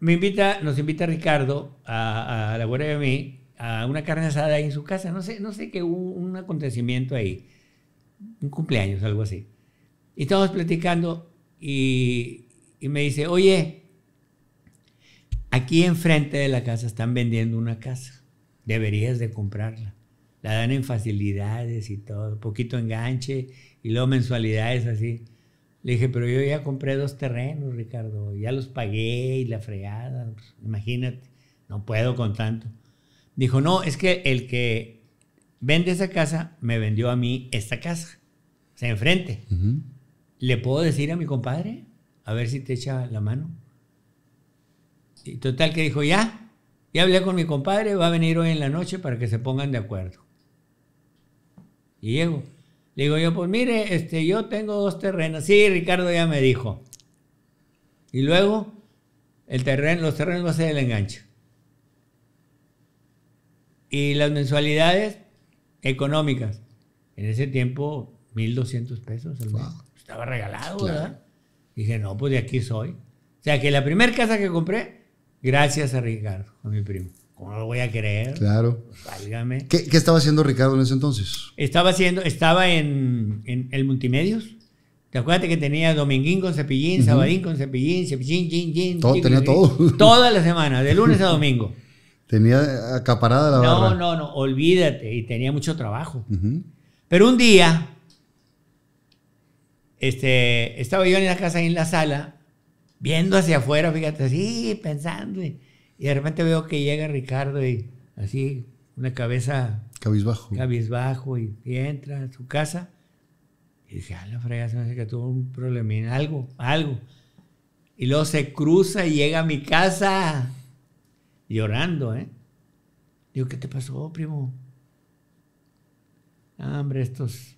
S2: me invita, nos invita Ricardo a, la buena de mí a una carne asada ahí en su casa. No sé, no sé qué un acontecimiento ahí. Un cumpleaños, algo así. Y estamos platicando y, me dice, oye, aquí enfrente de la casa están vendiendo una casa, deberías de comprarla. La dan en facilidades y todo, poquito enganche y luego mensualidades así. Le dije, pero yo ya compré dos terrenos, Ricardo, ya los pagué y la fregada, pues, imagínate, no puedo con tanto. Dijo, no, es que el que vende esa casa me vendió a mí esta casa, o sea, enfrente. ¿le puedo decir a mi compadre? A ver si te echa la mano. Y total que dijo, ya, ya hablé con mi compadre, va a venir hoy en la noche para que se pongan de acuerdo. Y llego. Le digo yo, pues mire, este, yo tengo dos terrenos. Sí, Ricardo ya me dijo. Y luego, el terreno, los terrenos va a ser el enganche. Y las mensualidades económicas. En ese tiempo, 1.200 pesos al mes estaba regalado, ¿verdad? dije, no, pues de aquí soy. O sea, que la primera casa que compré, gracias a Ricardo, a mi primo. ¿Cómo lo voy a creer? Claro. ¿Qué,
S1: estaba haciendo Ricardo en ese entonces?
S2: Estaba haciendo, estaba en, en el Multimedios. ¿Te acuerdas que tenía Dominguín con Cepillín, Sabadín con Cepillín, Cepillín, Gin, Gin? Todo, tenía todo. (laughs) Toda la semana, de lunes a domingo.
S1: Tenía acaparada la no, barra.
S2: No, no, no, olvídate. Y tenía mucho trabajo. Pero un día este, estaba yo en la casa, en la sala, viendo hacia afuera, fíjate, así, pensando. Y, de repente veo que llega Ricardo y así, una cabeza... Cabizbajo. Cabizbajo y, y entra a su casa. Y dice, ah, la se me hace que tuvo un problemín, algo, algo. Y luego se cruza y llega a mi casa llorando, ¿eh? Digo, ¿qué te pasó, primo? Ah, hombre, estos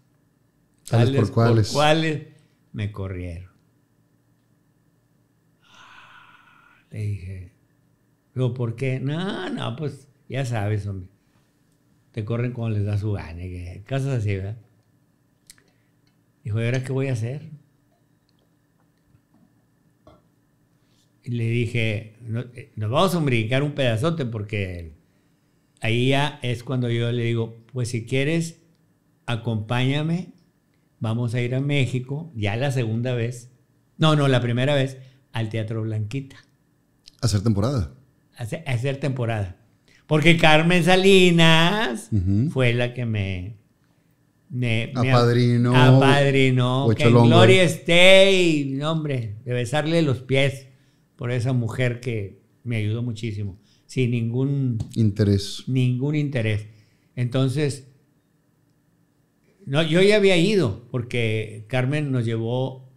S2: por cuáles? cuáles me corrieron. Ah, le dije, ¿por qué? No, no, pues ya sabes, hombre. Te corren cuando les da su gana, casas así, ¿verdad? Dijo, ¿y ahora qué voy a hacer? Y le dije, eh, nos vamos a brincar un pedazote porque ahí ya es cuando yo le digo, pues si quieres, acompáñame vamos a ir a México, ya la segunda vez, no, no, la primera vez, al Teatro Blanquita.
S1: A hacer temporada.
S2: A hacer, temporada. Porque Carmen Salinas fue la que me... me apadrinó. Me padrino. Que gloria esté hombre, de besarle los pies por esa mujer que me ayudó muchísimo. Sin ningún... Interés. Ningún interés. Entonces, no, yo ya había ido, porque Carmen nos llevó,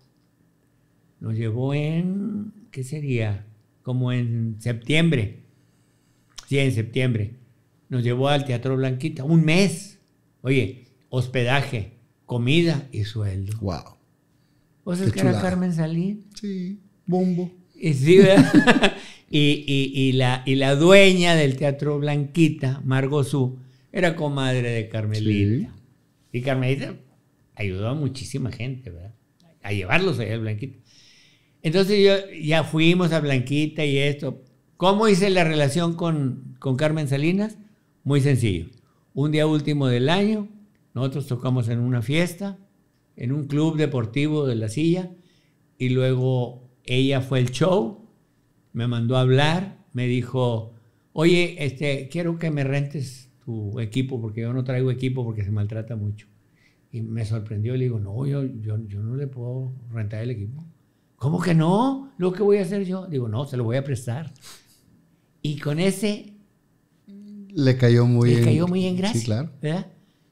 S2: nos llevó en, ¿qué sería? Como en septiembre. Sí, en septiembre. Nos llevó al Teatro Blanquita, un mes. Oye, hospedaje, comida y sueldo. Wow. ¿Vos sabés que era Carmen Salín? Sí, bombo. Y, sí, (laughs) y, y, y, la, y la dueña del Teatro Blanquita, Margot Su, era comadre de Carmelita. Y Carmelita ayudó a muchísima gente, ¿verdad? A llevarlos allá al Blanquita. Entonces yo, ya fuimos a Blanquita y esto. ¿Cómo hice la relación con, con Carmen Salinas? Muy sencillo. Un día último del año, nosotros tocamos en una fiesta, en un club deportivo de la silla, y luego ella fue el show, me mandó a hablar, me dijo, oye, este, quiero que me rentes tu equipo, porque yo no traigo equipo porque se maltrata mucho. Y me sorprendió, le digo, no, yo, yo, yo no le puedo rentar el equipo. ¿Cómo que no? ¿Lo que voy a hacer yo? Digo, no, se lo voy a prestar. Y con ese...
S1: Le cayó muy, le cayó muy en gracia. claro.
S2: ¿verdad?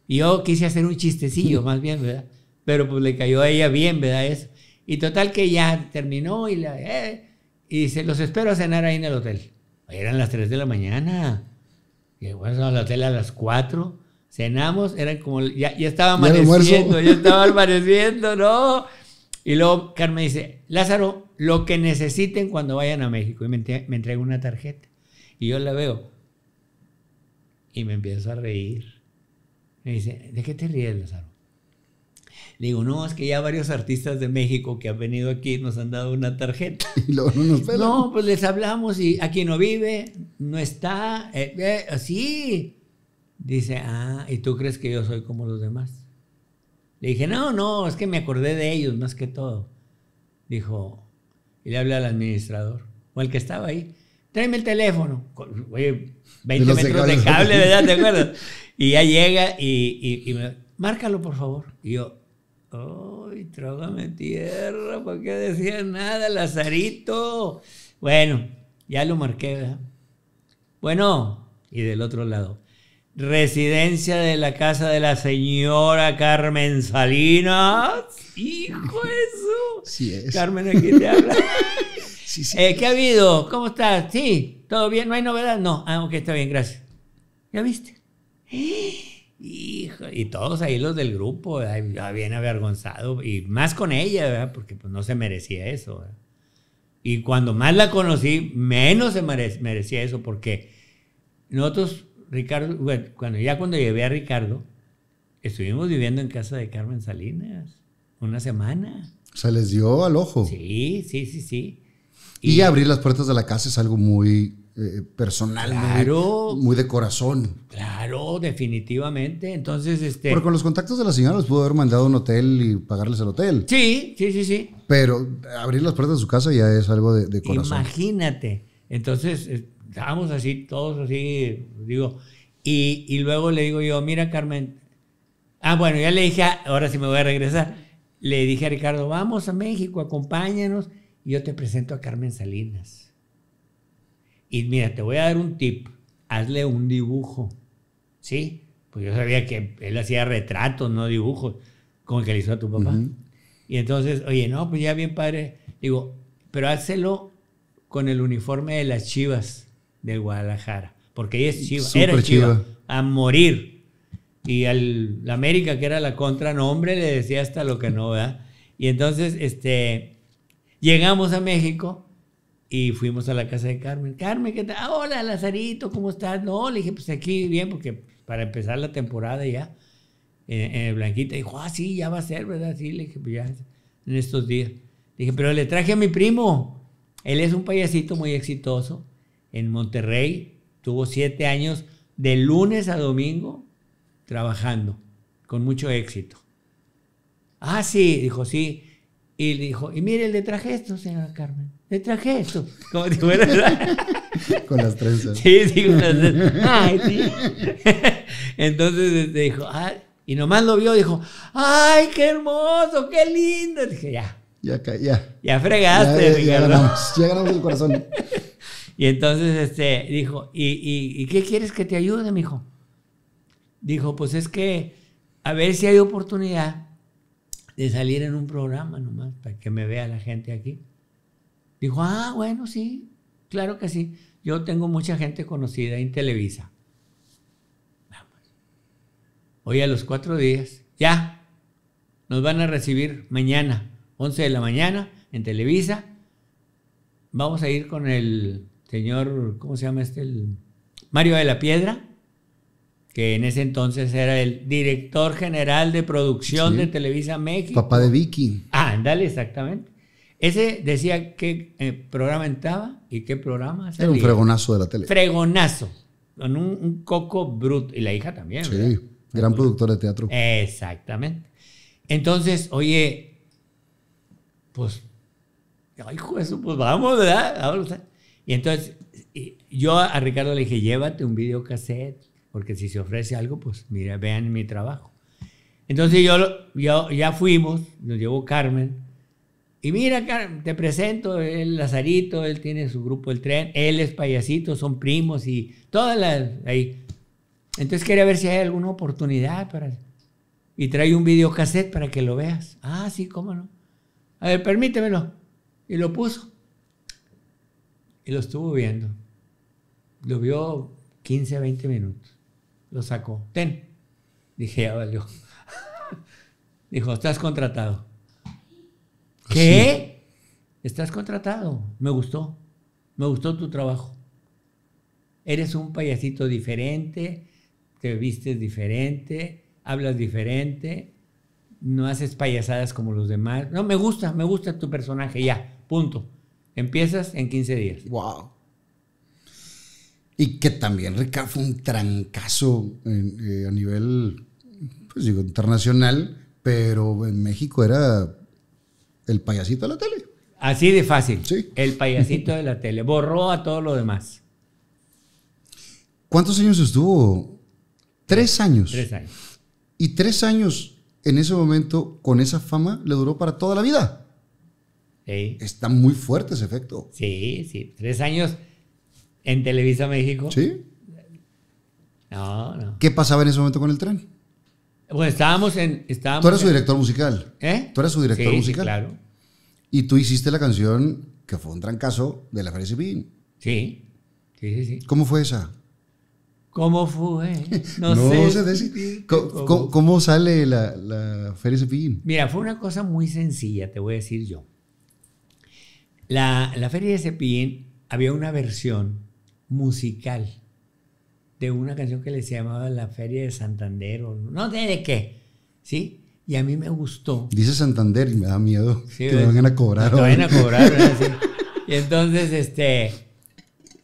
S2: Y yo quise hacer un chistecillo, (laughs) más bien, ¿verdad? Pero pues le cayó a ella bien, ¿verdad? Eso. Y total que ya terminó y, la, eh, y se los espero a cenar ahí en el hotel. Eran las 3 de la mañana. Y bueno, al hotel a las cuatro, cenamos, eran como, ya, estaba amaneciendo, ya estaba amaneciendo, ¿no? Y luego Carmen dice, Lázaro, lo que necesiten cuando vayan a México. Y me, me entrega una tarjeta. Y yo la veo. Y me empiezo a reír. Me dice, ¿de qué te ríes, Lázaro? Le digo, no, es que ya varios artistas de México que han venido aquí nos han dado una tarjeta. (laughs) Y luego no nos No, pues les hablamos y aquí no vive, no está, así. Eh, eh, Dice, ah, ¿y tú crees que yo soy como los demás? Le dije, no, no, es que me acordé de ellos más que todo. Dijo, y le hablé al administrador, o al que estaba ahí, tráeme el teléfono. Oye, 20 metros de cable, ¿verdad? ¿Te (laughs) acuerdas? Y ya llega y, y, y me, márcalo, por favor. Y yo, ¡Ay, trágame tierra! ¿Por qué decía nada, Lazarito? Bueno, ya lo marqué, ¿verdad? Bueno, y del otro lado. Residencia de la casa de la señora Carmen Salinas. ¡Hijo eso! Sí es. Carmen, aquí te habla. (laughs) sí, sí. Eh, ¿Qué ha habido? ¿Cómo estás? ¿Sí? ¿Todo bien? ¿No hay novedad? No. Ah, ok, está bien, gracias. ¿Ya viste? ¡Eh! y todos ahí los del grupo, bien avergonzado, y más con ella, porque pues, no se merecía eso. Y cuando más la conocí, menos se merecía eso, porque nosotros, Ricardo, bueno, cuando ya cuando llevé a Ricardo, estuvimos viviendo en casa de Carmen Salinas una semana.
S1: Se les dio al ojo.
S2: Sí, sí, sí, sí.
S1: y abrir las puertas de la casa es algo muy eh, personal, muy, de corazón.
S2: Claro, definitivamente. Entonces, este. Pero con los
S1: contactos de la señora les pudo haber mandado un hotel y pagarles el hotel.
S2: Sí, sí, sí, sí.
S1: Pero abrir las puertas de su casa ya es algo de, corazón.
S2: Imagínate. Entonces, eh, estábamos así, todos así, digo. Y, y luego le digo yo, mira, Carmen. Ah, bueno, ya le dije, ah, ahora sí me voy a regresar. Le dije a Ricardo, vamos a México, acompáñanos. Y yo te presento a Carmen Salinas. Y mira, te voy a dar un tip. Hazle un dibujo. ¿Sí? Pues yo sabía que él hacía retratos, no dibujos, como el que le hizo a tu papá. Y entonces, oye, no, pues ya bien padre. Digo, pero hazlo con el uniforme de las chivas de Guadalajara. Porque ella es chiva. era chiva, A morir. Y al la América, que era la contra, le decía hasta lo que no, ¿verdad? Y entonces, este, llegamos a México y fuimos a la casa de Carmen. Carmen, ¿qué tal? hola, Lazarito, ¿cómo estás? No, le dije, pues aquí bien, porque para empezar la temporada ya, en, eh, eh, Blanquita. Dijo, ah, sí, ya va a ser, ¿verdad? Sí, le dije, pues ya, en estos días. dije, pero le traje a mi primo. Él es un payasito muy exitoso en Monterrey. Tuvo siete años de lunes a domingo trabajando con mucho éxito. Ah, sí, dijo, sí. Y dijo, y mire, le traje esto, señora Carmen le traje esto. Como (laughs) Con las trenzas. Sí, sí, con las Ay, sí. (laughs) Entonces este, dijo, y nomás lo vio, dijo, ay, qué hermoso, qué lindo. dije, ya. Ya, ya. Ya fregaste, ya, Ya ganamos, el corazón. (laughs) y entonces este, dijo, ¿Y, ¿y, y, qué quieres que te ayude, mijo? Dijo, pues es que a ver si hay oportunidad de salir en un programa nomás, para que me vea la gente aquí. Dijo, ah, bueno, sí, claro que sí. Yo tengo mucha gente conocida en Televisa. Hoy a los cuatro días, ya, nos van a recibir mañana, 11 de la mañana, en Televisa. Vamos a ir con el señor, ¿cómo se llama este? El Mario de la Piedra, que en ese entonces era el director general de producción de Televisa México. Papá de Vicky. Ah, dale, exactamente. Ese decía qué eh, programa entraba y qué programa salía. Era un fregonazo de la tele. Fregonazo. Con un, coco bruto. Y la hija también. Sí, gran productor de teatro. Exactamente. Entonces, oye, pues, ay, eso, pues vamos, ¿verdad? y entonces, yo a Ricardo le dije, llévate un videocassette, porque si se ofrece algo, pues mira, vean mi trabajo. Entonces yo, yo ya fuimos, nos llevó Carmen y mira, te presento el Lazarito, él tiene su grupo El Tren, él es payasito, son primos y todas las ahí. Entonces quería ver si hay alguna oportunidad para... Y trae un videocassette para que lo veas. Ah, sí, cómo no. A ver, permítemelo. Y lo puso. Y lo estuvo viendo. Lo vio 15, 20 minutos. Lo sacó. Ten. Dije, ya valió. (laughs) Dijo, estás contratado. ¿Qué? Estás contratado. Me gustó. Me gustó tu trabajo. Eres un payasito diferente, te vistes diferente, hablas diferente, no haces payasadas como los demás. No, me gusta, me gusta tu personaje, ya, punto. Empiezas en 15 días. Wow.
S1: Y que también Ricardo fue un trancazo eh, a nivel pues digo,
S2: internacional, pero en México era el payasito de la tele. Así de fácil. Sí. El payasito de la tele. Borró a todo lo demás.
S1: ¿Cuántos años estuvo? Tres años. Tres años. Y tres años en ese momento, con esa fama, le duró para toda la vida. Sí.
S2: Está muy fuerte ese efecto. Sí, sí. Tres años en Televisa México. Sí. No, no.
S1: ¿Qué pasaba en ese momento con el tren?
S2: Bueno, estábamos en... Estábamos Tú eras su director
S1: musical. ¿Eh? Tú eras su director musical. Sí, claro. Y tú hiciste la canción que fue un trancazo de la Feria Sepiín. Sí. Sí, sí, sí. ¿Cómo fue esa?
S2: ¿Cómo fue? (laughs) No, no sé. decir. ¿Cómo, sale la, la Feria Cepillín? Mira, fue una cosa muy sencilla, te voy a decir yo. La, la Feria de Cepillín había una versión musical de una canción que les llamaba La Feria de Santander, o no sé de qué, ¿sí? Y a mí me gustó.
S1: Dice Santander y me da miedo que vayan a cobrar. a cobrar, (laughs)
S2: Y entonces, este,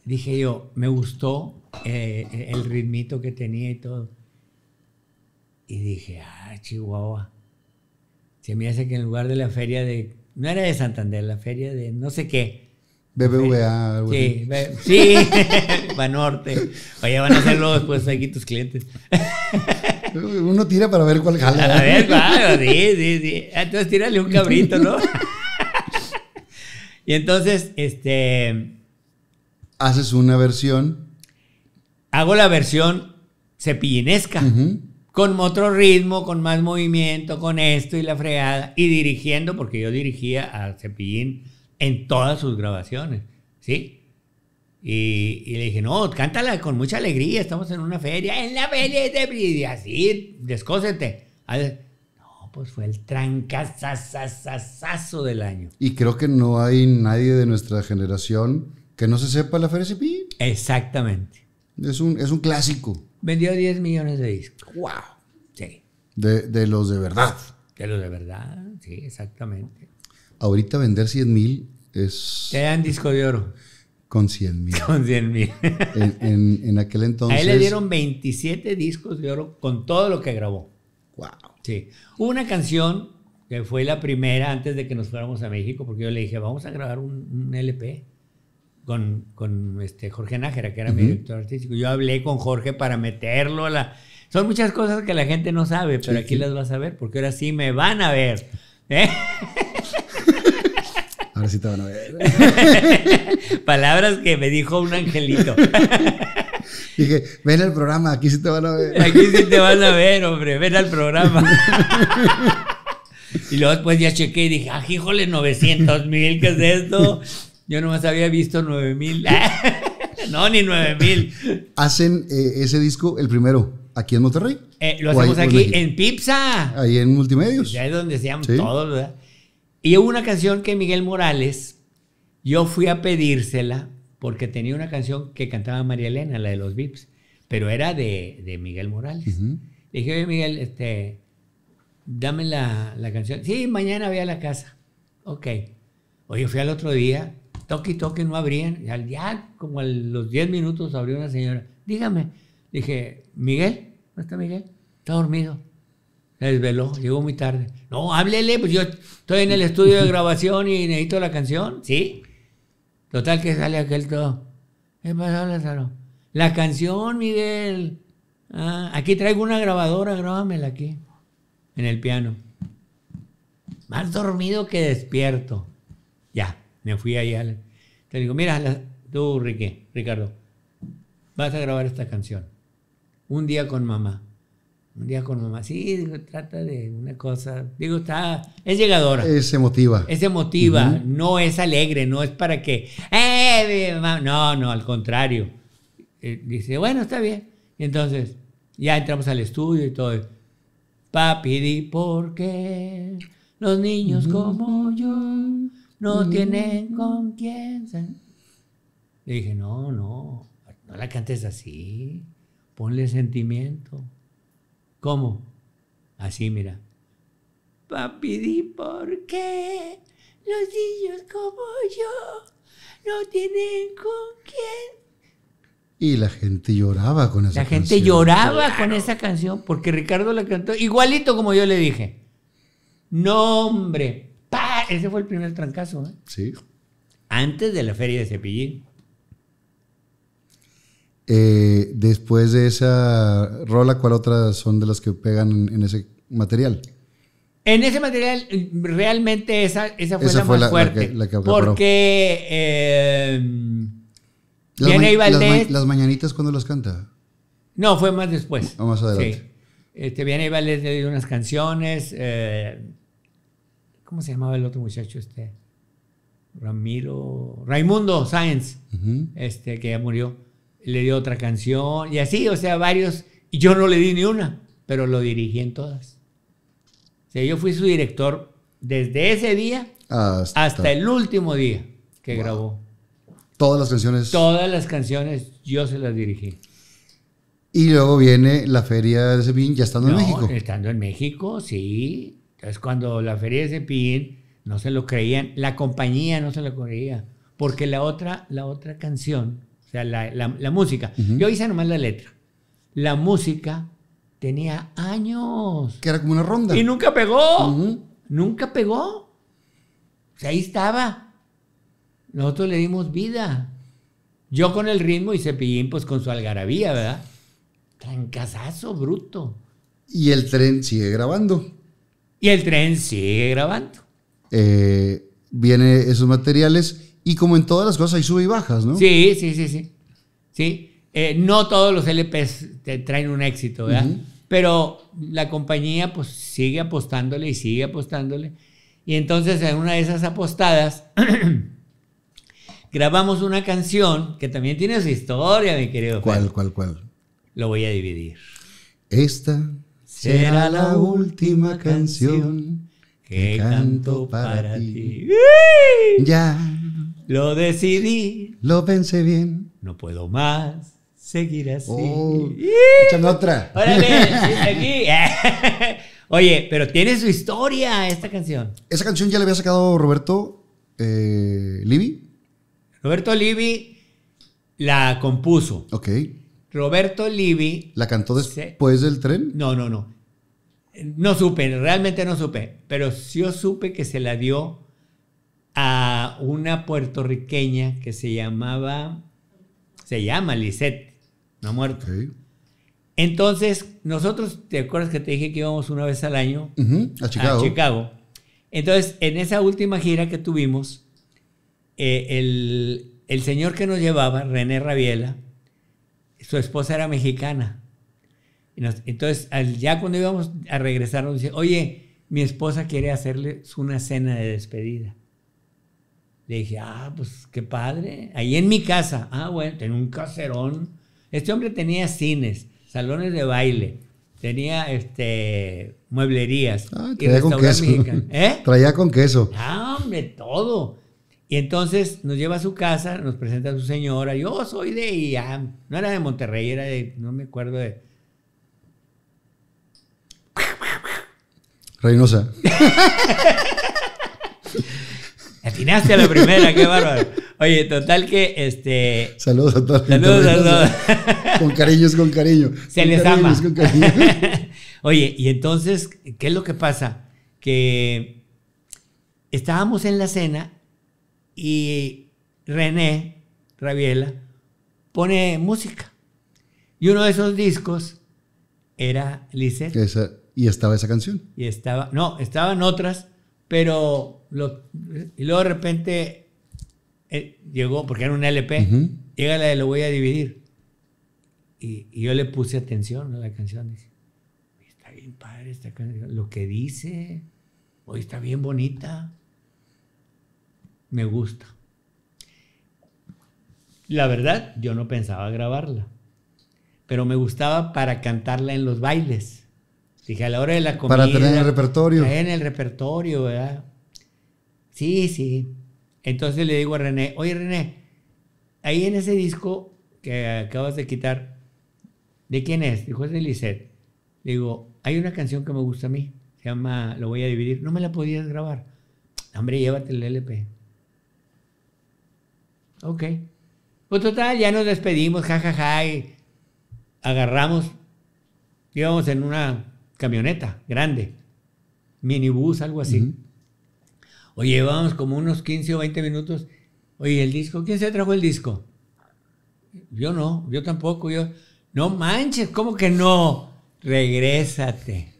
S2: dije yo, me gustó eh, el ritmito que tenía y todo. Y dije, ah, Chihuahua. Se me hace que en lugar de la feria de, no era de Santander, la feria de no sé qué, BBVA, sí, Sí, para (laughs) norte. Oye, van a hacerlo después aquí tus clientes.
S1: (laughs) Uno tira para ver cuál jala. A ver, claro, sí, sí, sí. Ah, entonces
S2: tírale un cabrito, ¿no? (laughs) y entonces, este. Haces una versión. Hago la versión cepillinesca. Con otro ritmo, con más movimiento, con esto y la fregada. Y dirigiendo, porque yo dirigía a Cepillín en todas sus grabaciones, ¿sí? Y, le dije, no, cántala con mucha alegría, estamos en una feria, en la feria de Bridia, así, descósete. No, pues fue el trancazazazazo del año.
S1: Y creo que no hay nadie de nuestra generación que no se sepa la feria Exactamente.
S2: Es un, es un clásico. Vendió 10 millones de discos. ¡Wow! Sí.
S1: De, de los de verdad.
S2: De los de verdad, sí, exactamente
S1: ahorita vender 100 mil es... Que hayan disco de oro. Con 100 mil. Con 100 mil. en, aquel entonces... A él le dieron
S2: 27 discos de oro con todo lo que grabó. Wow. Sí. Hubo una canción que fue la primera antes de que nos fuéramos a México, porque yo le dije, vamos a grabar un, LP con, con, este Jorge Nájera, que era mi director artístico. Yo hablé con Jorge para meterlo a la... Son muchas cosas que la gente no sabe, pero aquí las vas a ver, porque ahora sí me van a ver. ¿eh? a ver. (laughs) Palabras que me dijo un angelito. (laughs)
S1: Dije, ven al programa, aquí sí te van a ver. Aquí
S2: sí te van a ver, hombre, ven al programa. y luego después ya chequé y dije, ah, híjole, 900 mil, ¿qué es esto? Yo nomás había visto 9 mil. (laughs) no, ni 9 mil.
S1: Hacen eh, ese disco, el primero, aquí en Monterrey. Eh, lo hacemos aquí
S2: en Pipsa. Ahí en Multimedios. Ya es donde se todo, ¿verdad? Y hubo una canción que Miguel Morales, yo fui a pedírsela porque tenía una canción que cantaba María Elena, la de los Vips, pero era de, de Miguel Morales. dije, oye Miguel, este, dame la, canción. Sí, mañana voy a la casa. Ok. Oye, fui al otro día, toque y toque, no abrían. Ya, ya como a los 10 minutos abrió una señora. Dígame. Dije, Miguel, está Miguel? Está dormido. Se desveló, llegó muy tarde. No, háblele, pues yo estoy en el estudio de grabación y necesito la canción. Sí. Total que sale aquel todo. ¿Qué pasó, Lázaro? La canción, Miguel. Ah, aquí traigo una grabadora, grábamela aquí. En el piano. Más dormido que despierto. Ya, me fui allá. Te digo, mira, tú, Ricardo, vas a grabar esta canción. Un día con mamá un día con mamá, sí, trata de una cosa, digo, está, es llegadora. Es emotiva. Es emotiva, no es alegre, no es para que, eh, no, no, al contrario. Eh, dice, bueno, está bien. Y entonces, ya entramos al estudio y todo. Papi, y por qué los niños como yo no tienen con quién. Le dije, no, no, no la cantes así, ponle sentimiento ¿Cómo? Así, mira. Papi, ¿y por qué los niños como yo no tienen con quién. Y la gente
S1: lloraba con esa canción. La gente lloraba
S2: con esa canción porque Ricardo la cantó igualito como yo le dije. No, hombre. Ese fue el primer trancazo. ¿eh? Sí. Antes de la feria de Cepillín.
S1: Eh, después de esa rola, ¿cuál otra son de las que pegan en, ese material?
S2: En ese material, realmente esa, fue la más fuerte. porque eh, las Valdés. Las,
S1: mañanitas cuando las canta?
S2: No, fue más después. Vamos más adelante. Este, viene Valdés le dio unas canciones. Eh, ¿Cómo se llamaba el otro muchacho este? Ramiro. Raimundo Sáenz, este, que ya murió le dio otra canción y así, o sea, varios. Y yo no le di ni una, pero lo dirigí en todas. O sea, yo fui su director desde ese día hasta, el último día que grabó. Todas las canciones. Todas las canciones yo se las dirigí.
S1: Y luego viene la feria de Cepillín ya estando en México.
S2: Estando en México, sí. Entonces cuando la feria de Cepillín no se lo creían, la compañía no se lo creía, porque la otra, la otra canción la, música. Yo hice nomás la letra. La música tenía años. Que era como una ronda. Y nunca pegó. Nunca pegó. O sea, ahí estaba. Nosotros le dimos vida. Yo con el ritmo y Cepillín, pues con su algarabía, ¿verdad? casazo, bruto.
S1: Y el tren sigue grabando.
S2: Y el tren sigue grabando.
S1: Eh, viene esos materiales y como en todas las cosas hay sube y bajas, ¿no?
S2: Sí, sí, sí, sí. Sí. Eh, no todos los LPs te traen un éxito, ¿verdad? Pero la compañía pues sigue apostándole y sigue apostándole. Y entonces en una de esas apostadas (clears throat) grabamos una canción que también tiene su historia, mi querido. ¿Cuál,
S1: cuál, cuál? Lo voy a dividir. Esta será la última
S2: canción que canto para ti. Ya. Lo decidí. Lo pensé bien. No puedo más seguir así. Oh, otra. Órale, aquí. (laughs) (laughs) Oye, pero tiene su historia esta canción.
S1: Esa canción ya la había sacado Roberto eh,
S2: Roberto Livi la compuso. Ok. Roberto Livi. ¿La cantó después del tren? No, no, no. No supe, realmente no supe. Pero yo supe que se la dio a una puertorriqueña que se llamaba, se llama Lisette, no muerto. Entonces, nosotros, ¿te acuerdas que te dije que íbamos una vez al año a, Chicago. Entonces, en esa última gira que tuvimos, eh, el, señor que nos llevaba, René Rabiela, su esposa era mexicana. Entonces, ya cuando íbamos a regresar, nos dice, oye, mi esposa quiere hacerles una cena de despedida. Le dije, ah, pues qué padre. Ahí en mi casa. Ah, bueno, tenía un caserón. Este hombre tenía cines, salones de baile, tenía este, mueblerías. Ah, traía con queso. ¿Eh? (laughs) Traía con queso. Ah, hombre, todo. Y entonces nos lleva a su casa, nos presenta a su señora. Yo soy de. no era de Monterrey, era de. No me acuerdo de.
S1: Reynosa. (laughs) Atinaste a la primera, qué bárbaro.
S2: Oye, total que este. Saludos a todos. Saludos a todos.
S1: Con cariño es con cariño. Se les ama. (laughs)
S2: Oye, y entonces, ¿qué es lo que pasa? Que estábamos en la cena y René Rabiela pone música. Y uno de esos discos era
S1: Lisette. y estaba esa canción.
S2: Y estaba, no, estaban otras, pero y luego de repente eh, llegó, porque era un LP, llega la de lo voy a dividir. Y, yo le puse atención a la canción. Dice, está bien padre esta Lo que dice, hoy está bien bonita. Me gusta. La verdad, yo no pensaba grabarla. Pero me gustaba para cantarla en los bailes. Dije, a la hora de la comida. Para tener el repertorio. en el repertorio, ¿verdad? Sí, sí. Entonces le digo a René, oye René, ahí en ese disco que acabas de quitar, ¿de quién es? Dijo, es de Lisette. Le digo, hay una canción que me gusta a mí, se llama Lo voy a dividir, no me la podías grabar. Hombre, llévate el LP. Ok. Pues total, ya nos despedimos, jajaja, y agarramos, íbamos en una camioneta grande, minibús, algo así o llevamos como unos 15 o 20 minutos. Oye, el disco, ¿quién se trajo el disco? Yo no, yo tampoco, yo. No manches, ¿cómo que no? Regrésate.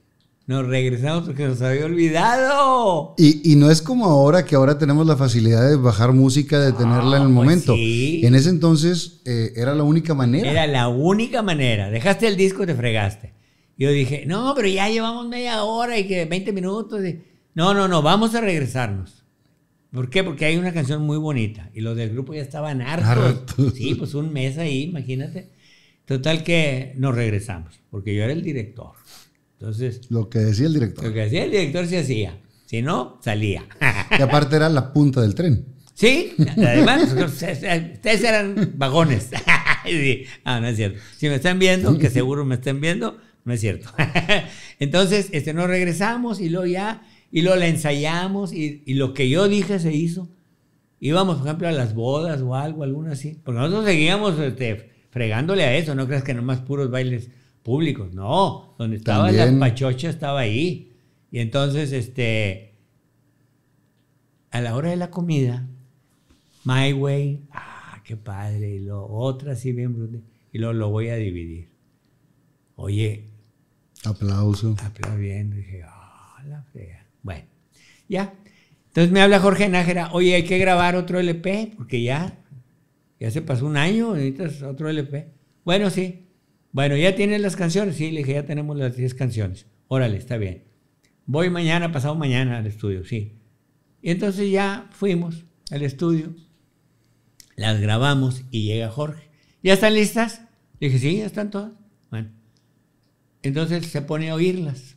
S2: Nos regresamos porque nos había olvidado.
S1: Y, no es como ahora que ahora tenemos la facilidad de bajar música, de ah, tenerla en el pues momento. En ese entonces eh, era la única manera. Era la única
S2: manera. Dejaste el disco, te fregaste. Yo dije, no, pero ya llevamos media hora y que 20 minutos. Y no, no, no, vamos a regresarnos. ¿Por qué? Porque hay una canción muy bonita y los del grupo ya estaban hartos. Sí, pues un mes ahí, imagínate. Total que nos regresamos, porque yo era el director. Entonces, lo que decía el director. Lo que decía el director se hacía. Si no, salía. Y aparte
S1: era la punta del tren. Sí, además,
S2: ustedes eran vagones. (laughs) Ah, no es cierto. Si me están viendo, que seguro me están viendo, no es cierto. (laughs) Entonces, este, nos regresamos y luego ya y lo la ensayamos y, y, lo que yo dije se hizo. Íbamos, por ejemplo, a las bodas o algo, alguna así. Porque nosotros seguíamos este, fregándole a eso, no creas que nomás puros bailes públicos, no. Donde estaba la pachocha estaba ahí. Y entonces, este, a la hora de la comida, My Way, ah, qué padre, y lo otra así bien y lo, lo voy a dividir. Oye. Aplauso. Aplaudiendo, dije, ah, la fe bueno, ya. Entonces me habla Jorge Nájera, oye, hay que grabar otro LP, porque ya, ya se pasó un año, necesitas otro LP. Bueno, sí. Bueno, ¿ya tienes las canciones? Sí, le dije, ya tenemos las 10 canciones. Órale, está bien. Voy mañana, pasado mañana al estudio, sí. Y entonces ya fuimos al estudio, las grabamos y llega Jorge. ¿Ya están listas? Le dije, sí, ya están todas. Bueno, entonces se pone a oírlas.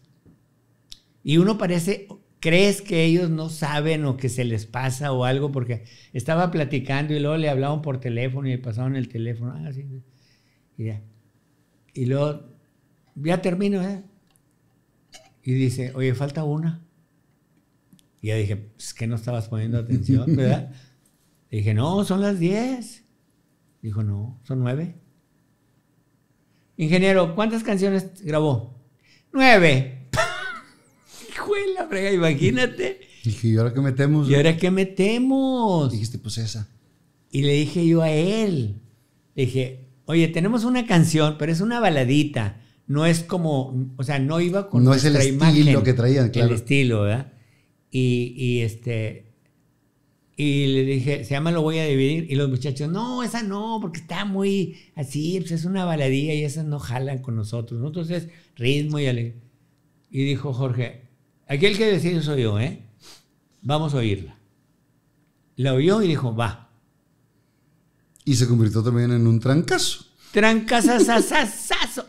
S2: Y uno parece, crees que ellos no saben o que se les pasa o algo, porque estaba platicando y luego le hablaban por teléfono y le pasaban el teléfono. Ah, y, ya. y luego, ya termino, ¿eh? Y dice, oye, falta una. Y yo dije, es pues, que no estabas poniendo atención, (laughs) ¿verdad? Le dije, no, son las 10. Dijo, no, son nueve Ingeniero, ¿cuántas canciones grabó? Nueve la frega, imagínate. Dije, ¿y ahora qué metemos? ¿Y ahora qué metemos? Dijiste, pues esa. Y le dije yo a él, le dije, oye, tenemos una canción, pero es una baladita. No es como, o sea, no iba con no es el estilo imagen, que traían, claro. El estilo, Y, este, y le dije, se llama Lo voy a dividir. Y los muchachos, no, esa no, porque está muy así, pues, es una baladía y esas no jalan con nosotros. Nosotros es ritmo y alegría. Y dijo Jorge, Aquel que decía soy yo, ¿eh? Vamos a oírla. La oyó y dijo, va.
S1: Y se convirtió también en un trancazo.
S2: Trancazazazazo.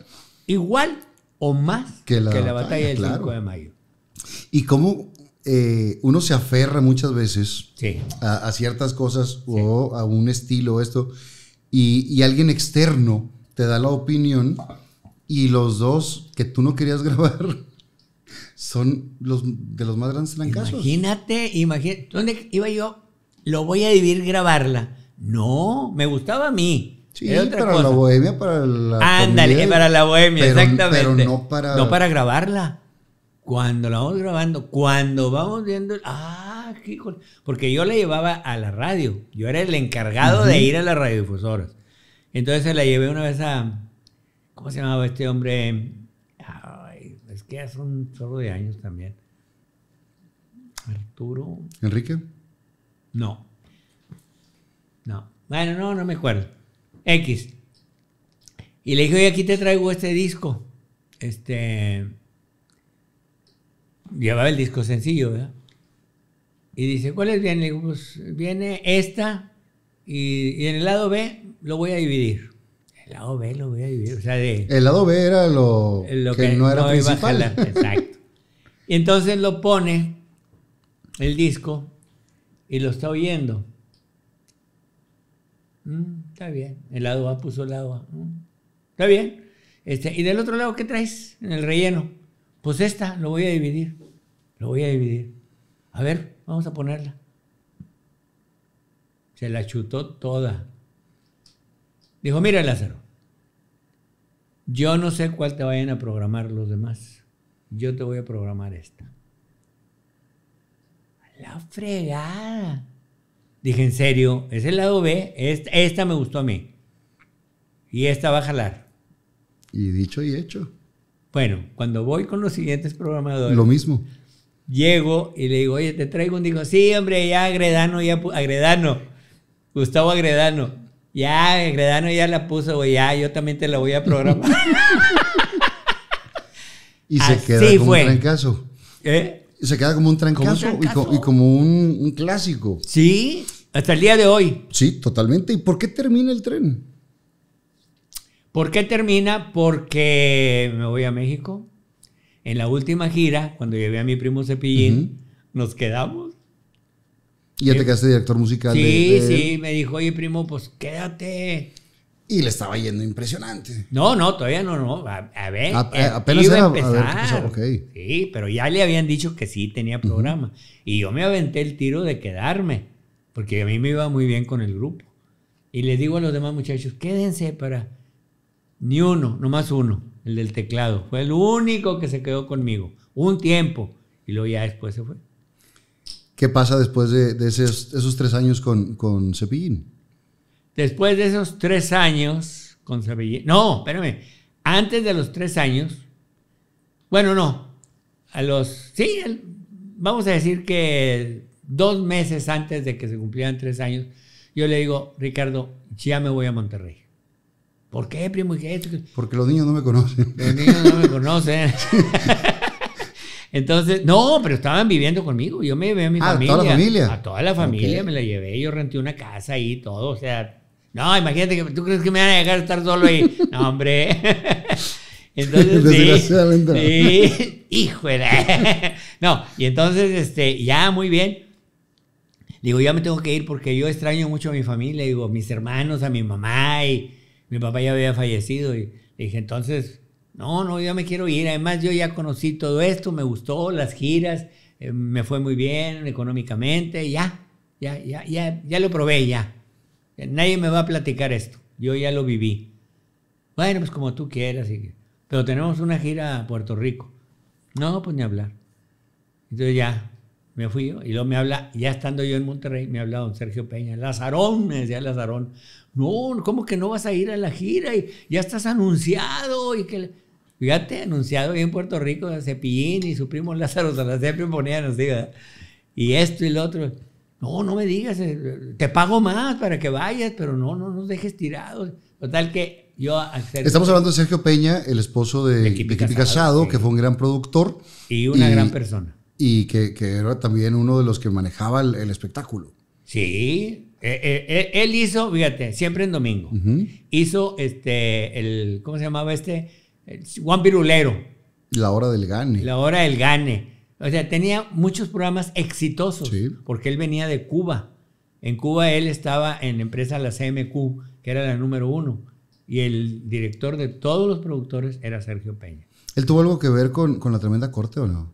S2: Igual o más que la, batalla, del 5 de
S1: mayo. Y como eh, uno se aferra muchas veces a, ciertas cosas o a un estilo, esto, y alguien externo te da la opinión y los dos que tú no querías (laughs) grabar son
S2: los de los más grandes trancazos. Imagínate, imagínate. ¿Dónde iba yo? Lo voy a vivir grabarla. No, me gustaba a mí. Sí, para la bohemia,
S1: para la. Ándale, para la bohemia, exactamente. Pero no para. No para
S2: grabarla. Cuando la vamos grabando, cuando vamos viendo. ¡Ah! Qué Porque yo la llevaba a la radio. Yo era el encargado de ir a las radiodifusoras. Entonces la llevé una vez a. ¿Cómo se llamaba este hombre? Ah, es que hace un solo de años también. Arturo.
S1: ¿Enrique? No.
S2: No. Bueno, no, no me acuerdo. X. Y le dije, oye, aquí te traigo este disco. Este. Llevaba el disco sencillo, ¿verdad? Y dice, ¿cuál es? Le pues viene esta y en el lado B lo voy a dividir. El lado B lo voy a dividir. el
S1: lado B era lo, eh, que, no era principal. exacto.
S2: Y entonces lo pone el disco y lo está oyendo. Mm, está bien. El lado A puso el lado A. Mm, está bien. Este, y del otro lado, ¿qué traes en el relleno? Pues esta, lo voy a dividir. Lo voy a dividir. A ver, vamos a ponerla. Se la chutó toda. Dijo, mira Lázaro, yo no sé cuál te vayan a programar los demás. Yo te voy a programar esta. la fregada. Dije, en serio, es el lado B. Esta, me gustó a mí. Y esta va a jalar.
S1: Y dicho y hecho.
S2: Bueno, cuando voy con los siguientes programadores. Lo mismo. Llego y le digo, oye, te traigo un. digo, sí, hombre, ya Agredano, ya Agredano. Gustavo Agredano. Ya, Gredano ya la puso, güey. Ya, yo también te la voy a programar. (laughs) ¿Eh?
S1: y se queda como un trancazo. ¿Eh? Se queda como un trancazo, Y, como un, clásico. Sí, hasta el día de hoy. Sí, totalmente. ¿Y por qué termina el tren?
S2: ¿Por qué termina? Porque me voy a México. En la última gira, cuando llevé a mi primo Cepillín, nos quedamos
S1: y ya te quedaste director musical. Sí, de, sí,
S2: me dijo, oye, primo, pues quédate. Y le estaba yendo impresionante. No, no, todavía no, no. A, ver, a, Sí, pero ya le habían dicho que sí tenía programa. Y yo me aventé el tiro de quedarme, porque a mí me iba muy bien con el grupo. Y le digo a los demás muchachos, quédense para... Ni uno, nomás uno, el del teclado. Fue el único que se quedó conmigo. Un tiempo. Y luego ya después se fue.
S1: ¿Qué pasa después de, esos, tres años con, Cepillín?
S2: Después de esos tres años con Cepillín. No, espérame. Antes de los tres años. Bueno, no. A los. Sí, vamos a decir que dos meses antes de que se cumplieran tres años, yo le digo, Ricardo, ya me voy a Monterrey. ¿Por qué, primo?
S1: Porque los niños no me conocen. Los niños no
S2: me conocen. (laughs) Entonces, no, pero estaban viviendo conmigo. Yo me llevé a mi ah, familia. ¿A toda la familia? A toda la familia me la llevé. Yo renté una casa ahí, todo. O sea, no, imagínate que tú crees que me van a dejar estar solo ahí. No, hombre. (laughs) Entonces, Sí, híjole. (laughs) No, y entonces, este, ya muy bien. Digo, ya me tengo que ir porque yo extraño mucho a mi familia, digo, mis hermanos, a mi mamá y mi papá ya había fallecido. Y dije, entonces, no, no, yo me quiero ir. Además, yo ya conocí todo esto, me gustó las giras, eh, me fue muy bien económicamente, ya, ya, ya, ya, ya lo probé, ya. Nadie me va a platicar esto, yo ya lo viví. Bueno, pues como tú quieras, pero tenemos una gira a Puerto Rico. No, pues ni hablar. Entonces ya, me fui yo, y luego me habla, ya estando yo en Monterrey, me habla don Sergio Peña, Lazarón, me decía Lazarón, no, ¿cómo que no vas a ir a la gira? Y ya estás anunciado y que... Fíjate, anunciado bien en Puerto Rico, Cepillín y su primo Lázaro siempre ponían nos diga Y esto y lo otro. No, no me digas, eh, te pago más para que vayas, pero no, no nos dejes tirados. Total que yo... Estamos hablando
S1: de Sergio Peña, el esposo de, de Casado, que fue un gran productor. Y una gran persona.
S2: Y que, que, era también uno de los que manejaba el, espectáculo. Sí, eh, eh, él hizo, fíjate, siempre en domingo, hizo este, el, ¿cómo se llamaba este? Juan Pirulero La hora del gane. La hora del gane. O sea, tenía muchos programas exitosos porque él venía de Cuba. En Cuba él estaba en la empresa La CMQ, que era la número uno. Y el director de todos los productores era Sergio Peña.
S1: ¿Él tuvo algo que ver con la tremenda corte o no?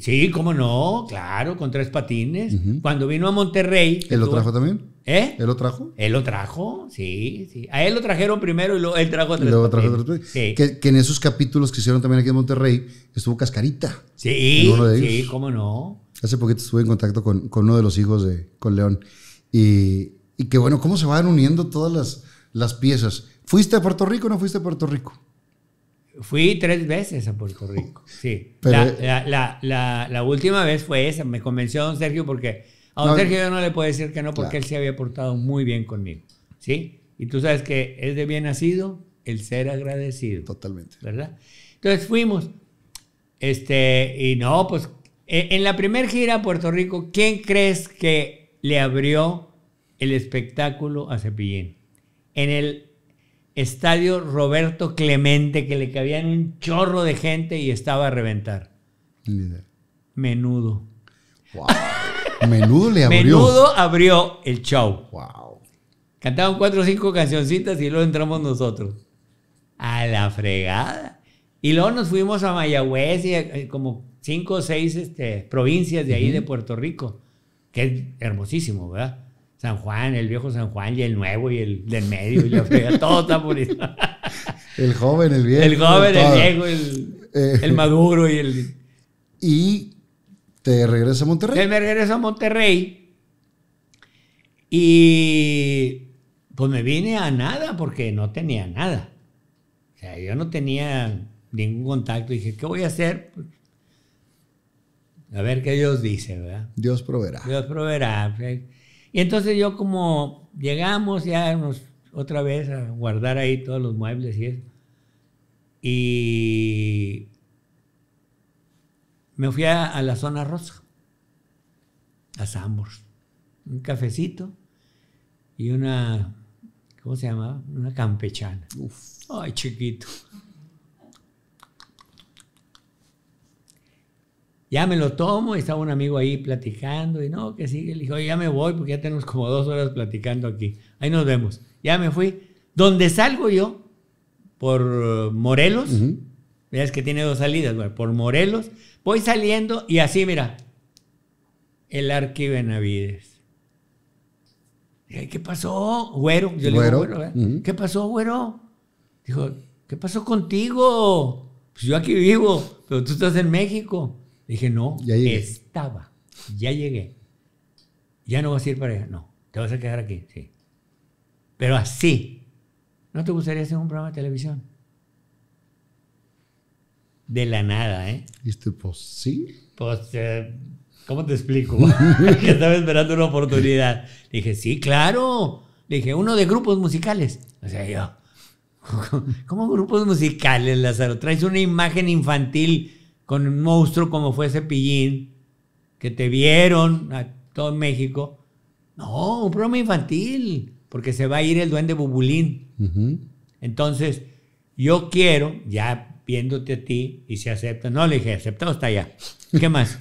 S1: Sí, cómo no,
S2: claro, con tres patines. Cuando vino a Monterrey. ¿Él lo trajo también? ¿Eh? ¿Él lo trajo? Él lo trajo, sí, sí. A él lo trajeron primero y luego él trajo tres luego patines. Trajo tres. Sí.
S1: Que, en esos capítulos que hicieron también aquí en Monterrey estuvo Cascarita. Sí, sí,
S2: cómo no.
S1: Hace poquito estuve en contacto con, uno de los hijos de con León. Y, y que bueno, cómo se van uniendo todas las, las piezas. ¿Fuiste a Puerto Rico o no fuiste a Puerto Rico?
S2: Fui tres veces a Puerto Rico, sí. la, última vez fue esa, me convenció a don Sergio porque a don Sergio yo no le puedo decir que no porque él se había portado muy bien conmigo, ¿sí? Y tú sabes que es de bien nacido el ser agradecido. Totalmente. ¿Verdad? Entonces fuimos, este, y no, pues e, en la primera gira a Puerto Rico, ¿quién crees que le abrió el espectáculo a Cepillín? En el Estadio Roberto Clemente, que le cabían un chorro de gente y estaba a reventar. Menudo. Menudo le abrió. Menudo abrió el show. Cantaban cuatro o cinco cancioncitas y luego entramos nosotros. A la fregada. Y luego nos fuimos a Mayagüez y eh, como cinco o seis este, provincias de ahí de Puerto Rico, que es hermosísimo, ¿verdad? San Juan, el viejo San Juan y el nuevo y el del medio y (laughs) todo está bonito. (laughs) El joven, el viejo. El joven, el, viejo, el, eh, maduro y el... (laughs) Y te regresa a Monterrey. Me regreso a Monterrey. Y pues me vine a nada porque no tenía nada. O sea, yo no tenía ningún contacto. dije, ¿qué voy a hacer? A ver qué Dios dice, ¿verdad? Dios proveerá. Dios proveerá. Y entonces yo como llegamos ya otra vez a guardar ahí todos los muebles y eso. Y me fui a, la zona rosa, a Sambors. Un cafecito y una, ¿cómo se llamaba? Una campechana. Uf. Ay, chiquito. Ya me lo tomo y estaba un amigo ahí platicando y no, que sigue. Le dijo ya me voy porque ya tenemos como dos horas platicando aquí. Ahí nos vemos. Ya me fui. Donde salgo yo, por Morelos, veas que tiene dos salidas, por Morelos, voy saliendo y así, mira, el Arqui Benavides. ¿qué pasó, güero? Yo digo, güero, ¿qué pasó, güero? Dijo, ¿qué pasó contigo? Pues yo aquí vivo, pero tú estás en México. Dije, no, ya estaba, ya llegué. Ya no vas a ir para allá. No, te vas a quedar aquí, sí. Pero así, ¿no te gustaría hacer un programa de televisión? De la nada, ¿eh? Dijiste, pues sí. Pues, eh, ¿cómo te explico? (laughs) que estaba esperando una oportunidad. Dije, sí, claro. Dije, uno de grupos musicales. O sea, yo, (laughs) ¿cómo grupos musicales, Lázaro? Traes una imagen infantil con un monstruo como fue Cepillín, que te vieron a todo México. No, un programa infantil, porque se va a ir el duende Bubulín. Entonces, yo quiero, ya viéndote a ti, y se acepta. No, le dije, aceptado está ya. ¿Qué más?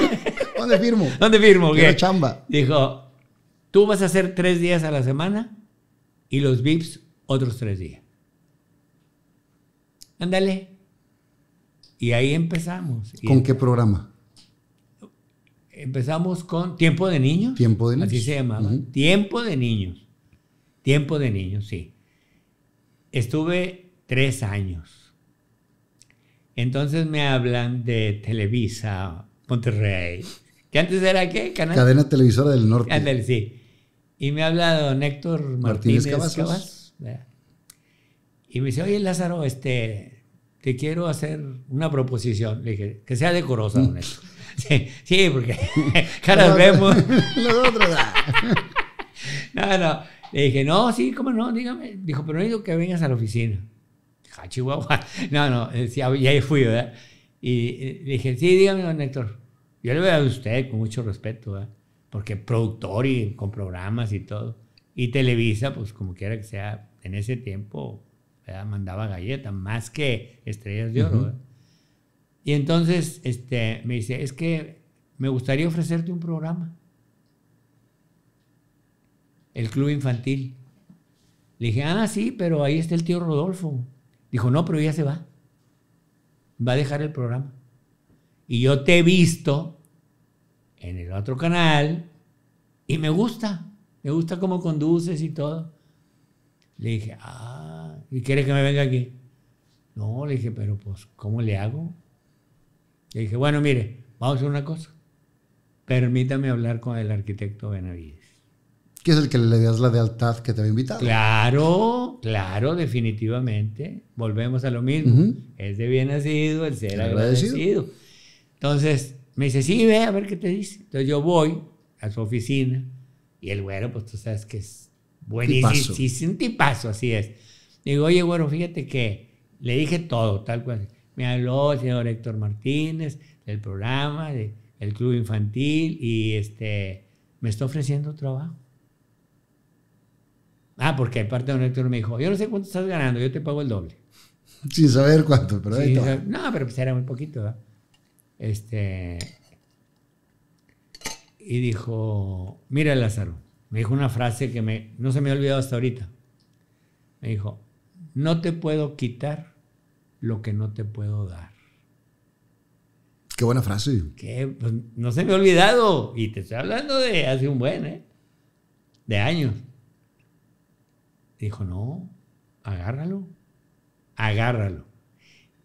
S2: (laughs) ¿Dónde firmo? ¿Dónde firmo? chamba. Dijo, tú vas a hacer tres días a la semana y los VIPs otros tres días. Ándale. Y ahí empezamos. ¿Con em- qué programa? Empezamos con Tiempo de Niños. Tiempo de Niños. Así se llamaba. Tiempo de Niños. Tiempo de Niños, sí. Estuve tres años. Entonces me hablan de Televisa, Monterrey, ¿Qué antes era qué? Canal? Cadena Televisora del Norte. sí. Y me habla don Héctor Martínez, Martínez y me dice, oye Lázaro, este, te quiero hacer una proposición. Le dije, que sea decorosa, don Héctor. (laughs) Sí, sí, porque vez (laughs) vemos. los (laughs) otros ah. no, no. Le dije, no, sí, cómo no, dígame. Dijo, pero no digo que vengas a la oficina. A ah, Chihuahua. No, no, y eh, ahí fui, ¿verdad? Y le dije, sí, dígame, don Héctor. Yo le voy a usted con mucho respeto, ¿verdad? Porque productor y con programas y todo. Y Televisa, pues como quiera que sea, en ese tiempo mandaba galletas, más que estrellas de oro. Y entonces este, me dice, es que me gustaría ofrecerte un programa. El club infantil. Le dije, ah, sí, pero ahí está el tío Rodolfo. Dijo, no, pero ya se va. Va a dejar el programa. Y yo te he visto en el otro canal y me gusta. Me gusta cómo conduces y todo. Le dije, ah, ¿Y quiere que me venga aquí? No, le dije, pero pues, ¿cómo le hago? Le dije, bueno, mire, vamos a hacer una cosa. Permítame hablar con el arquitecto Benavides. Que es el que le das la lealtad que te había invitado. Claro, claro, definitivamente. Volvemos a lo mismo. Es de bien nacido el ser agradecido. Entonces, me dice, sí, ve a ver qué te dice. Entonces yo voy a su oficina y el güero, pues tú sabes que es buenísimo. y Sí, es así es. Digo, oye, bueno, fíjate que le dije todo, tal cual. Me habló el señor Héctor Martínez del programa, del club infantil, y este, me está ofreciendo trabajo. Ah, porque aparte don Héctor me dijo, yo no sé cuánto estás ganando, yo te pago el doble. (laughs)
S1: Sin saber cuánto, pero ahí
S2: No, pero pues era muy poquito, ¿verdad? Este. Y dijo, mira Lázaro, me dijo una frase que me, no se me ha olvidado hasta ahorita. Me dijo, no te puedo quitar lo que no te puedo dar. Qué buena frase. Que pues, no se me ha olvidado. Y te estoy hablando de hace un buen, ¿eh? De años. Dijo, no, agárralo. Agárralo.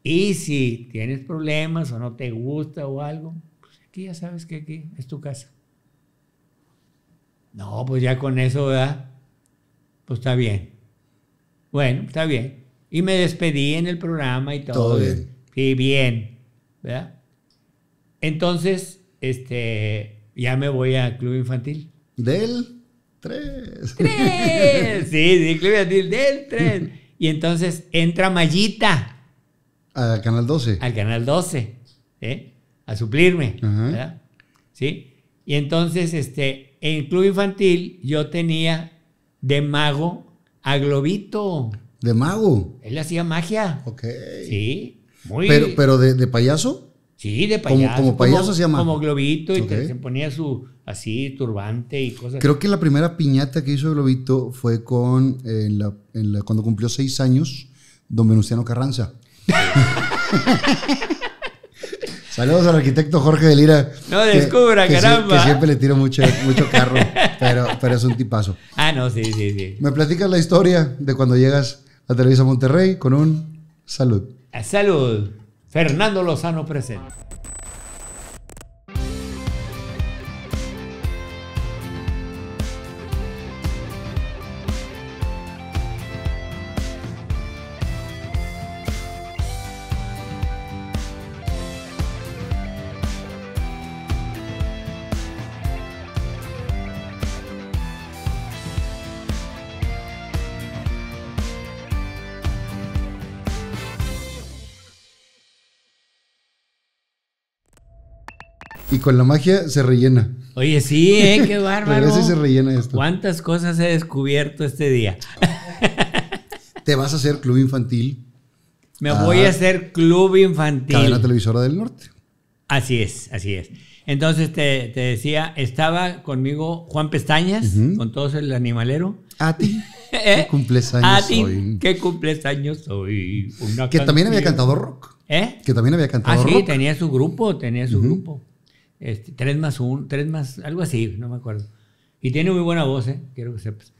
S2: Y si tienes problemas o no te gusta o algo, pues aquí ya sabes que aquí es tu casa. No, pues ya con eso, ¿verdad? Pues está bien. Bueno, está bien. Y me despedí en el programa y todo. Todo bien. Sí, bien. ¿Verdad? Entonces, este, ya me voy al club infantil. Del 3. ¡Tres! (laughs) Sí, del club infantil del 3. Y entonces entra Mayita. Al canal 12. Al canal 12. ¿eh? A suplirme. ¿verdad? ¿Sí? Y entonces, este, en club infantil yo tenía de mago a Globito. ¿De mago? Él hacía magia. Ok. Sí, muy ¿Pero, pero
S1: de, payaso? Sí, de payaso. Como, payaso se llama. Como
S2: globito y se ponía su así turbante y cosas. Creo que
S1: la primera piñata que hizo globito fue con eh, cuando cumplió seis años don Venustiano Carranza. (laughs) Saludos al arquitecto Jorge de Lira.
S2: No descubra, caramba. que siempre le tiro mucho,
S1: (laughs) carro, pero, pero es un tipazo.
S2: Ah, no, sí, sí, sí. Me
S1: platicas la historia de cuando llegas a Televisa Monterrey con un
S2: salud. Eh, salud. Fernando Lozano presente.
S1: con la magia se rellena.
S2: Oye, sí, ¿eh? (laughs) qué bárbaro. Regresa y se rellena esto. ¿Cuántas cosas he descubierto este día? (laughs) Te vas a hacer club infantil. Me voy a ah. hacer club infantil. la
S1: televisora del norte.
S2: Así es, así es. Entonces te, decía, estaba conmigo Juan Pestañas, con todos el animalero. A ti. (laughs) ¿Eh? ¿Qué cumpleaños años a ti, ¿Qué cumpleaños soy? que también había cantado rock. ¿Eh? Que también había cantado ah, rock. sí, tenía su grupo, tenía su grupo este, 3 más 1, 3 más, algo así, no me acuerdo. Y tiene muy buena voz, ¿eh? quiero que sepas.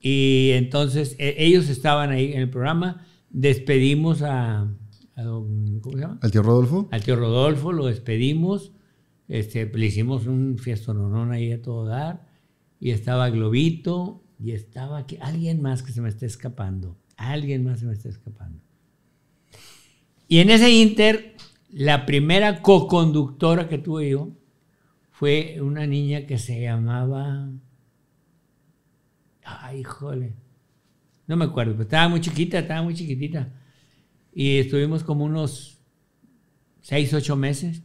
S2: Y entonces e, ellos estaban ahí en el programa, despedimos a, ¿cómo se llama? Al tío Rodolfo. Al tío Rodolfo, lo despedimos, este, le hicimos un fiestononón ahí a todo dar, y estaba Globito, y estaba que alguien más que se me está escapando, alguien más se me está escapando. Y en ese inter, la primera coconductora conductora que tuve yo, una niña que se llamaba... Ay, jole. No me acuerdo, estaba muy chiquita, estaba muy chiquitita. Y estuvimos como unos seis, ocho meses.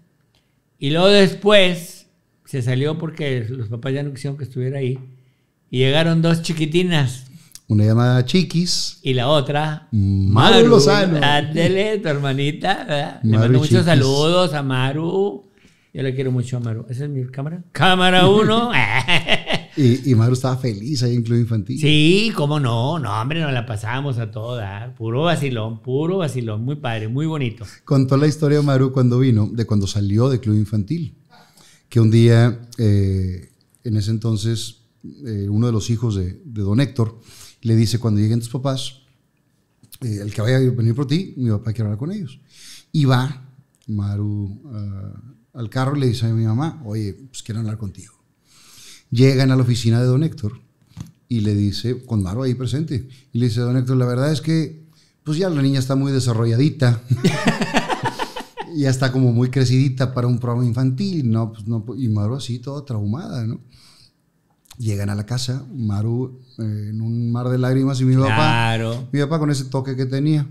S2: Y luego después se salió porque los papás ya no quisieron que estuviera ahí. Y llegaron dos chiquitinas. Una llamada Chiquis. Y la otra, Maru, Lozano. Ándele, tu hermanita. mando muchos saludos a Maru. Yo la quiero mucho a Maru. ¿Esa es mi cámara? Cámara uno! (laughs)
S1: y, Maru estaba feliz ahí en Club Infantil.
S2: Sí, cómo no. No, hombre, nos la pasamos a toda. Puro vacilón, puro vacilón. Muy padre, muy bonito.
S1: Contó la historia de Maru cuando vino, de cuando salió de Club Infantil. Que un día, eh, en ese entonces, eh, uno de los hijos de, don Héctor le dice: Cuando lleguen tus papás, eh, el que vaya a venir por ti, mi papá quiere hablar con ellos. Y va Maru. a al carro le dice a mi mamá, oye, pues quiero hablar contigo. Llegan a la oficina de don Héctor y le dice, con Maru ahí presente, y le dice, don Héctor, la verdad es que pues ya la niña está muy desarrolladita. (laughs) ya está como muy crecidita para un programa infantil, pues ¿no? y Maru así, toda traumada, ¿no? Llegan a la casa, Maru eh, en un mar de lágrimas y mi papá, mi papá con ese toque que tenía,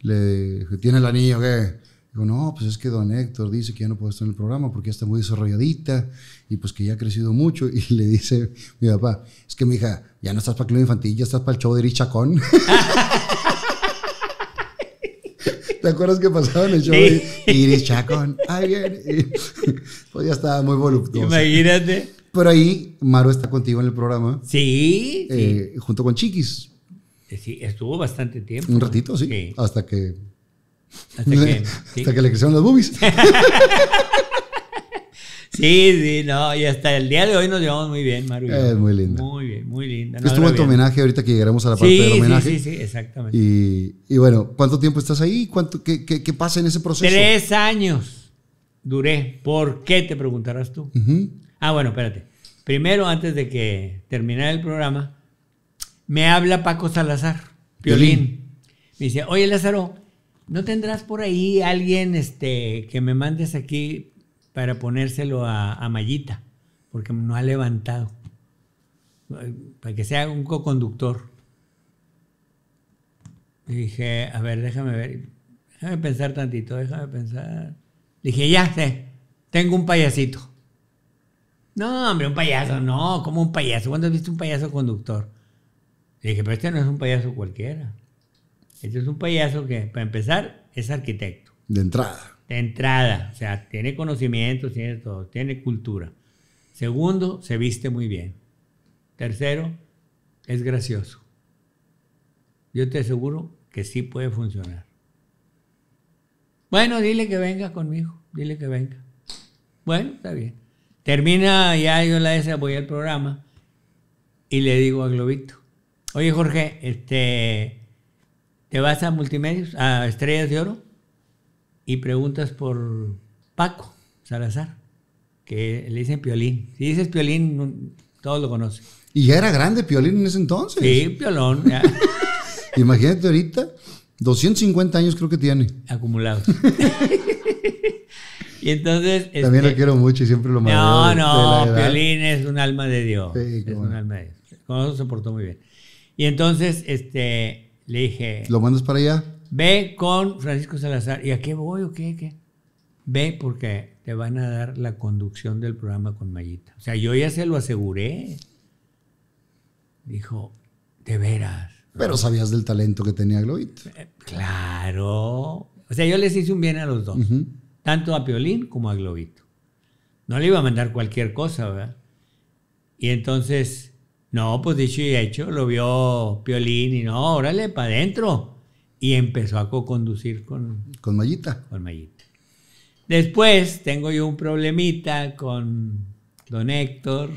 S1: le tiene la niña que Digo, no, pues es que don Héctor dice que ya no puede estar en el programa porque ya está muy desarrolladita y pues que ya ha crecido mucho. (laughs) Y le dice mi papá, es que mi hija, ya no estás para el Club Infantil, ya estás para el show de Richacón. Chacón. (laughs) ¿Te acuerdas que pasaba en el show de Iris Chacón? Pues ya
S2: estaba muy voluptuoso. Imagínate.
S1: Pero ahí Maru está contigo en el programa. Eh, sí. Junto con Chiquis.
S2: Sí, estuvo bastante tiempo. Un ratito, sí. Hasta que hasta, (laughs) que, le crecieron las boobies. (laughs) Sí, sí, no, y hasta el día de hoy nos llevamos muy bien, Maru. muy linda. Muy bien, muy linda.
S1: Estuvo en tu homenaje ahorita que llegaremos a la parte del homenaje. Sí, sí, sí, exactamente. Y, bueno, ¿cuánto tiempo estás ahí? ¿Cuánto, qué, pasa en ese proceso? Tres
S2: años duré. ¿Por qué te preguntarás tú? Ah, bueno, espérate. Primero, antes de que terminara el programa, me habla Paco Salazar, Violín. Me dice, oye, Lázaro, ¿No tendrás por ahí alguien este, que me mandes aquí para ponérselo a, a Mayita? Porque no ha levantado. Para que sea un co-conductor. dije, a ver, déjame ver. Déjame pensar tantito, déjame pensar. Dije, ya sé, tengo un payasito. No, hombre, un payaso, no, como un payaso. ¿Cuándo has visto un payaso conductor? Y dije, pero este no es un payaso cualquiera. Este es un payaso que, para empezar, es arquitecto. De entrada. De entrada. O sea, tiene conocimientos, tiene todo, tiene cultura. Segundo, se viste muy bien. Tercero, es gracioso. Yo te aseguro que sí puede funcionar. Bueno, dile que venga conmigo, dile que venga. Bueno, está bien. Termina ya, yo la voy el programa y le digo a Globito, oye Jorge, este, te vas a Multimedios, a Estrellas de Oro, y preguntas por Paco Salazar, que le dicen Piolín. Si dices Piolín, todos lo conocen.
S1: Y ya era grande Piolín en ese entonces. Sí, Piolón. (laughs) Imagínate ahorita, 250 años creo que
S2: tiene. Acumulados. (laughs)
S1: y entonces... También lo este, quiero mucho y siempre lo mando. No, no, Piolín es un alma de Dios. es un
S2: alma de Dios. Con eso se portó muy bien. Y entonces, este, le dije... ¿Lo mandas para allá? Ve con Francisco Salazar. ¿Y a qué voy o qué? qué? Ve porque te van a dar la conducción del programa con Mayita. O sea, yo ya se lo aseguré. Dijo, de veras. Pero
S1: sabías del talento que tenía Globito. Eh,
S2: claro. O sea, yo les hice un bien a los dos. Tanto a Piolín como a Globito. No le iba a mandar cualquier cosa, ¿verdad? Y entonces no, pues dicho y hecho, lo vio Piolín y no, órale, para adentro. Y empezó a co-conducir con... Con Mayita. Con Después tengo yo un problemita con don Héctor.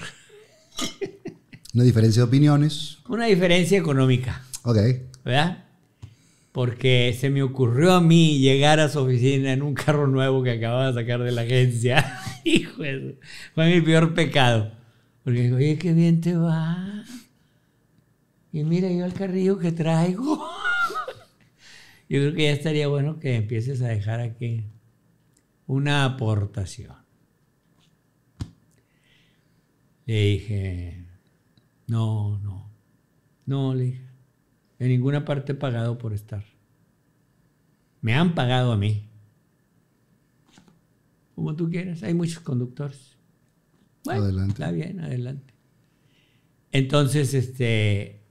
S1: Una diferencia de opiniones.
S2: Una diferencia económica. Ok. ¿Verdad? Porque se me ocurrió a mí llegar a su oficina en un carro nuevo que acababa de sacar de la agencia. (laughs) Hijo, fue mi peor pecado. Porque digo, oye, qué bien te va. Y mira yo al carrillo que traigo. (laughs) yo creo que ya estaría bueno que empieces a dejar aquí una aportación. Le dije, no, no, no, le dije, en ninguna parte he pagado por estar. Me han pagado a mí. Como tú quieras, hay muchos conductores. Bueno, adelante. Está bien, adelante. Entonces, este.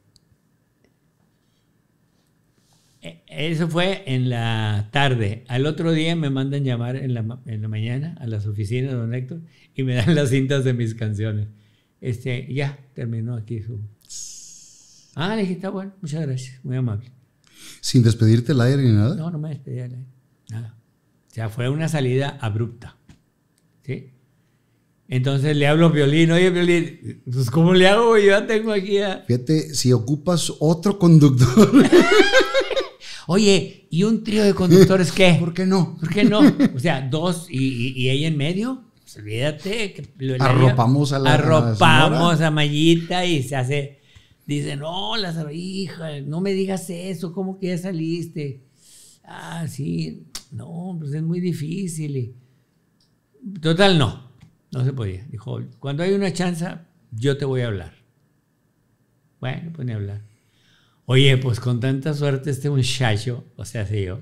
S2: E, eso fue en la tarde. Al otro día me mandan llamar en la, mañana a las oficinas, de don Héctor, y me dan (laughs) las cintas de mis canciones. Este, ya, terminó aquí su. Ah, le dije, está bueno, muchas gracias, muy amable.
S1: ¿Sin despedirte el aire ni nada?
S2: No, no me despedí el aire, nada. O sea, fue una salida abrupta. ¿Sí? Entonces le hablo a Violín, oye Violín, pues ¿cómo le hago? Yo ya tengo aquí Fíjate,
S1: si ocupas otro conductor.
S2: (laughs) oye, ¿y un trío de conductores qué? (laughs) ¿Por qué no? ¿Por qué no? O sea, dos y, ella en medio. Pues olvídate. Que arropamos a la Arropamos a, Mayita y se hace... Dice, no, la hija, no me digas eso, ¿cómo que ya saliste? Ah, sí, no, pues es muy difícil. Total, no. No se podía. Dijo, cuando hay una chance, yo te voy a hablar. Bueno, pues a hablar. Oye, pues con tanta suerte este muchacho, o sea, se yo,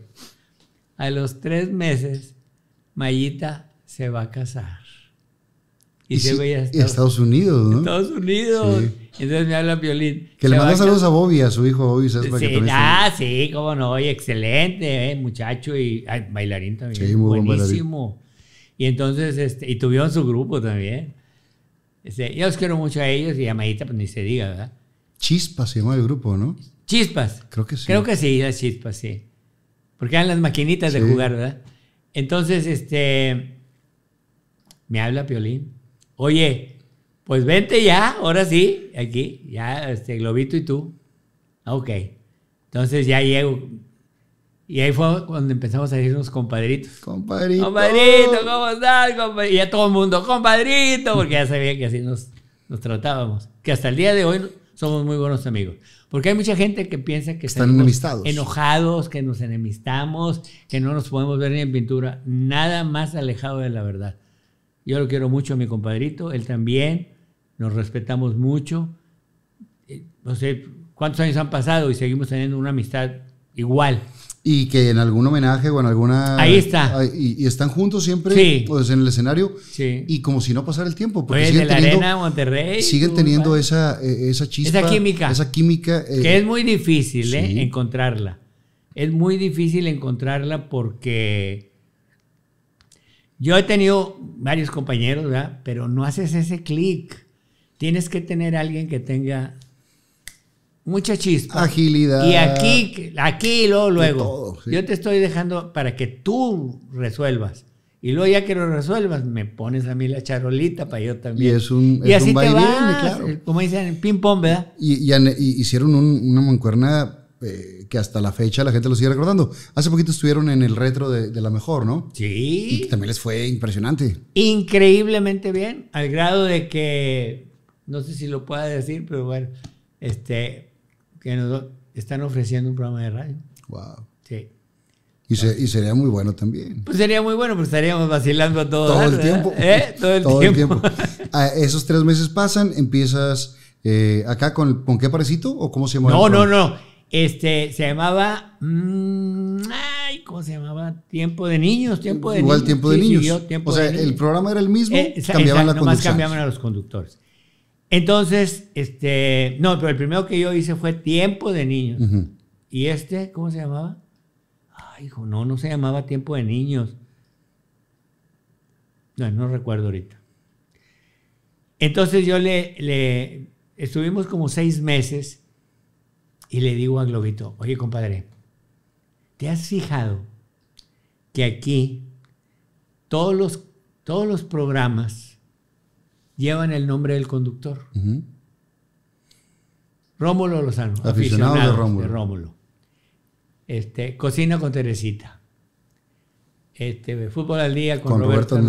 S2: a los tres meses, Mayita se va a casar. Y, se veía a Estados,
S1: Unidos, ¿no? Estados Unidos.
S2: Entonces me habla Violín. Que le manda saludos
S1: a Bobby, a su hijo Bobby. ¿sabes? Sí, ah,
S2: sí, cómo no. Oye, excelente, eh, muchacho y bailarín también. Buenísimo. Y entonces, este, y tuvieron su grupo también. Este, yo los quiero mucho a ellos y a Mayita, pues ni se diga, ¿verdad?
S1: Chispas se llama el grupo, ¿no? Chispas. Creo que sí. Creo
S2: que sí, las chispas, sí. Porque eran las maquinitas de jugar, ¿verdad? Entonces, este, me habla Piolín. Oye, pues vente ya, ahora sí, aquí, ya, este, Globito y tú. Ok. Entonces ya llego, y ahí fue cuando empezamos a decirnos compadritos. Compadrito. Compadrito, ¿cómo estás? Y a todo el mundo, compadrito, porque ya sabía que así nos, nos tratábamos. Que hasta el día de hoy somos muy buenos amigos. Porque hay mucha gente que piensa que están Enojados, que nos enemistamos, que no nos podemos ver ni en pintura. Nada más alejado de la verdad. Yo lo quiero mucho a mi compadrito, él también. Nos respetamos mucho. Eh, no sé cuántos años han pasado y seguimos teniendo una amistad igual.
S1: Y que en algún homenaje o en alguna... Ahí está. Y, están juntos siempre pues, en el escenario. Sí. Y como
S2: si no pasara el tiempo. Porque siguen teniendo, Monterrey. Siguen teniendo
S1: esa, e, esa chispa. Esa química. Esa química. que eh, es muy difícil eh,
S2: encontrarla. Es muy difícil encontrarla porque yo he tenido varios compañeros, ¿verdad? Pero no haces ese clic. Tienes que tener a alguien que tenga mucha chispa. Agilidad. Y aquí, aquí luego, luego. Yo te estoy dejando para que tú resuelvas. Y luego ya que lo resuelvas, me pones a mí la charolita para yo también. Y es un, y así te vas, eh, como dicen, ping-pong, ¿verdad? Y,
S1: hicieron una mancuerna eh, que hasta la fecha la gente lo sigue recordando. Hace poquito estuvieron en el retro de, la mejor, ¿no? Sí. Y también les fue impresionante.
S2: Increíblemente bien, al grado de que, no sé si lo pueda decir, pero bueno, este, que nos están ofreciendo un programa de radio. Wow. Sí. Y,
S1: sería muy bueno también.
S2: Pues sería muy bueno, porque estaríamos vacilando ¿Eh? Todo el tiempo. Todo el tiempo. El (laughs) tiempo.
S1: Ah, esos tres meses pasan, empiezas eh, acá con, con qué parecito o cómo se llamaba. No, no,
S2: no. Este, se llamaba... Mm, ay, ¿cómo se llamaba? Tiempo de niños, tiempo de Igual niños. Igual tiempo de niños. o sea, el programa era el mismo, eh, cambiaban cambiaban a los conductores. Entonces, este, no, pero el primero que yo hice fue Tiempo de Niños. ¿Y este, cómo se llamaba? Ay, hijo, no, no se llamaba Tiempo de Niños. No, no recuerdo ahorita. Entonces yo le, le estuvimos como seis meses y le digo a Globito, oye compadre, ¿te has fijado que aquí todos los, todos los programas llevan el nombre del conductor. Rómulo Lozano, aficionado, de, Rómulo. Este, cocina con Teresita. Este, fútbol al día con, Roberto,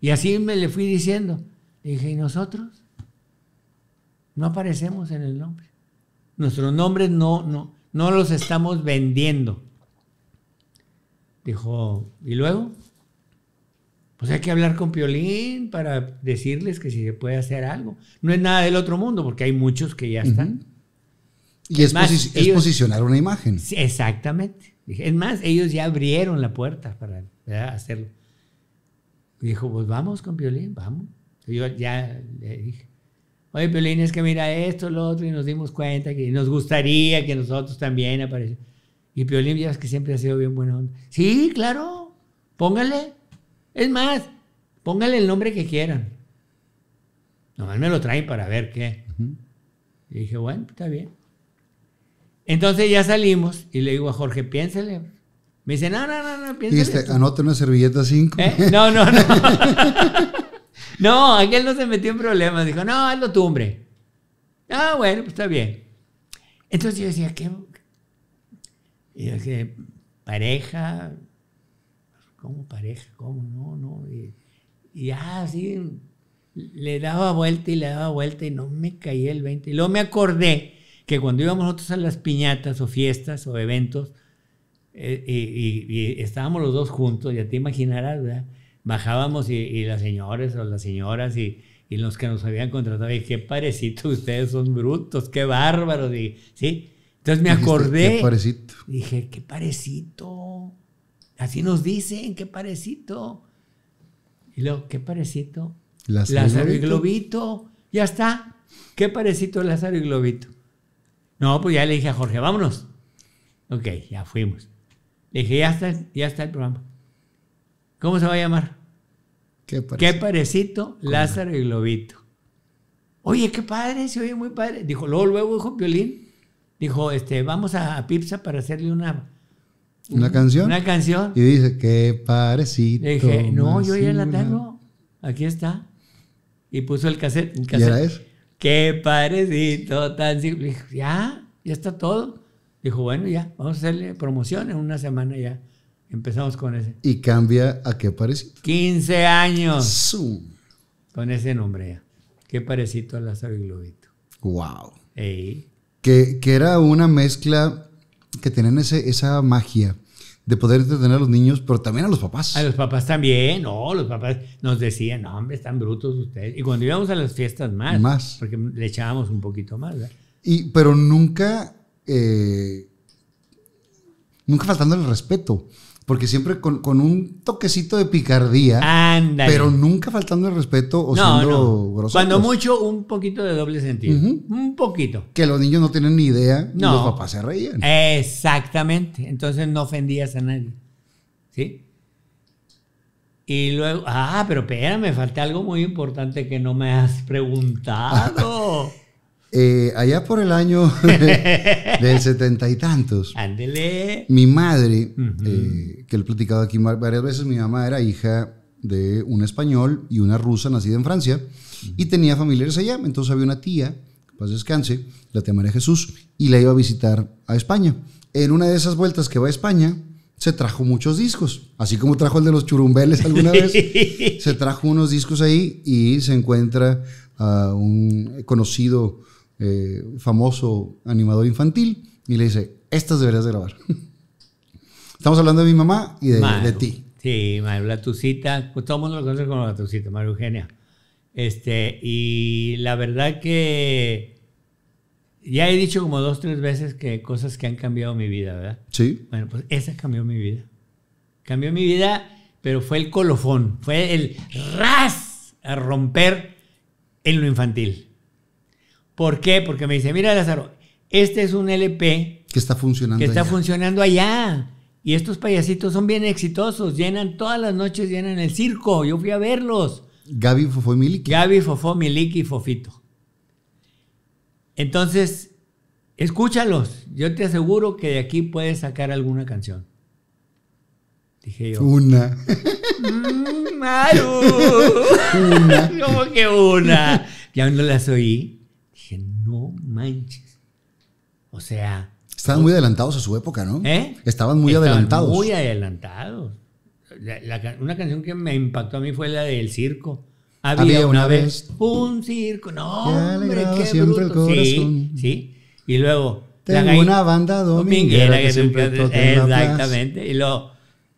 S2: Y así me le fui diciendo. dije, ¿y nosotros? No aparecemos en el nombre. Nuestros nombres no, no, no los estamos vendiendo. Dijo, ¿y luego? Pues hay que hablar con Piolín para decirles que si se puede hacer algo. No es nada del otro mundo, porque hay muchos que ya están.
S1: Y es, más, posicionar una imagen.
S2: exactamente. Es más, ellos ya abrieron la puerta para hacerlo. Dijo, pues vamos con Piolín, vamos. Yo ya le dije, oye Piolín, es que mira esto, lo otro, y nos dimos cuenta que nos gustaría que nosotros también apareciéramos. Y Piolín ya es que siempre ha sido bien buena onda. Sí, claro, póngale. Es más, póngale el nombre que quieran. Nomás me lo traen para ver qué. Y dije, bueno, está bien. Entonces ya salimos y le digo a Jorge, piénsele. Me dice, no, no, no, no, piénsele. este anota
S1: una servilleta cinco. ¿Eh? No, no, no.
S2: (laughs) no, aquel no se metió en problemas. Dijo, no, hazlo tú, hombre. Ah, bueno, pues está bien. Entonces yo decía, ¿qué? Y yo dije, pareja, ¿cómo pareja? ¿Cómo? No, no. Y, así ah, le daba vuelta y le daba vuelta y no me caía el 20. Y luego me acordé que cuando íbamos nosotros a las piñatas o fiestas o eventos eh, y, estábamos los dos juntos, ya te imaginarás, ¿verdad? Bajábamos y, las señores o las señoras y, los que nos habían contratado, y qué parecito, ustedes son brutos, qué bárbaros, y, ¿sí? Entonces me acordé. Qué parecito. Dije, qué parecito. Así nos dicen, qué parecito. Y luego, qué parecito. Lázaro y Globito. Ya está. Qué parecito Lázaro y Globito. No, pues ya le dije a Jorge, vámonos. Ok, ya fuimos. Le dije, ya está, ya está el programa. ¿Cómo se va a llamar? Qué, parecito, qué Lázaro y Globito. Oye, qué padre, se oye muy padre. Dijo, luego, luego dijo Violín. Dijo, este, vamos a, a Pipsa para hacerle una
S1: una canción. Una canción. Y dice, qué parecito. dije, no, yo ya la tengo.
S2: Aquí está. Y puso el cassette. ¿Y era eso? Qué parecito, tan simple. ya, ya está todo. Dijo, bueno, ya, vamos a hacerle promoción en una semana ya. Empezamos con ese.
S1: ¿Y cambia a qué parecido?
S2: 15 años. Con ese nombre Qué parecido a la y Globito. Wow. Que,
S1: que era una mezcla que tenían ese, esa magia de poder entretener a los niños, pero también a los papás. A
S2: los papás también, no, los papás nos decían, no, hombre, están brutos ustedes. Y cuando íbamos a las fiestas más, porque le echábamos un poquito más.
S1: Y, pero nunca, eh, nunca faltando el respeto porque siempre con, un toquecito de picardía, pero nunca faltando el respeto o siendo no. Cuando
S2: mucho, un poquito de doble sentido. Un poquito.
S1: Que los niños no tienen ni idea y los papás se reían.
S2: Exactamente. Entonces no ofendías a nadie. ¿Sí? Y luego, ah, pero espérame, falta algo muy importante que no me has preguntado. (laughs)
S1: Eh, allá por el año (laughs) del setenta y tantos, mi madre, eh, que he platicado aquí varias veces, mi mamá era hija de un español y una rusa nacida en Francia y tenía familiares allá. Entonces había una tía, paz descanse, la tía María Jesús, y la iba a visitar a España. En una de esas vueltas que va a España, se trajo muchos discos, así como trajo el de los churumbeles alguna vez, (laughs) se trajo unos discos ahí y se encuentra a un conocido eh, famoso animador infantil y le dice, estas deberías de grabar. (laughs) Estamos hablando de mi mamá y de, ti.
S2: Sí, Maru, la tucita, pues, todo el mundo lo conoce como la tucita, María Eugenia. Este, y la verdad que ya he dicho como dos, tres veces que cosas que han cambiado mi vida, ¿verdad? Sí. Bueno, pues esa cambió mi vida. Cambió mi vida, pero fue el colofón, fue el ras a romper en lo infantil. ¿Por qué? Porque me dice, mira Lázaro, este es un LP
S1: que está funcionando, que está
S2: funcionando allá. Y estos payasitos son bien exitosos, llenan todas las noches, llenan el circo. Yo fui a verlos. Gaby Fofo Miliki. Gaby Fofo Miliki Fofito. Entonces, escúchalos. Yo te aseguro que de aquí puedes sacar alguna canción. Dije yo. Una. Mm, Maru. (laughs) Una. (laughs) ¿Cómo que una? Ya no las oí manches. O sea.
S1: Estaban muy adelantados a su época, ¿no? ¿Eh? Estaban muy adelantados. Muy
S2: adelantados. una canción que me impactó a mí fue la del circo. Había, una, vez, un circo. No, hombre, qué siempre bruto. El Sí, Y luego. Tengo una banda dominguera, siempre Exactamente. Y luego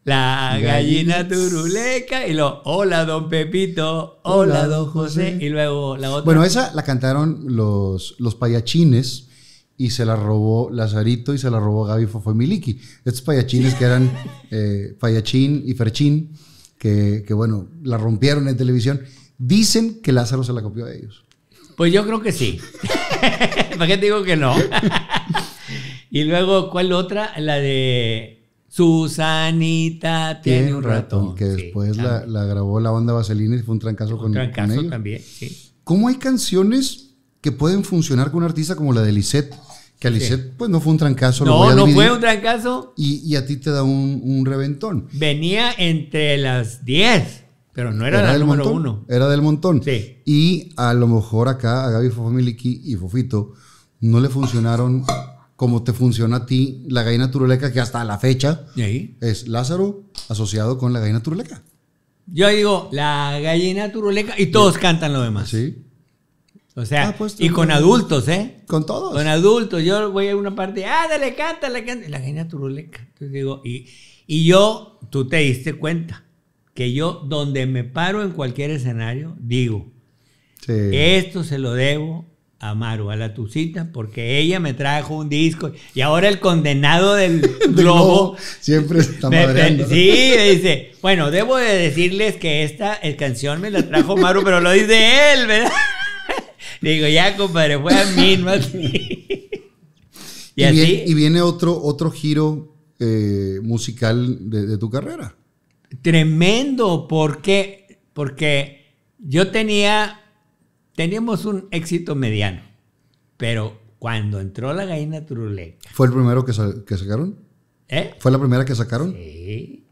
S2: la gallina turuleca y lo hola don Pepito, hola, don José. y luego la otra. Bueno, esa
S1: la cantaron los, los payachines y se la robó Lazarito y se la robó Gaby Miliki. Estos payachines que eran (laughs) eh, payachín y ferchín, que, que, bueno, la rompieron en televisión. Dicen que Lázaro se la copió a ellos.
S2: Pues yo creo que sí. (laughs) ¿Para qué te digo que no? (laughs) y luego, ¿cuál otra? La de Susanita tiene un ratón.
S1: Que después la, grabó la banda Vaselina y fue un trancazo con, trancazo Un trancazo también, sí. ¿Cómo hay canciones que pueden funcionar con un artista como la de Lisette? Que a pues no fue un trancazo. No, no fue un trancazo. Y, a ti te da un,
S2: reventón. Venía entre las 10. Pero no era, la número uno.
S1: Era del montón. Sí. Y a lo mejor acá a Gaby Fofamiliki y Fofito no le funcionaron cómo te funciona a ti la gallina turuleca, que hasta la fecha es Lázaro asociado con la gallina turuleca.
S2: Yo digo, la gallina turuleca y todos cantan lo demás. Sí. O sea, ah, pues, y con adultos, ¿eh? Con todos. Con adultos. Yo voy a una parte, ah, dale, cántale, cántale. La gallina turuleca. Entonces digo, y, yo, tú te diste cuenta que yo, donde me paro en cualquier escenario, digo, esto se lo debo a Maru, a la Tucita, porque ella me trajo un disco y ahora el condenado del (laughs) globo siempre está madreando. Sí, dice, bueno, debo de decirles que esta canción me la trajo Maru, pero lo dice él, ¿verdad? (laughs) Digo, ya compadre, fue a mí, no (laughs) y, viene,
S1: y viene otro, otro giro eh, musical
S2: de, tu carrera. Tremendo, porque, porque yo tenía Teníamos un éxito mediano, pero cuando entró la gallina turuleca.
S1: ¿Fue el primero que, que sacaron? ¿Eh? ¿Fue la primera que sacaron?
S2: Sí.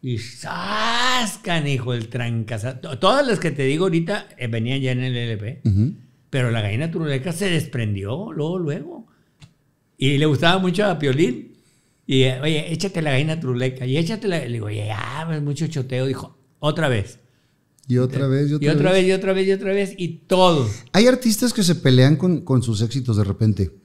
S2: Y ¡zas, hijo, El trancazo. Todas las que te digo ahorita eh, venían ya en el LP. Pero la gallina turuleca se desprendió luego, luego. Y le gustaba mucho a Piolín. Y, eh, oye, échate la gallina truleca Y échate la... Le digo, ya, ah, pues mucho choteo. Dijo, otra vez.
S1: Y otra vez, y otra, vez. y otra vez,
S2: y otra vez, y todo.
S1: Hay artistas que se pelean con, sus éxitos de repente,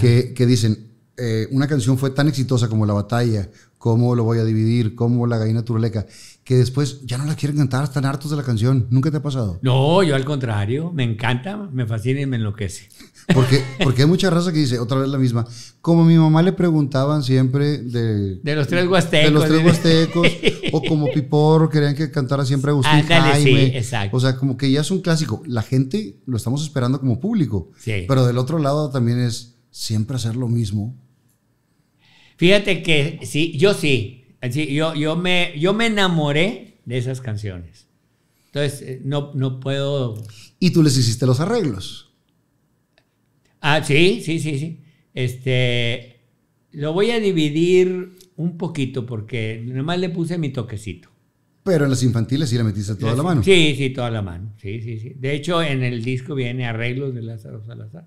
S1: que, dicen, eh, una canción fue tan exitosa como La Batalla, ¿Cómo Lo Voy a Dividir, ¿Cómo La Gallina Turleca, que después ya no la quieren cantar, están hartos de la canción. ¿Nunca te ha pasado?
S2: No, yo al contrario, me encanta, me fascina y me enloquece. Porque, porque hay mucha raza que dice, otra vez la misma,
S1: como mi mamá le preguntaban siempre de... De los tres huastecos. De los tres huastecos, o como (laughs) Pipor querían que cantara siempre Agustín Jaime. O sea, como que ya es un clásico. La gente lo estamos esperando como público. Sí. Pero del otro lado también es siempre hacer lo mismo.
S2: Fíjate que sí, yo sí. sí yo, yo, me, yo me enamoré de esas canciones. Entonces, eh, no, no puedo... Y tú les hiciste los arreglos. Ah, sí, sí, sí, sí. Este, lo voy a dividir un poquito porque nomás le puse mi toquecito.
S1: Pero en las infantiles sí le metiste toda la mano. Sí,
S2: sí, toda la mano. Sí, sí, sí. De hecho, en el disco viene arreglos de Lázaro Salazar.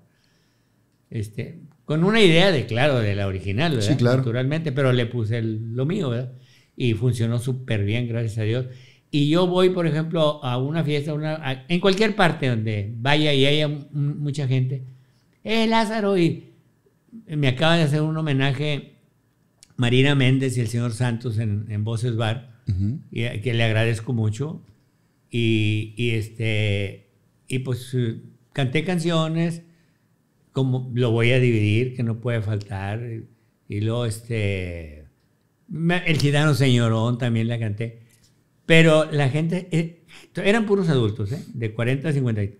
S2: Este, con una idea de, claro, de la original, ¿verdad? Sí, claro. Naturalmente, pero le puse lo mío, ¿verdad? Y funcionó súper bien, gracias a Dios. Y yo voy, por ejemplo, a una fiesta, una, en cualquier parte donde vaya y haya mucha gente eh, Lázaro, y me acaba de hacer un homenaje Marina Méndez y el señor Santos en, Voces Bar, y, que le agradezco mucho. Y, este, y pues eh, canté canciones, como lo voy a dividir, que no puede faltar. Y, luego, este, el gitano señorón también la canté. Pero la gente, eh, eran puros adultos, ¿eh? de 40 a 50 años.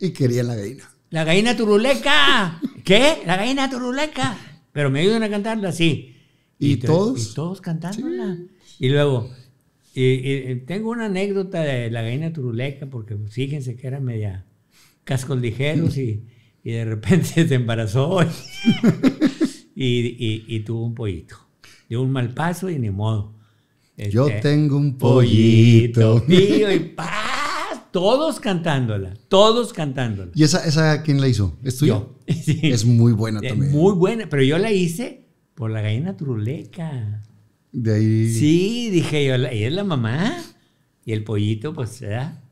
S2: Y querían la gallina. La gallina turuleca. ¿Qué? La gallina turuleca. Pero me ayudan a cantarla, sí. ¿Y, todos? Y todos cantándola. Y luego, tengo una anécdota de la gallina turuleca, porque fíjense que era media cascos ligeros y, de repente (laughs) se embarazó (laughs) y, tuvo un pollito. De un mal paso y ni modo. Yo este, tengo un pollito. Mío y (laughs) pa todos cantándola, todos cantándola.
S1: ¿Y esa, esa quién la hizo? ¿Es tuya? (laughs) Es muy
S2: buena también. Muy buena, pero yo la hice por la gallina truleca
S1: De ahí. Sí,
S2: dije yo, ella es la mamá. Y el pollito, pues, da.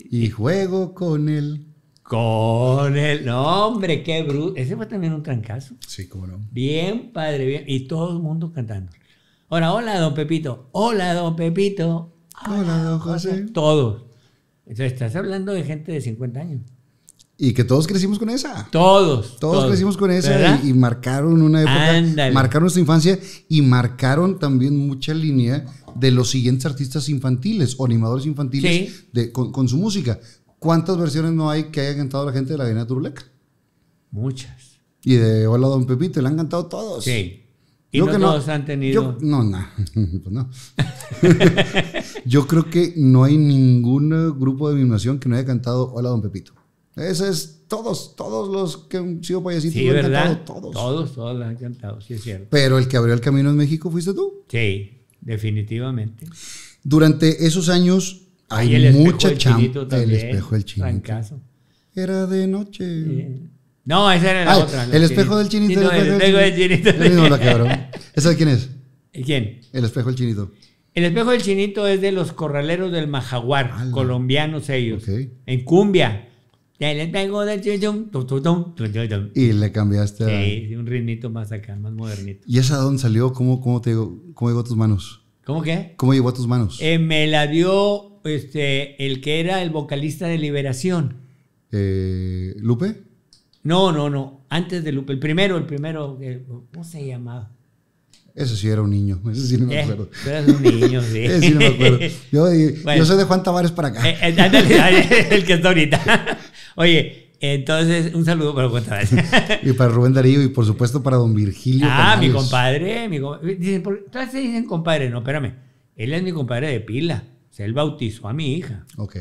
S2: Y juego con él. Con él. No, hombre, qué bruto. Ese fue también un trancazo. Sí, cómo no. Bien, padre, bien. Y todo el mundo cantando. Ahora, hola, don Pepito. Hola, don Pepito. Hola, don José. Todos estás hablando de gente de 50 años.
S1: Y que todos crecimos con esa. Todos. Todos, crecimos con esa y, marcaron una época. Marcaron nuestra infancia y marcaron también mucha línea de los siguientes artistas infantiles o animadores infantiles con, su música. ¿Cuántas versiones no hay que haya cantado la gente de la Avenida Turuleca? Muchas. Y de Hola Don Pepito, la han cantado todos. Sí. Y no, todos han tenido. no, no. (laughs) Pues (laughs) yo creo que no hay ningún grupo de animación que no haya cantado Hola, don Pepito. Ese es todos, todos los que han sido payasitos. Sí, todos. Todos,
S2: todos han cantado, sí es cierto. Pero
S1: el que abrió el camino en México fuiste tú. Sí,
S2: definitivamente.
S1: Durante esos años hay mucha chamba. El espejo del chinito. Era de noche. No, esa era la otra. El espejo del chinito. el espejo del chinito. ¿Esa de quién es? ¿Quién? El espejo del chinito.
S2: El espejo del chinito es de los corraleros del Majaguar, colombianos ellos. En cumbia. Y le
S1: cambiaste a... Sí,
S2: un ritmito más acá, más modernito.
S1: ¿Y esa de dónde salió? ¿Cómo, cómo, cómo llegó a tus manos?
S2: ¿Cómo qué? ¿Cómo llegó a tus manos? Eh, me la dio este, el que era el vocalista de Liberación.
S1: Eh, ¿Lupe?
S2: No, no, no. Antes de Lupe. El primero, el primero. ¿Cómo se llamaba?
S1: Eso sí era un niño, (laughs) eso sí no me eh, acuerdo. Tú eras un niño, sí. eso sí no me acuerdo. Yo, soy de Juan Tavares para acá. Eh, eh, (laughs) el
S2: que está ahorita. (laughs) Oye, entonces, un saludo para Juan Tavares. y para Rubén Darío
S1: y por supuesto para don Virgilio. Ah, Canales. mi
S2: compadre. Mi compadre. Dicen, se dicen compadre, no, espérame. Él es mi compadre de pila. O sea, él bautizó a mi hija. Ok.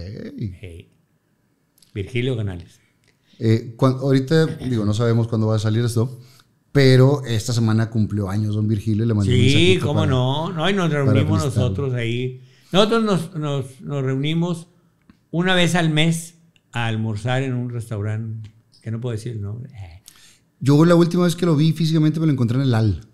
S2: Virgilio Canales.
S1: Eh, cuando, ahorita, digo, no sabemos cuándo va a salir esto, pero esta semana cumplió años don Virgilio le mandé Sí, cómo no, no, y nos reunimos nosotros
S2: ahí. Nosotros nos, nos, reunimos una vez al mes a almorzar en un restaurante, que no puedo decir el nombre. Yo la última
S1: vez que lo vi físicamente me lo encontré en el AL.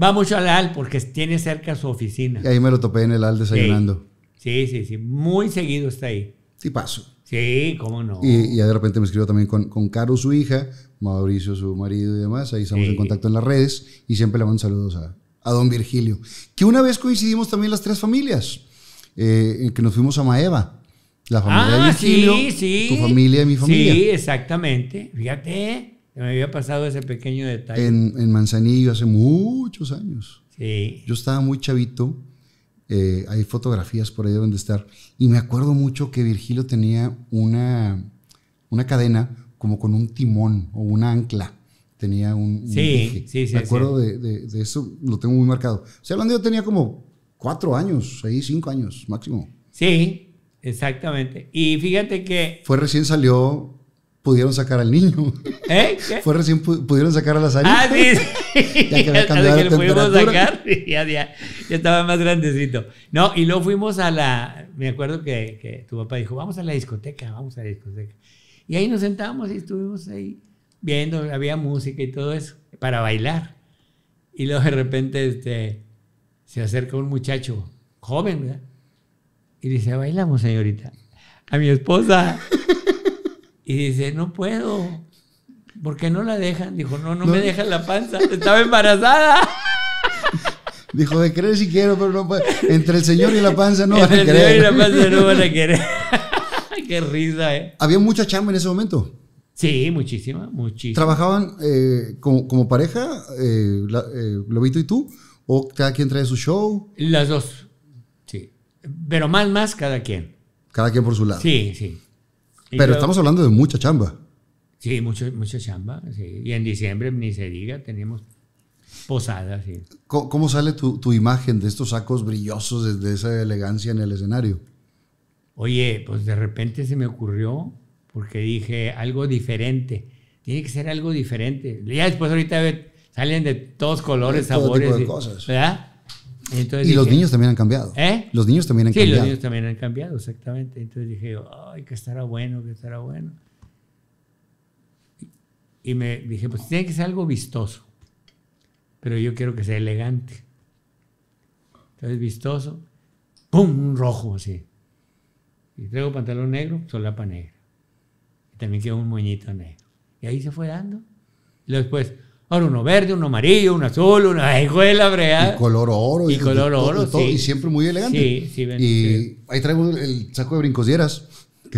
S2: Va mucho al AL porque tiene cerca su oficina. Y ahí me lo topé en el AL desayunando. Sí, sí, sí, sí. muy seguido está ahí. Sí, paso. Sí, cómo no. Y,
S1: de repente me escribió también con, Caro, su hija, Mauricio, su marido y demás. Ahí estamos en contacto en las redes y siempre le mando saludos a, don Virgilio. Que una vez coincidimos también las tres familias, eh, en que nos fuimos a Maeva. La familia de ah, Virgilio, tu familia y mi familia. Sí,
S2: exactamente. Fíjate, me había pasado ese pequeño detalle.
S1: En, en Manzanillo hace muchos años. Sí. Yo estaba muy chavito eh, hay fotografías por ahí donde estar. Y me acuerdo mucho que Virgilio tenía una, una cadena como con un timón o una ancla. Tenía un. sí, sí, sí. Me acuerdo De, eso, lo tengo muy marcado. O sea, hablando, yo tenía como cuatro años, ahí cinco años máximo.
S2: Sí, exactamente. Y fíjate que.
S1: Fue recién salió pudieron sacar al niño. ¿Eh? (laughs) ¿Qué? Fue recién pudieron sacar a las Ah, sí, (laughs) ya que había (laughs) cambiado que pudimos sacar,
S2: ya, ya, estaba más grandecito. No, y luego fuimos a la. Me acuerdo que, que, tu papá dijo: Vamos a la discoteca, vamos a la discoteca. Y ahí nos sentamos y estuvimos ahí viendo, había música y todo eso, para bailar. Y luego de repente este, se acerca un muchacho joven, ¿verdad? Y dice: Bailamos, señorita. A mi esposa. Y dice, no puedo. ¿Por qué no la dejan? Dijo, no, no, me dejan la panza. Estaba embarazada. (laughs)
S1: Dijo, de querer si quiero, pero no Entre el señor y la panza no van a querer. El señor y la panza no van a querer. (laughs) qué risa, ¿eh? ¿Había mucha chamba en ese momento? Sí, muchísima, muchísima. ¿Trabajaban eh, como, pareja, eh, eh, Lobito y tú? ¿O cada quien trae su show?
S2: Las dos, sí. Pero más, más cada quien.
S1: Cada quien por su lado. Sí, sí. Pero estamos hablando de mucha chamba.
S2: Sí, mucha chamba. Y en diciembre, ni se diga, teníamos posadas.
S1: ¿Cómo, sale tu, imagen de estos sacos brillosos, de esa elegancia en el escenario?
S2: Oye, pues de repente se me ocurrió, porque dije algo diferente. Tiene que ser algo diferente. Ya después ahorita salen de todos colores, sabores. y, cosas. ¿Verdad? y los niños también han cambiado. ¿Eh? Los niños también han cambiado. Sí, los niños también han cambiado, exactamente. Entonces dije, ay, que estará bueno, que estará bueno. Y me dije, pues tiene que ser algo vistoso, pero yo quiero que sea elegante. Entonces, vistoso, ¡pum! Un rojo así. Y traigo pantalón negro, solapa negra. Y también quedó un moñito negro. Y ahí se fue dando. Y después, Ahora uno verde, uno amarillo, uno azul, una a brea. Y color oro. Y, color oro, y siempre muy elegante. Sí, sí, ven,
S1: Y ahí traigo el saco de brincos dieras. (laughs)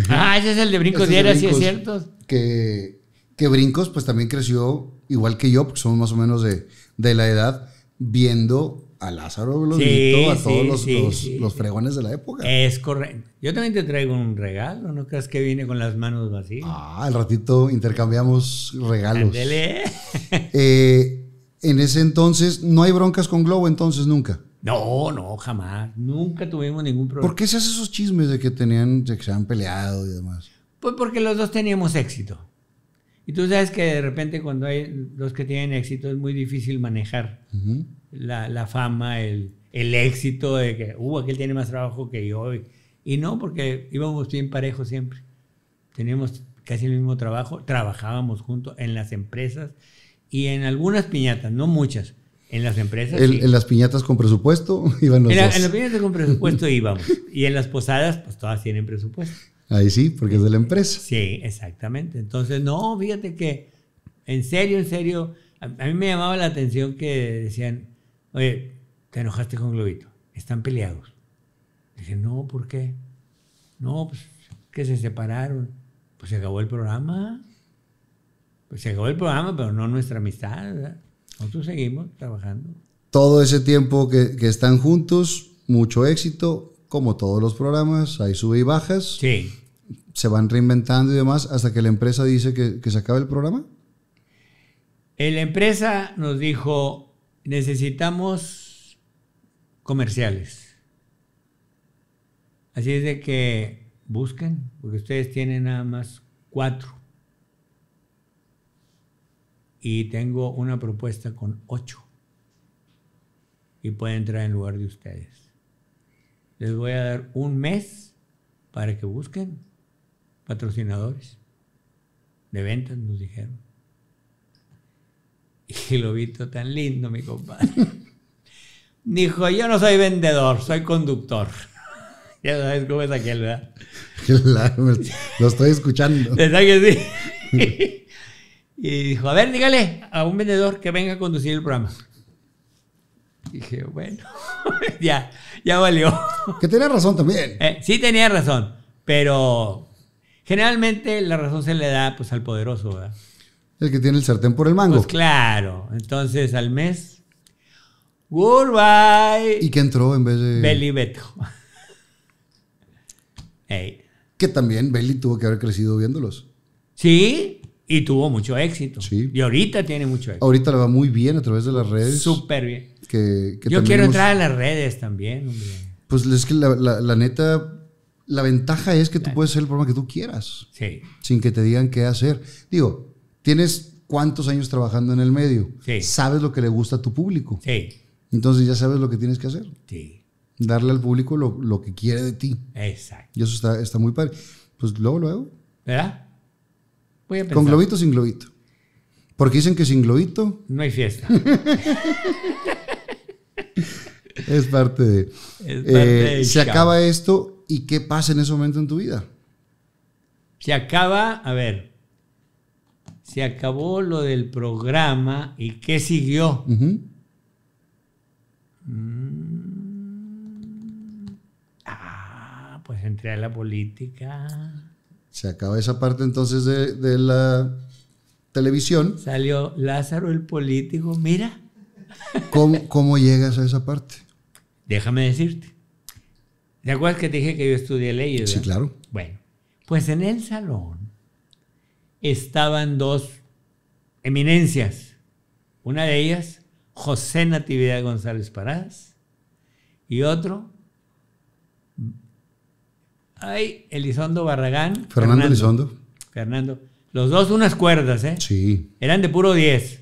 S1: Ah, ese es el de brincos dieras, sí es cierto. Que, que Brincos pues también creció igual que yo, porque somos más o menos de, de la edad, viendo a Lázaro Globito, a todos los, fregones
S2: de la época. Es correcto. Yo también te traigo un regalo, ¿no crees que viene con las manos vacías? Ah,
S1: al ratito intercambiamos regalos. (laughs)
S2: eh,
S1: en ese entonces, ¿no hay broncas con Globo entonces nunca?
S2: No, no, jamás. Nunca tuvimos ningún problema. ¿Por qué se hacen esos
S1: chismes de que tenían, de que se han peleado y demás?
S2: Pues porque los dos teníamos éxito. Y tú sabes que de repente cuando hay los que tienen éxito es muy difícil manejar la, fama, el, el, éxito de que, uh, aquel tiene más trabajo que yo. Y, no, porque íbamos bien parejos siempre. Teníamos casi el mismo trabajo, trabajábamos juntos en las empresas y en algunas piñatas, no muchas. En las empresas. En las
S1: piñatas con presupuesto (laughs) iban en las
S2: piñatas con presupuesto (laughs) íbamos. Y en las posadas, pues todas tienen presupuesto.
S1: Ahí sí, porque es
S2: de la empresa. Sí, exactamente. Entonces, no, fíjate que, en serio, en serio, a, mí me llamaba la atención que decían, oye, te enojaste con Globito, están peleados. Dije, no, ¿por qué? No, pues que se separaron. Pues se acabó el programa. Pues se acabó el programa, pero no nuestra amistad. Nosotros seguimos trabajando.
S1: Todo ese tiempo que, están juntos, mucho éxito, como todos los programas, hay sube y bajas. Sí se van reinventando y demás hasta que la empresa dice que, se acabe el programa?
S2: Eh, la empresa nos dijo, necesitamos comerciales. Así es de que busquen, porque ustedes tienen nada más cuatro. Y tengo una propuesta con ocho. Y pueden entrar en lugar de ustedes. Les voy a dar un mes para que busquen patrocinadores de ventas, nos dijeron. (laughs) Y lo visto tan lindo, mi compadre. (laughs) Dijo, yo no soy vendedor, soy conductor. (laughs) ya sabes cómo es aquel, ¿verdad?
S1: lo estoy escuchando. que sí?
S2: y dijo, a ver, dígale a un vendedor que venga a conducir el programa. dije, bueno, ya, ya valió. Que tenía razón también. Eh, sí tenía razón, pero Generalmente la razón se le da pues al poderoso, ¿verdad?
S1: El que tiene el sartén por el mango. Pues
S2: claro. Entonces al mes, goodbye. ¿Y que entró en vez de...? Belly Beto.
S1: (laughs) Que también Belly tuvo que
S2: haber crecido viéndolos. Sí, y tuvo mucho éxito. Sí. Y ahorita tiene mucho éxito.
S1: Ahorita le va muy bien a través de las redes. Súper bien.
S2: Que, Yo quiero entrar a las redes también,
S1: Pues es que la neta, la ventaja es que tú puedes hacer el programa que tú quieras. Sí. Sin que te digan qué hacer. Digo, tienes cuántos años trabajando en el medio. Sí. Sabes lo que le gusta a tu público. Sí. Entonces ya sabes lo que tienes que hacer. Sí. Darle al público lo, que quiere de ti.
S2: Exacto.
S1: Y eso está, muy padre. Pues luego, luego.
S2: ¿Verdad? Voy a Con globito, sin
S1: globito. Porque dicen que sin globito. No hay fiesta. (laughs) es parte de. Es parte eh, de se acaba esto ¿Y qué pasa en ese momento en tu vida?
S2: Se acaba, a ver, se acabó lo del programa y qué siguió. Mm. Ah, pues entré a la política.
S1: Se acaba esa parte entonces de, la televisión. Salió Lázaro el
S2: político, mira.
S1: ¿Cómo llegas a esa parte?
S2: Déjame decirte. ¿Te acuerdas que te dije que yo estudié leyes? Sí, claro. Bueno, pues en el salón estaban dos eminencias. Una de ellas, José Natividad González Parás, y otro, ay, Elizondo Barragán. Fernando, Fernando Elizondo. Fernando. Los dos unas cuerdas, ¿eh? Sí. Eran de puro 10.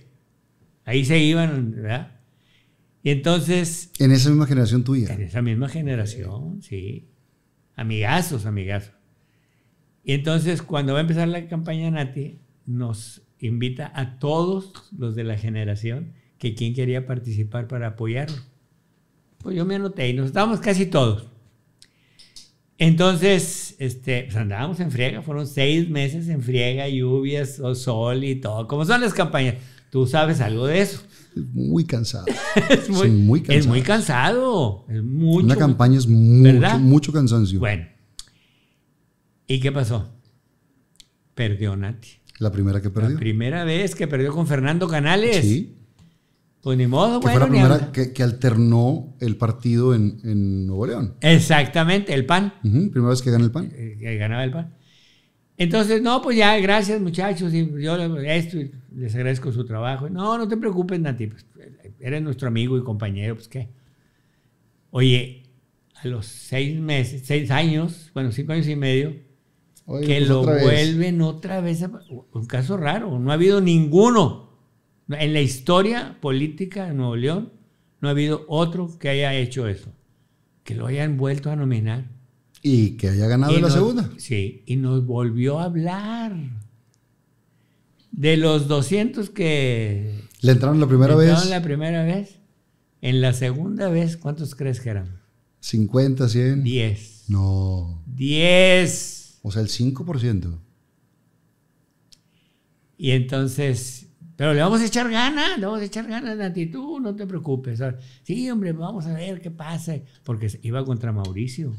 S2: Ahí se iban, ¿verdad? Y entonces... En esa misma generación tuya. En esa misma generación, sí. Amigazos, amigazos. Y entonces cuando va a empezar la campaña Nati, nos invita a todos los de la generación que quien quería participar para apoyarlo. Pues yo me anoté y nos estábamos casi todos. Entonces, este, pues andábamos en friega, fueron seis meses en friega, lluvias, sol y todo, como son las campañas. Tú sabes algo de eso. Muy cansado. es
S1: muy, cansado. (laughs) Es muy
S2: cansado. Es Una
S1: campaña es mucho, mucho cansancio. Bueno.
S2: ¿Y qué pasó? Perdió Nati. La primera que perdió. La primera vez que perdió con Fernando Canales. Sí. Pues ni modo, que Fue la primera
S1: que, alternó el partido en,
S2: Nuevo León. Exactamente, el PAN. primera vez que gana el PAN. Que eh, eh, ganaba el PAN. Entonces, no, pues ya, gracias muchachos, y yo esto, les agradezco su trabajo. No, no te preocupes, Nati, pues, eres nuestro amigo y compañero, pues qué. Oye, a los seis meses, seis años, bueno, cinco años y medio, que pues, lo vuelven otra vez, un caso raro, no ha habido ninguno. En la historia política de Nuevo León, no ha habido otro que haya hecho eso, que lo hayan vuelto a nominar.
S1: Y que haya ganado en la segunda.
S2: Sí, y nos volvió a hablar. De los 200 que... ¿Le entraron la primera vez. vez? Entraron la primera vez. En la segunda vez, ¿cuántos crees que eran?
S1: 50, 100. 10. No.
S2: 10.
S1: O sea, el 5%.
S2: Y entonces pero le vamos a echar ganas, le vamos a echar ganas de actitud, no te preocupes. Sí, hombre, vamos a ver qué pasa. Porque iba contra Mauricio.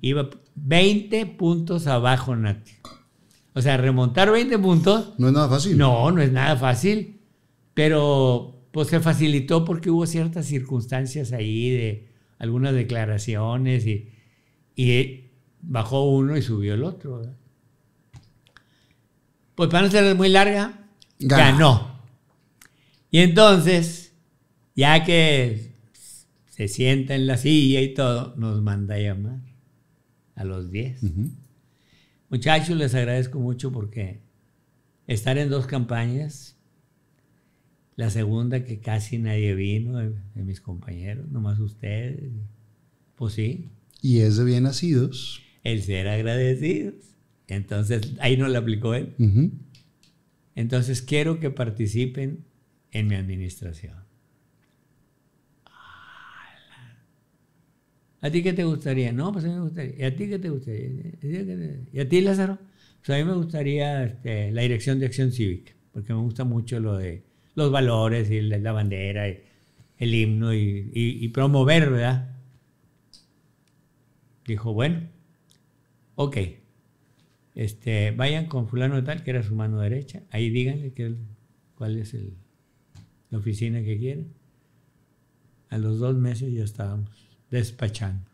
S2: Iba 20 puntos abajo, Nati. O sea, remontar 20 puntos. No es nada fácil. No, no es nada fácil. Pero pues se facilitó porque hubo ciertas circunstancias ahí de algunas declaraciones y, y bajó uno y subió el otro. Pues para no ser muy larga, ganó. Y entonces, ya que se sienta en la silla y todo, nos manda a llamar a los 10. Muchachos, les agradezco mucho porque estar en dos campañas, la segunda que casi nadie vino de, mis compañeros, nomás ustedes, pues sí. Y es de bien nacidos. El ser agradecidos. Entonces, ahí no lo aplicó él. Entonces, quiero que participen en mi administración. ¿A ti qué te gustaría? No, pues a mí me gustaría. ¿Y a ti qué te gustaría? ¿Y a ti, Lázaro? Pues a mí me gustaría este, la dirección de acción cívica, porque me gusta mucho lo de los valores y la, bandera, y el himno y, promover, ¿verdad? Dijo, bueno, ok, este, vayan con fulano de tal, que era su mano derecha, ahí díganle que, cuál es el, oficina que quiera. A los dos meses ya estábamos despachando.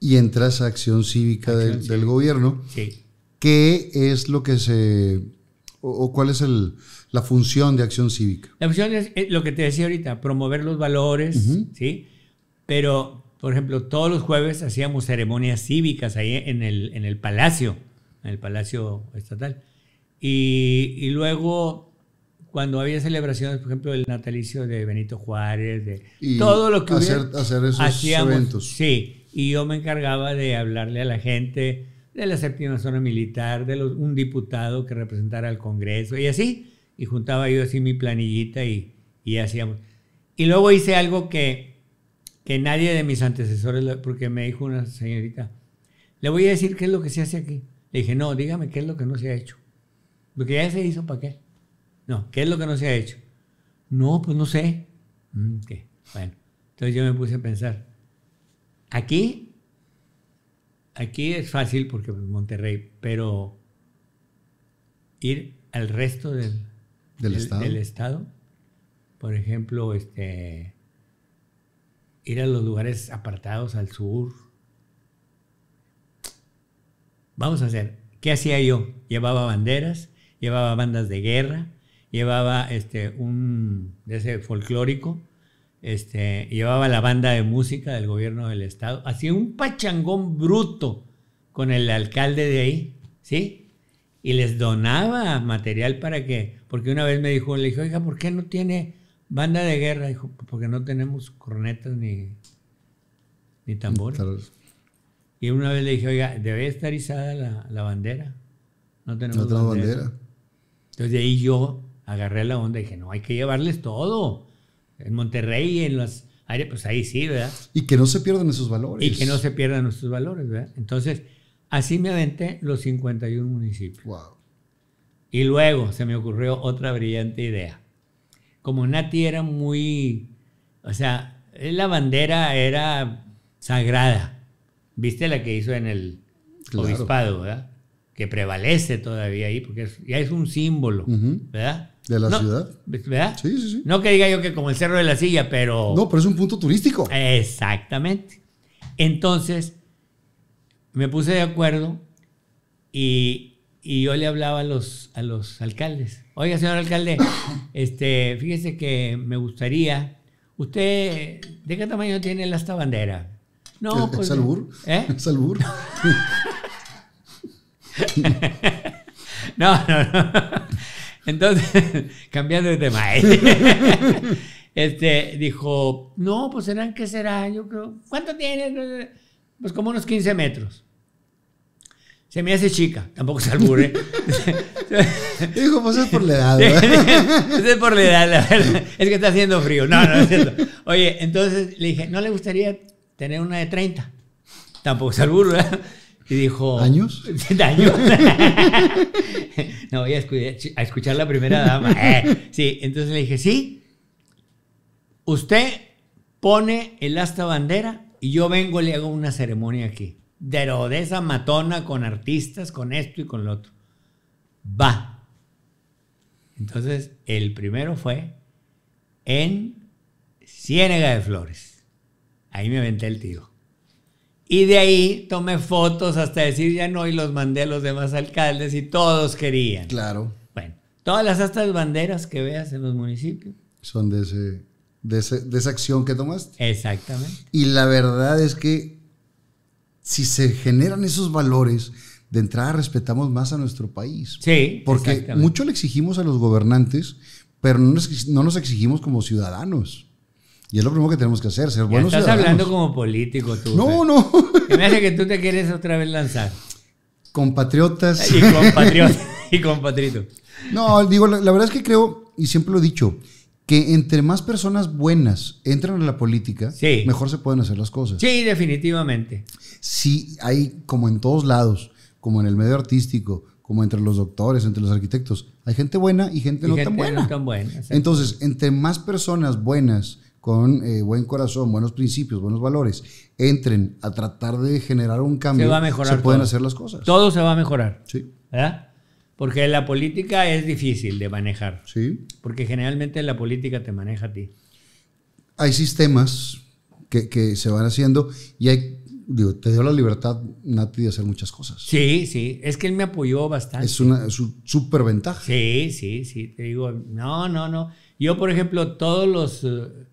S1: Y entras a Acción Cívica, del, gobierno. Sí. ¿Qué es lo que se... o, cuál es la función de Acción Cívica?
S2: La función es, lo que te decía ahorita, promover los valores, ¿sí? Pero, por ejemplo, todos los jueves hacíamos ceremonias cívicas ahí en el, en el palacio, en el palacio estatal. y luego cuando había celebraciones, por ejemplo, el natalicio de Benito Juárez, de todo lo que hacer, hubiera, hacer esos eventos. Sí, y yo me encargaba de hablarle a la gente de la séptima zona militar, de los, un diputado que representara al Congreso y así, y juntaba yo así mi planillita y, hacíamos. Y luego hice algo que, que nadie de mis antecesores, porque me dijo una señorita, le voy a decir qué es lo que se hace aquí. Le dije, no, dígame qué es lo que no se ha hecho. Lo que ya se hizo, ¿para qué? No, ¿qué es lo que no se ha hecho? No, pues no sé. Mm, bueno, entonces yo me puse a pensar. Aquí, aquí es fácil porque es pues, Monterrey, pero ir al resto del, ¿Del, estado? del, estado? por ejemplo, este, ir a los lugares apartados al sur. Vamos a hacer, ¿qué hacía yo? Llevaba banderas, llevaba bandas de guerra, llevaba este, un, de ese folclórico, este, llevaba la banda de música del gobierno del estado, hacía un pachangón bruto con el alcalde de ahí, ¿sí? Y les donaba material para que, porque una vez me dijo, le dijo oiga, ¿por qué no tiene banda de guerra? porque no tenemos cornetas ni, ni tambores. Y una vez le dije, oiga, debe estar izada la, bandera. No tenemos, bandera. Entonces de ahí yo agarré la onda y dije, no, hay que llevarles todo. En Monterrey, en las áreas, pues ahí sí, ¿verdad? Y que no se pierdan esos valores. Y que no se pierdan nuestros valores, ¿verdad? Entonces, así me aventé los 51 municipios. Wow. Y luego se me ocurrió otra brillante idea. Como Nati era muy, o sea, la bandera era sagrada. ¿Viste la que hizo en el obispado, verdad? Que prevalece todavía ahí, porque ya es un símbolo, ¿verdad? ¿De la ciudad? ¿Verdad? Sí, sí, sí. No que diga yo que como el Cerro de la Silla, pero... No, pero es un punto turístico. Exactamente. Entonces, me puse de acuerdo y, yo le hablaba a los, a los alcaldes. Oiga, señor alcalde, (coughs) este, fíjese que me gustaría... ¿Usted de qué tamaño tiene la esta bandera? No, pues... ¿eh? (laughs) ¿Es albur? ¿Eh? ¿Es (laughs) (laughs) no, no, no. Entonces, (laughs) cambiando de tema, ¿eh? (laughs) este, dijo, no, pues serán, ¿qué será? Yo creo, ¿cuánto tienes? Pues como unos 15 metros. Se me hace chica, tampoco se albure. (laughs) Dijo, pues es por la edad. es por la edad, la verdad. Es que está haciendo frío. No, no es cierto. Oye, entonces le dije, ¿no le gustaría tener una de 30? Tampoco se albure, ¿verdad? Y dijo... ¿Años? (laughs) ¿Años? (laughs) no, voy a, a escuchar, la primera dama. (laughs) Eh, sí, entonces le dije, sí, usted pone el asta bandera y yo vengo y le hago una ceremonia aquí. De esa matona con artistas, con esto y con lo otro. Va. Entonces, el primero fue en Ciénega de Flores. Ahí me aventé el tío y de ahí tomé fotos hasta decir ya no y los mandé a los demás alcaldes y todos querían. Claro. Bueno, todas las estas banderas que veas en los municipios.
S1: Son de, de, esa acción que tomaste.
S2: Exactamente.
S1: Y la verdad es que si se generan esos valores, de entrada respetamos más a nuestro
S2: país. Sí. Porque mucho
S1: le exigimos a los gobernantes, pero no nos, no nos exigimos como ciudadanos. Y es lo primero que tenemos que hacer, ser buenos estás hablando
S2: como político tú. No, no. me hace que tú te quieres otra vez lanzar.
S1: Compatriotas. Y compatriotas. y compatrito. No, digo, la, verdad es que creo, y siempre lo he dicho, que entre más personas buenas entran a la política, mejor se pueden hacer las cosas. Sí,
S2: definitivamente.
S1: Sí, hay como en todos lados, como en el medio artístico, como entre los doctores, entre los arquitectos, hay gente buena y gente, no, tan buena. no
S2: tan buena. Entonces,
S1: entre más personas buenas con eh, buen corazón, buenos principios, buenos valores, entren a tratar de generar un cambio, se, pueden hacer las cosas.
S2: Todo se va a mejorar. Sí. ¿Verdad? ¿Eh? Porque la política es difícil de manejar. Sí. Porque generalmente la política te maneja a ti.
S1: Hay sistemas que, se van haciendo y hay digo, te dio la libertad, Nati, de hacer muchas cosas.
S2: Sí, sí. Es que él me apoyó bastante. Es
S1: una ventaja.
S2: Sí, sí, sí. Te digo, no, no, no. Yo, por ejemplo, todos los eh,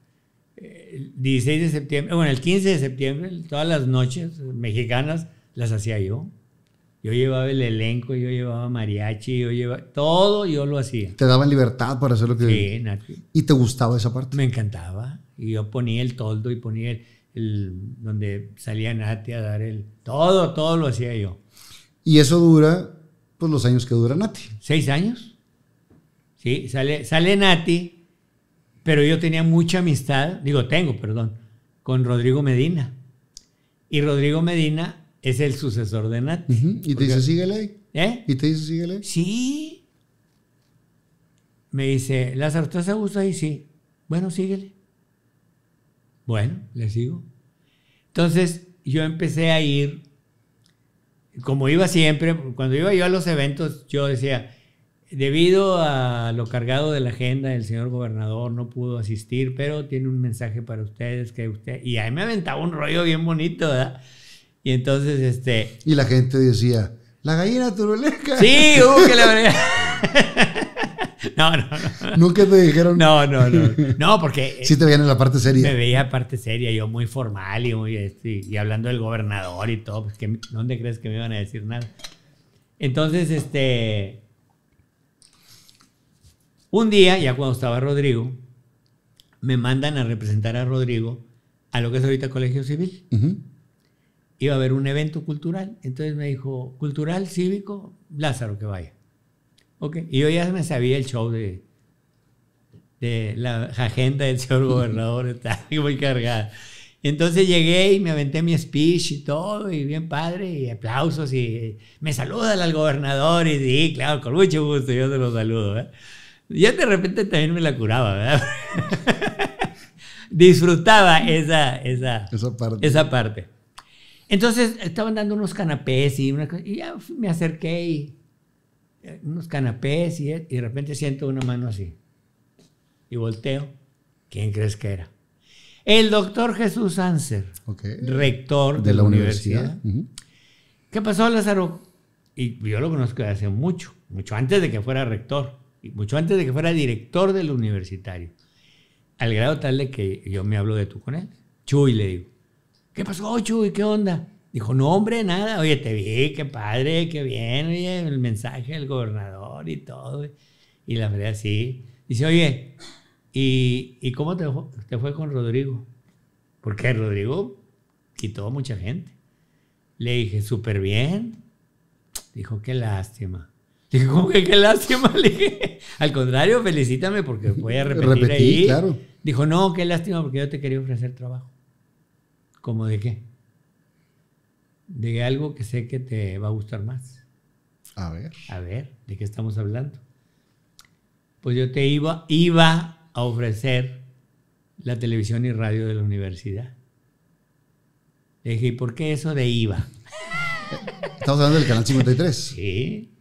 S2: eh, el 16 de septiembre, bueno, el 15 de septiembre, todas las noches mexicanas las hacía yo. Yo llevaba el elenco, yo llevaba mariachi, yo llevaba todo, yo lo hacía.
S1: Te daban libertad para hacer lo que Sí, Nati. y te gustaba esa parte. Me encantaba
S2: y yo ponía el toldo y ponía el, el- donde salía Nati a dar el todo, todo lo hacía yo. Y eso dura pues los años que dura Nati. ¿Seis años? Sí, sale, sale Nati pero yo tenía mucha amistad, digo, tengo, perdón, con Rodrigo Medina. Y Rodrigo Medina es el sucesor de Nat. ¿Y te dice, síguele ¿Eh? ¿Y te dice, síguele Sí. Me dice, Lázaro, ¿estás se gusto ahí? Sí. Bueno, síguele. Bueno, le sigo. Entonces, yo empecé a ir, como iba siempre, cuando iba yo a los eventos, yo decía, debido a lo cargado de la agenda, el señor gobernador no pudo asistir, pero tiene un mensaje para ustedes que usted... Y ahí me aventaba un rollo bien bonito, ¿verdad? Y entonces, este... Y la gente decía,
S1: la gallina turuleca. Sí, hubo que la...
S2: (laughs) (laughs) No, no, no. Nunca te dijeron. No, no, no. (laughs) No, porque. sí, te veían en la parte seria. Me veía parte seria, yo muy formal y, muy, este, y hablando del gobernador y todo. Pues que, ¿Dónde crees que me iban a decir nada? Entonces, este. Un día, ya cuando estaba Rodrigo, me mandan a representar a Rodrigo a lo que es ahorita Colegio Civil. Iba a haber un evento cultural, entonces me dijo, cultural, cívico, Lázaro que vaya. Ok, y yo ya me sabía el show de, de la agenda del señor gobernador, estaba muy cargada. Entonces llegué y me aventé mi speech y todo, y bien padre, y aplausos, y me saluda al gobernador, y di claro, con mucho gusto, yo te lo saludo. ¿eh? Ya de repente también me la curaba, ¿verdad? Disfrutaba esa, esa, esa, parte. Entonces estaban dando unos canapés y, una, ya me acerqué y eh, unos canapés y, eh, y de repente siento una mano así. Y volteo. ¿Quién crees que era? El doctor Jesús Anser, rector de, la, universidad. ¿Qué pasó, Lázaro? Y yo lo conozco desde hace mucho, mucho antes de que fuera rector mucho antes de que fuera director del universitario. Al grado tal de que yo me hablo de tú con él. Chuy le digo, ¿qué pasó, Chuy? ¿Qué onda? Dijo, no, hombre, nada. Oye, te vi, qué padre, qué bien. Oye, el mensaje del gobernador y todo. Y la verdad, sí. Dice, oye, ¿y, ¿y cómo te, te fue con Rodrigo? Porque Rodrigo quitó mucha gente. Le dije, súper bien. Dijo, qué lástima. Dije, ¿cómo que qué lástima, (laughs) Al contrario, felicítame porque voy a repetir ahí. Dijo, no, qué lástima porque yo te quería ofrecer trabajo. ¿Cómo de qué? De algo que sé que te va a gustar más. A ver. A ver, ¿de qué estamos hablando? Pues yo te iba, iba a ofrecer la televisión y radio de la universidad. Le dije, ¿y por qué eso de iba? Estamos hablando del Canal 53. Sí.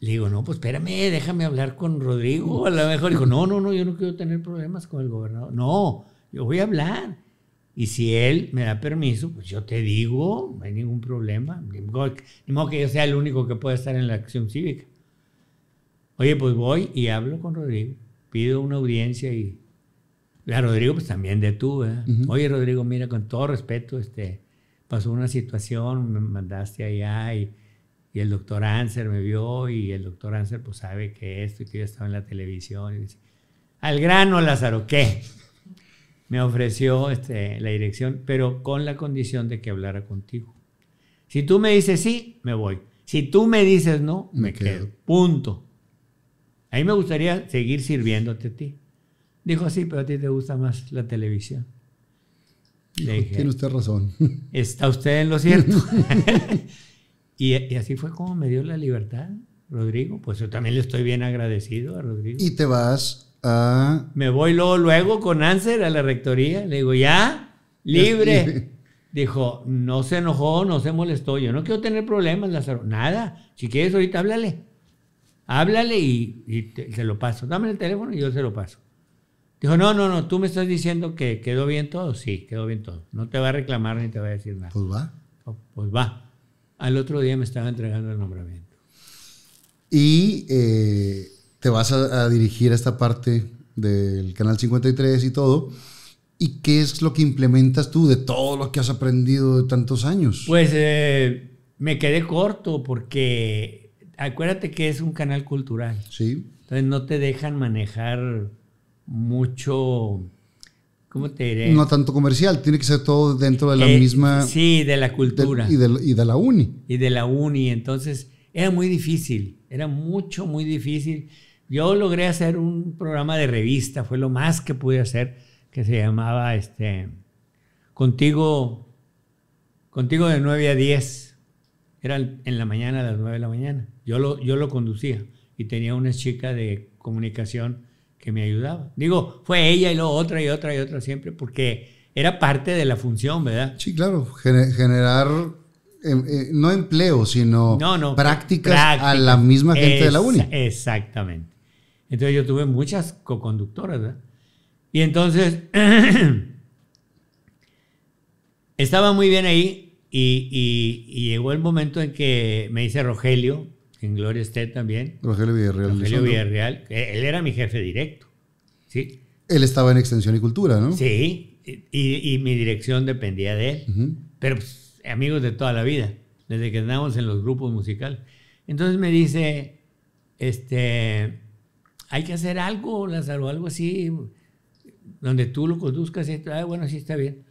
S2: Le digo, no, pues espérame, déjame hablar con Rodrigo. A lo mejor digo, no, no, no, yo no quiero tener problemas con el gobernador. No, yo voy a hablar. Y si él me da permiso, pues yo te digo, no hay ningún problema. Ni modo que yo sea el único que pueda estar en la acción cívica. Oye, pues voy y hablo con Rodrigo. Pido una audiencia y a Rodrigo pues también detuve. ¿eh? Oye, Rodrigo, mira, con todo respeto, este, pasó una situación, me mandaste allá y y el doctor Anser me vio y el doctor Anser pues sabe que esto y que yo estaba en la televisión. al grano, Lázaro, ¿qué? Me ofreció este, la dirección, pero con la condición de que hablara contigo. Si tú me dices sí, me voy. Si tú me dices no, me, quedo. Punto. A mí me gustaría seguir sirviéndote a ti. Dijo, sí, pero a ti te gusta más la televisión. Le Tiene usted
S1: razón. Está usted en lo cierto. (laughs) (laughs)
S2: Y, así fue como me dio la libertad, Rodrigo. Pues yo también le estoy bien agradecido a Rodrigo. Y te vas a... Me voy luego, luego con Anser a la rectoría. Le digo, ya, libre. (laughs) Dijo, no se enojó, no se molestó. Yo no quiero tener problemas, Lázaro. Nada. Si quieres, ahorita háblale. Háblale y, se lo paso. Dame el teléfono y yo se lo paso. Dijo, no, no, no, tú me estás diciendo que quedó bien todo. Sí, quedó bien todo. No te va a reclamar ni te va a decir nada. Pues va. Pues va al otro día me estaba entregando el nombramiento.
S1: Y eh, te vas a, dirigir a esta parte del Canal 53 y todo. ¿Y qué es lo que implementas tú de todo lo que has aprendido de tantos años?
S2: Pues eh, me quedé corto porque acuérdate que es un canal cultural. Sí. Entonces no te dejan manejar mucho ¿Cómo te diré? No tanto
S1: comercial, tiene que ser todo dentro de la eh, misma... Sí, de la cultura. y, de,
S2: la uni. Y de la uni, entonces era muy difícil, era mucho, muy difícil. Yo logré hacer un programa de revista, fue lo más que pude hacer, que se llamaba este, Contigo, Contigo de 9 a 10. Era en la mañana, a las 9 de la mañana. Yo lo, yo lo conducía y tenía una chica de comunicación que me ayudaba. Digo, fue ella y luego otra y otra y otra siempre, porque era parte de la función, ¿verdad?
S1: Sí, claro, generar em, eh, no empleo, sino prácticas, a la misma gente de la uni.
S2: Exactamente. Entonces yo tuve muchas co-conductoras, ¿verdad? Y entonces (clears throat) estaba muy bien ahí y, y llegó el momento en que me dice Rogelio, en Gloria esté también.
S1: Rogelio Villarreal. Rogelio
S2: Él era mi jefe directo. Sí.
S1: Él estaba en Extensión y Cultura, ¿no? Sí,
S2: y, y mi dirección dependía de él. Pero pues, amigos de toda la vida, desde que andábamos en los grupos musicales. Entonces me dice, este, hay que hacer algo, Lázaro, algo así, donde tú lo conduzcas. Y, ah, bueno, sí está bien.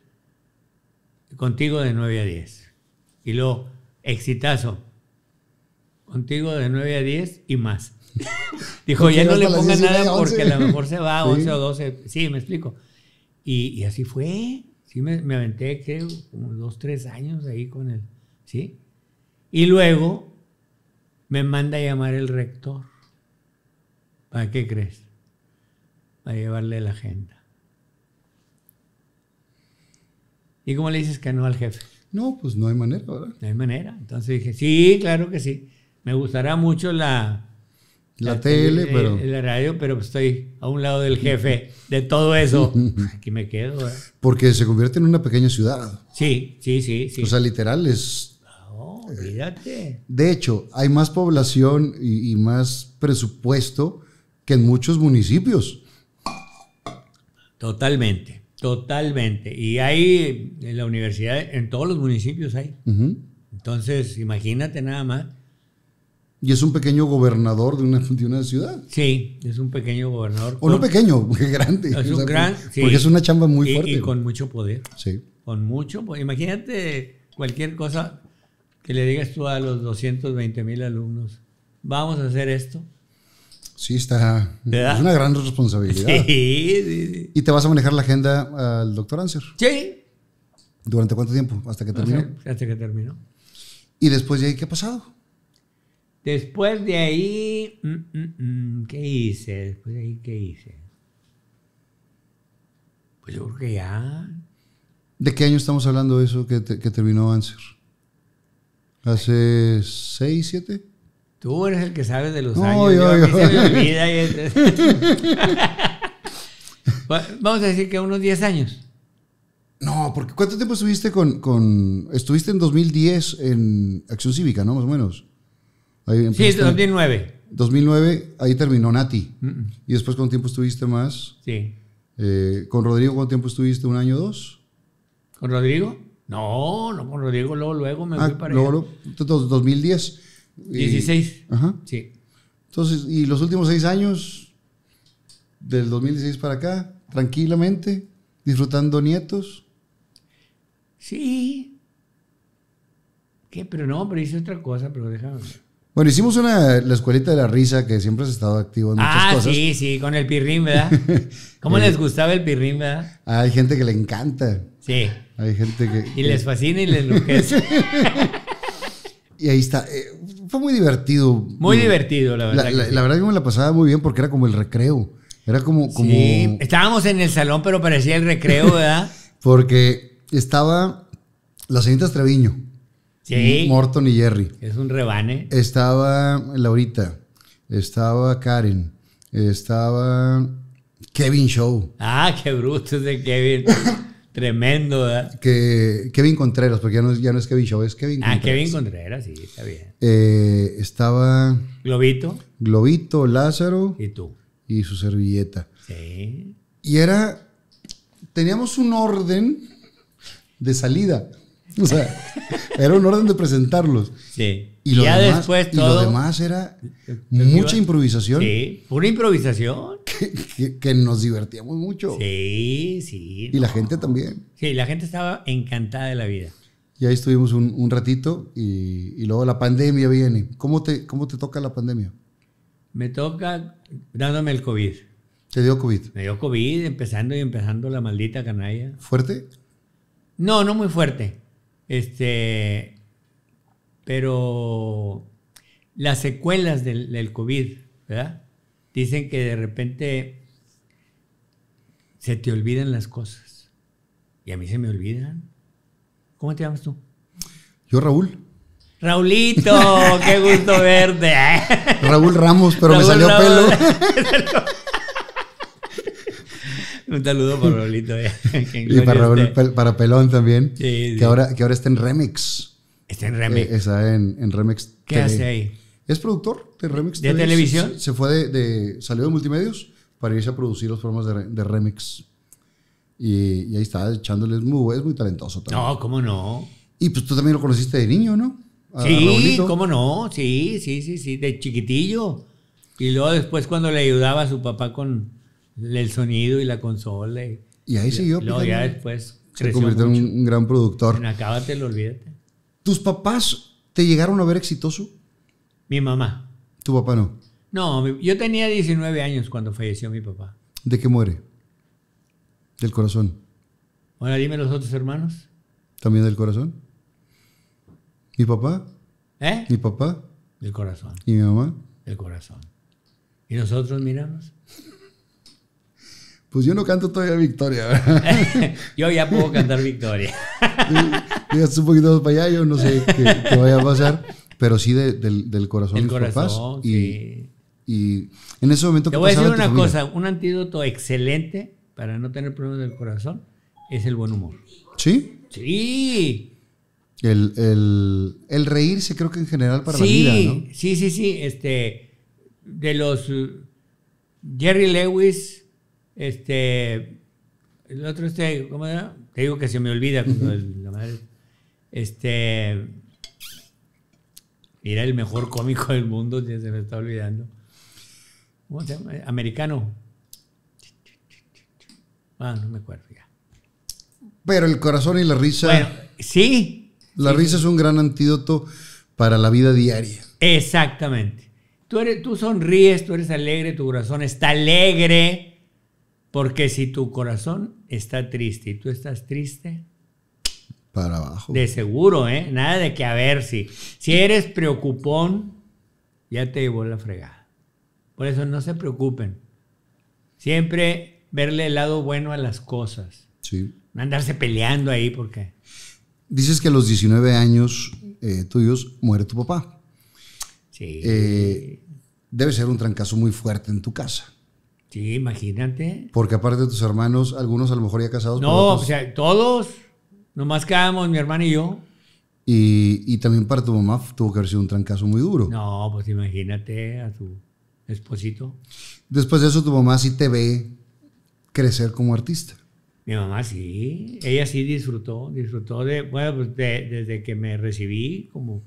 S2: Contigo de 9 a 10. Y luego, exitazo contigo de 9 a 10 y más. (laughs) Dijo, ya no le ponga nada porque a lo mejor se va (laughs) a 11 o 12. Sí, me explico. Y, así fue. Sí, me, aventé, creo, como dos, tres años ahí con él. ¿Sí? Y luego me manda a llamar el rector. ¿Para qué crees? Para llevarle la agenda. ¿Y cómo le dices que no al jefe? No, pues no hay manera, No hay manera. Entonces dije, sí, claro que sí. Me gustará mucho la, la, tele, pero. La radio, pero estoy a un lado del jefe de todo eso. (laughs) Aquí me quedo.
S1: Porque se convierte en una pequeña ciudad. Sí, sí, sí. O sea, literal es.
S2: Eh,
S1: de hecho, hay más población y, más presupuesto que en muchos municipios.
S2: Totalmente, totalmente. Y hay en la universidad, en todos los municipios hay. Entonces, imagínate nada más
S1: y es un pequeño gobernador de una, ciudad. Sí,
S2: es un pequeño gobernador. O no pequeño, (laughs) grande. Es un gran, porque es una chamba muy fuerte. Y con mucho poder. Sí. Con mucho poder. Imagínate cualquier cosa que le digas tú a los 220 mil alumnos. Vamos a hacer esto.
S1: Sí, está. Es una gran responsabilidad. (laughs)
S2: Sí,
S1: ¿Y te vas a manejar la agenda al doctor Anser? Sí. ¿Durante cuánto tiempo? ¿Hasta que terminó? hasta que terminó. ¿Y después de ahí qué ha pasado?
S2: Después de ahí, mm, mm, mm, ¿qué hice? Después de ahí, ¿qué hice? Pues yo creo que ya.
S1: ¿De qué año estamos hablando eso que, terminó Answer? ¿Hace seis, siete?
S2: Tú eres el que sabe de los años. Yo, este. (laughs) Vamos a decir que unos 10 años.
S1: No, porque ¿cuánto tiempo estuviste con, con, Estuviste en 2010 en Acción Cívica, ¿no? Más o menos sí, 2009. 2009, ahí terminó Nati. Y después, ¿cuánto tiempo estuviste más? Sí. Eh, ¿Con Rodrigo cuánto tiempo estuviste? ¿Un año o dos?
S2: ¿Con Rodrigo? No, no con Rodrigo, luego, luego me fui ah, para luego,
S1: entonces, 2010. 16. ajá. Sí. Entonces, ¿y los últimos seis años, del 2016 para acá, tranquilamente, disfrutando nietos?
S2: Sí. ¿Qué? Pero no, pero hice otra cosa, pero déjame.
S1: Bueno, hicimos una, la escuelita de la risa que siempre has estado activo en muchas ah, cosas. Ah, sí,
S2: sí, con el pirrín, ¿verdad? (laughs) ¿Cómo eh, les gustaba el pirrín, verdad?
S1: Hay gente que le encanta. Sí. Hay gente que... Y les fascina y les enloquece. (laughs) y ahí está. Eh, fue muy divertido. Muy divertido, la verdad. La, verdad que me la pasaba muy bien porque era como el recreo. Era como, como... Sí,
S2: estábamos en el salón, pero parecía el recreo, ¿verdad?
S1: (laughs) porque estaba las señorita Treviño. Morton y Jerry.
S2: Es un rebane.
S1: Estaba Laurita, estaba Karen, estaba Kevin Show.
S2: Ah, qué bruto ese Kevin. (coughs) Tremendo,
S1: Que, Kevin Contreras, porque ya no, es, Kevin Show, es Kevin ah, Contreras. Ah, Kevin Contreras,
S2: sí, está bien.
S1: Eh, estaba. Globito. Globito, Lázaro. Y tú. Y su servilleta.
S2: Sí.
S1: Y era. Teníamos un orden de salida. O sea, era un orden de presentarlos.
S2: Sí. Y, lo demás, y lo
S1: demás era mucha improvisación. Sí, una improvisación. (laughs) Que, nos divertíamos
S2: mucho. Sí, sí. Y la gente también. Sí, la gente estaba encantada de la vida.
S1: Y ahí estuvimos un, ratito y, luego la pandemia viene. ¿Cómo te, ¿Cómo te toca la pandemia?
S2: Me toca dándome el COVID. ¿Te dio COVID? Me dio COVID, empezando y empezando la maldita canalla. ¿Fuerte? No, no muy fuerte. Este, pero las secuelas del, COVID, ¿verdad? Dicen que de repente se te olvidan las cosas. Y a mí se me olvidan. ¿Cómo te llamas tú? Yo, Raúl. Raulito, qué gusto verte. (laughs) Raúl Ramos, pero me salió pelo. (laughs) (laughs) Un saludo para Raulito. (laughs) y este.
S1: para, Pelón también. Que, ahora, que ahora está en Remix. Está en Remix. Eh, está en, en, Remix. ¿Qué hace ahí? Es productor de Remix. ¿De televisión? Se, fue de, Salió de multimedios para irse a producir los programas de, Remix. Y, ahí está echándole. Es muy, es muy talentoso también. No,
S2: ¿cómo no?
S1: Y pues tú también lo conociste de niño, ¿no? sí,
S2: ¿cómo no? Sí, sí, sí, sí. De chiquitillo. Y luego después cuando le ayudaba a su papá con el sonido y la consola. Y, ahí siguió. ya después se convirtió en
S1: un gran productor.
S2: olvídate.
S1: ¿Tus papás te llegaron a ver exitoso? Mi mamá. ¿Tu papá no?
S2: No, yo tenía 19 años cuando falleció mi papá.
S1: ¿De qué muere? Del corazón.
S2: Ahora dime los otros hermanos.
S1: ¿También del corazón? ¿Mi papá? ¿Eh? ¿Mi papá?
S2: Del corazón. ¿Y mi mamá? Del corazón. ¿Y nosotros miramos? Pues yo no canto todavía Victoria. (laughs) yo ya puedo cantar Victoria.
S1: ya un poquito para allá, yo no sé qué, vaya a pasar, pero sí del, corazón corazón, Y, en ese momento... Te voy a decir una cosa,
S2: un antídoto excelente para no tener problemas del corazón es el buen humor. ¿Sí? Sí.
S1: El, reírse creo que en general para la vida, ¿no?
S2: Sí, sí, sí. Este, de los... Eh, Jerry Lewis este, el otro, este, ¿cómo era? Te digo que se me olvida. El, la este, era el mejor cómico del mundo, ya se me está olvidando. ¿Cómo se llama? Americano. Ah, no me acuerdo ya.
S1: Pero el corazón y la risa. sí. La risa es un gran antídoto para la vida diaria.
S2: Exactamente. Tú, eres, tú sonríes, tú eres alegre, tu corazón está alegre porque si tu corazón está triste y tú estás triste, para abajo. De seguro, ¿eh? Nada de que a ver si. Si eres preocupón, ya te llevó la fregada. Por eso no se preocupen. Siempre verle el lado bueno a las cosas. Sí. No andarse peleando ahí porque.
S1: Dices que a los 19 años eh, tuyos muere tu papá. Sí. Eh, debe ser un trancazo muy fuerte en tu casa.
S2: Sí, imagínate.
S1: Porque aparte de tus hermanos, algunos a lo mejor ya casados. No, o
S2: sea, todos. Nomás quedamos mi hermana y yo.
S1: Y, y, también para tu mamá tuvo que haber sido un trancazo muy duro.
S2: No, pues imagínate a tu esposito.
S1: Después de eso, tu mamá sí te ve crecer como artista.
S2: Mi mamá sí, ella sí disfrutó, disfrutó de, bueno, pues desde que me recibí como,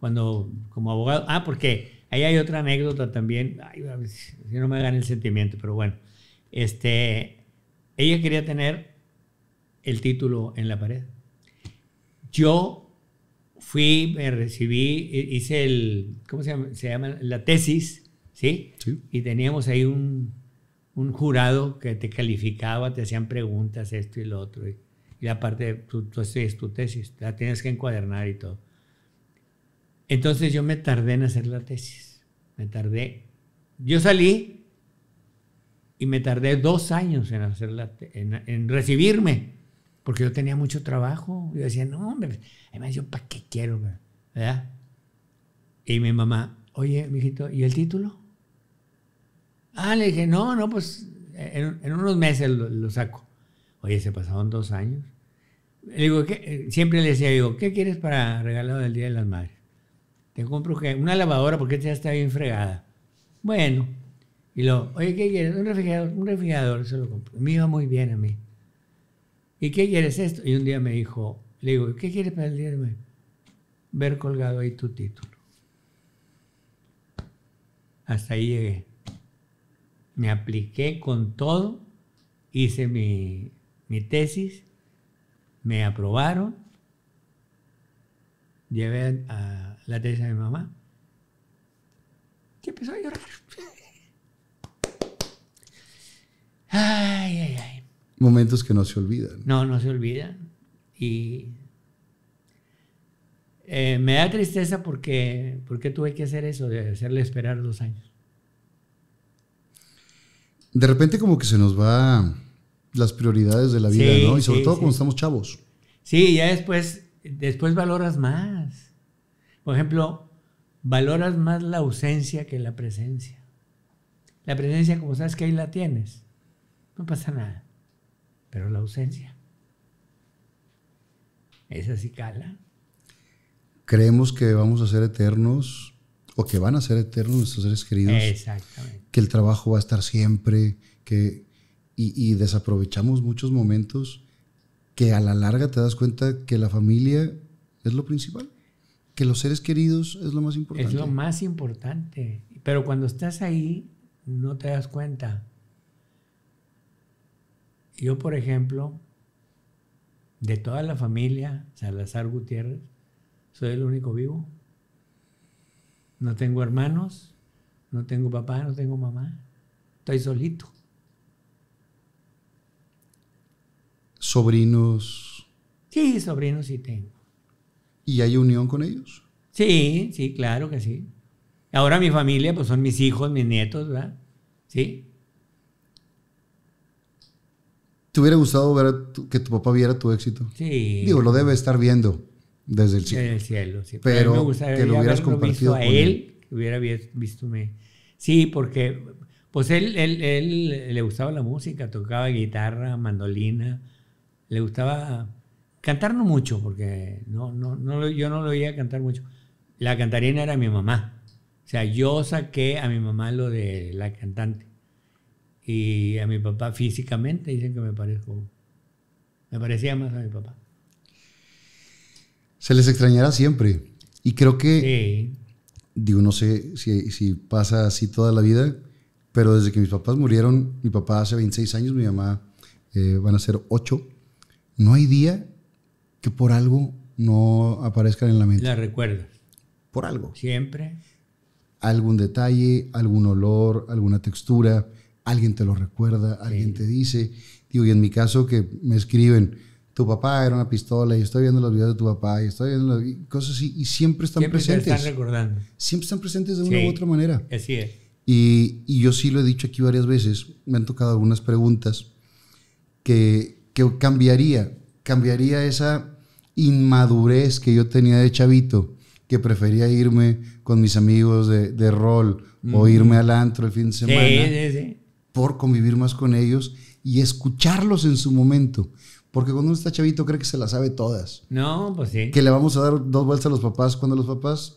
S2: cuando, como abogado. Ah, porque Ahí hay otra anécdota también, si no me gana el sentimiento, pero bueno, este, ella quería tener el título en la pared. Yo fui, me recibí, hice el, ¿cómo se llama? la tesis, ¿sí? Y teníamos ahí un, jurado que te calificaba, te hacían preguntas, esto y lo otro. Y, la parte, tú, tú tu tesis, la tienes que encuadernar y todo. Entonces yo me tardé en hacer la tesis. Me tardé. Yo salí y me tardé dos años en, hacer en, recibirme, porque yo tenía mucho trabajo. Yo decía, no, hombre, además yo, ¿para qué quiero? ¿Verdad? Y mi mamá, oye, mijito, ¿y el título? Ah, le dije, no, no, pues en, unos meses lo, saco. Oye, se pasaron dos años. digo, siempre le decía, digo, ¿qué quieres para regalado del Día de las Madres? compro una lavadora porque esta ya está bien fregada. Bueno, y lo, oye, ¿qué quieres? Un refrigerador, un refrigerador, se lo compré. Me iba muy bien a mí. ¿Y qué quieres esto? Y un día me dijo, le digo, ¿qué quieres para el día de hoy? Ver colgado ahí tu título. Hasta ahí llegué. Me apliqué con todo, hice mi, mi tesis, me aprobaron, llevé a la tesis de mi mamá, que empezó a llorar.
S1: Ay, ay, ay. Momentos que no se olvidan.
S2: No, no se olvidan. Y eh, me da tristeza porque, porque tuve que hacer eso, de hacerle esperar dos años.
S1: De repente como que se nos va las prioridades de la vida, ¿no? Y sobre todo cuando estamos
S2: chavos. Sí, ya después, después valoras más. Por ejemplo, valoras más la ausencia que la presencia. La presencia, como sabes que ahí la tienes, no pasa nada. Pero la ausencia, esa sí cala.
S1: Creemos que vamos a ser eternos o que van a ser eternos nuestros seres queridos. Exactamente. Que el trabajo va a estar siempre, que, y desaprovechamos muchos momentos que a la larga te das cuenta que la familia es lo principal que los seres queridos es lo más importante. Es lo
S2: más importante. Pero cuando estás ahí, no te das cuenta. Yo, por ejemplo, de toda la familia, Salazar Gutiérrez, soy el único vivo. No tengo hermanos, no tengo papá, no tengo mamá. Estoy solito.
S1: Sobrinos.
S2: Sí, sobrinos sí tengo.
S1: ¿Y hay unión con ellos?
S2: Sí, sí, claro que sí. Ahora mi familia, pues son mis hijos, mis nietos, ¿verdad? Sí.
S1: ¿Te hubiera gustado ver que tu papá viera tu éxito? Sí. Digo, lo debe estar viendo desde el cielo. Desde el cielo, sí. Pero, me gustaría que lo hubieras compartido a él,
S2: que hubiera visto me. Sí, porque pues él, él, él, le gustaba la música, tocaba guitarra, mandolina, le gustaba Cantar no mucho, porque no, no, no, yo no lo oía cantar mucho. La cantarina era mi mamá. O sea, yo saqué a mi mamá lo de la cantante. Y a mi papá físicamente dicen que me parezco. Me parecía más a mi papá.
S1: Se les extrañará siempre. Y creo que. Digo, no sé si, pasa así toda la vida, pero desde que mis papás murieron, mi papá hace 26 años, mi mamá eh, van a ser 8. No hay día que por algo no aparezcan en la mente.
S2: La recuerdas. Por algo. Siempre.
S1: Algún detalle, algún olor, alguna textura, alguien te lo recuerda, alguien te dice. Digo, y en mi caso que me escriben, tu papá era una pistola y estoy viendo los videos de tu papá y estoy viendo cosas así y siempre están presentes. Siempre están recordando. Siempre están presentes de una u otra manera. Así es. Y, yo sí lo he dicho aquí varias veces, me han tocado algunas preguntas que cambiaría, cambiaría esa inmadurez que yo tenía de chavito, que prefería irme con mis amigos de, rol o irme al antro el fin de semana por convivir más con ellos y escucharlos en su momento. Porque cuando uno está chavito cree que se las sabe todas. No, pues sí. Que le vamos a dar dos vueltas a los papás cuando los papás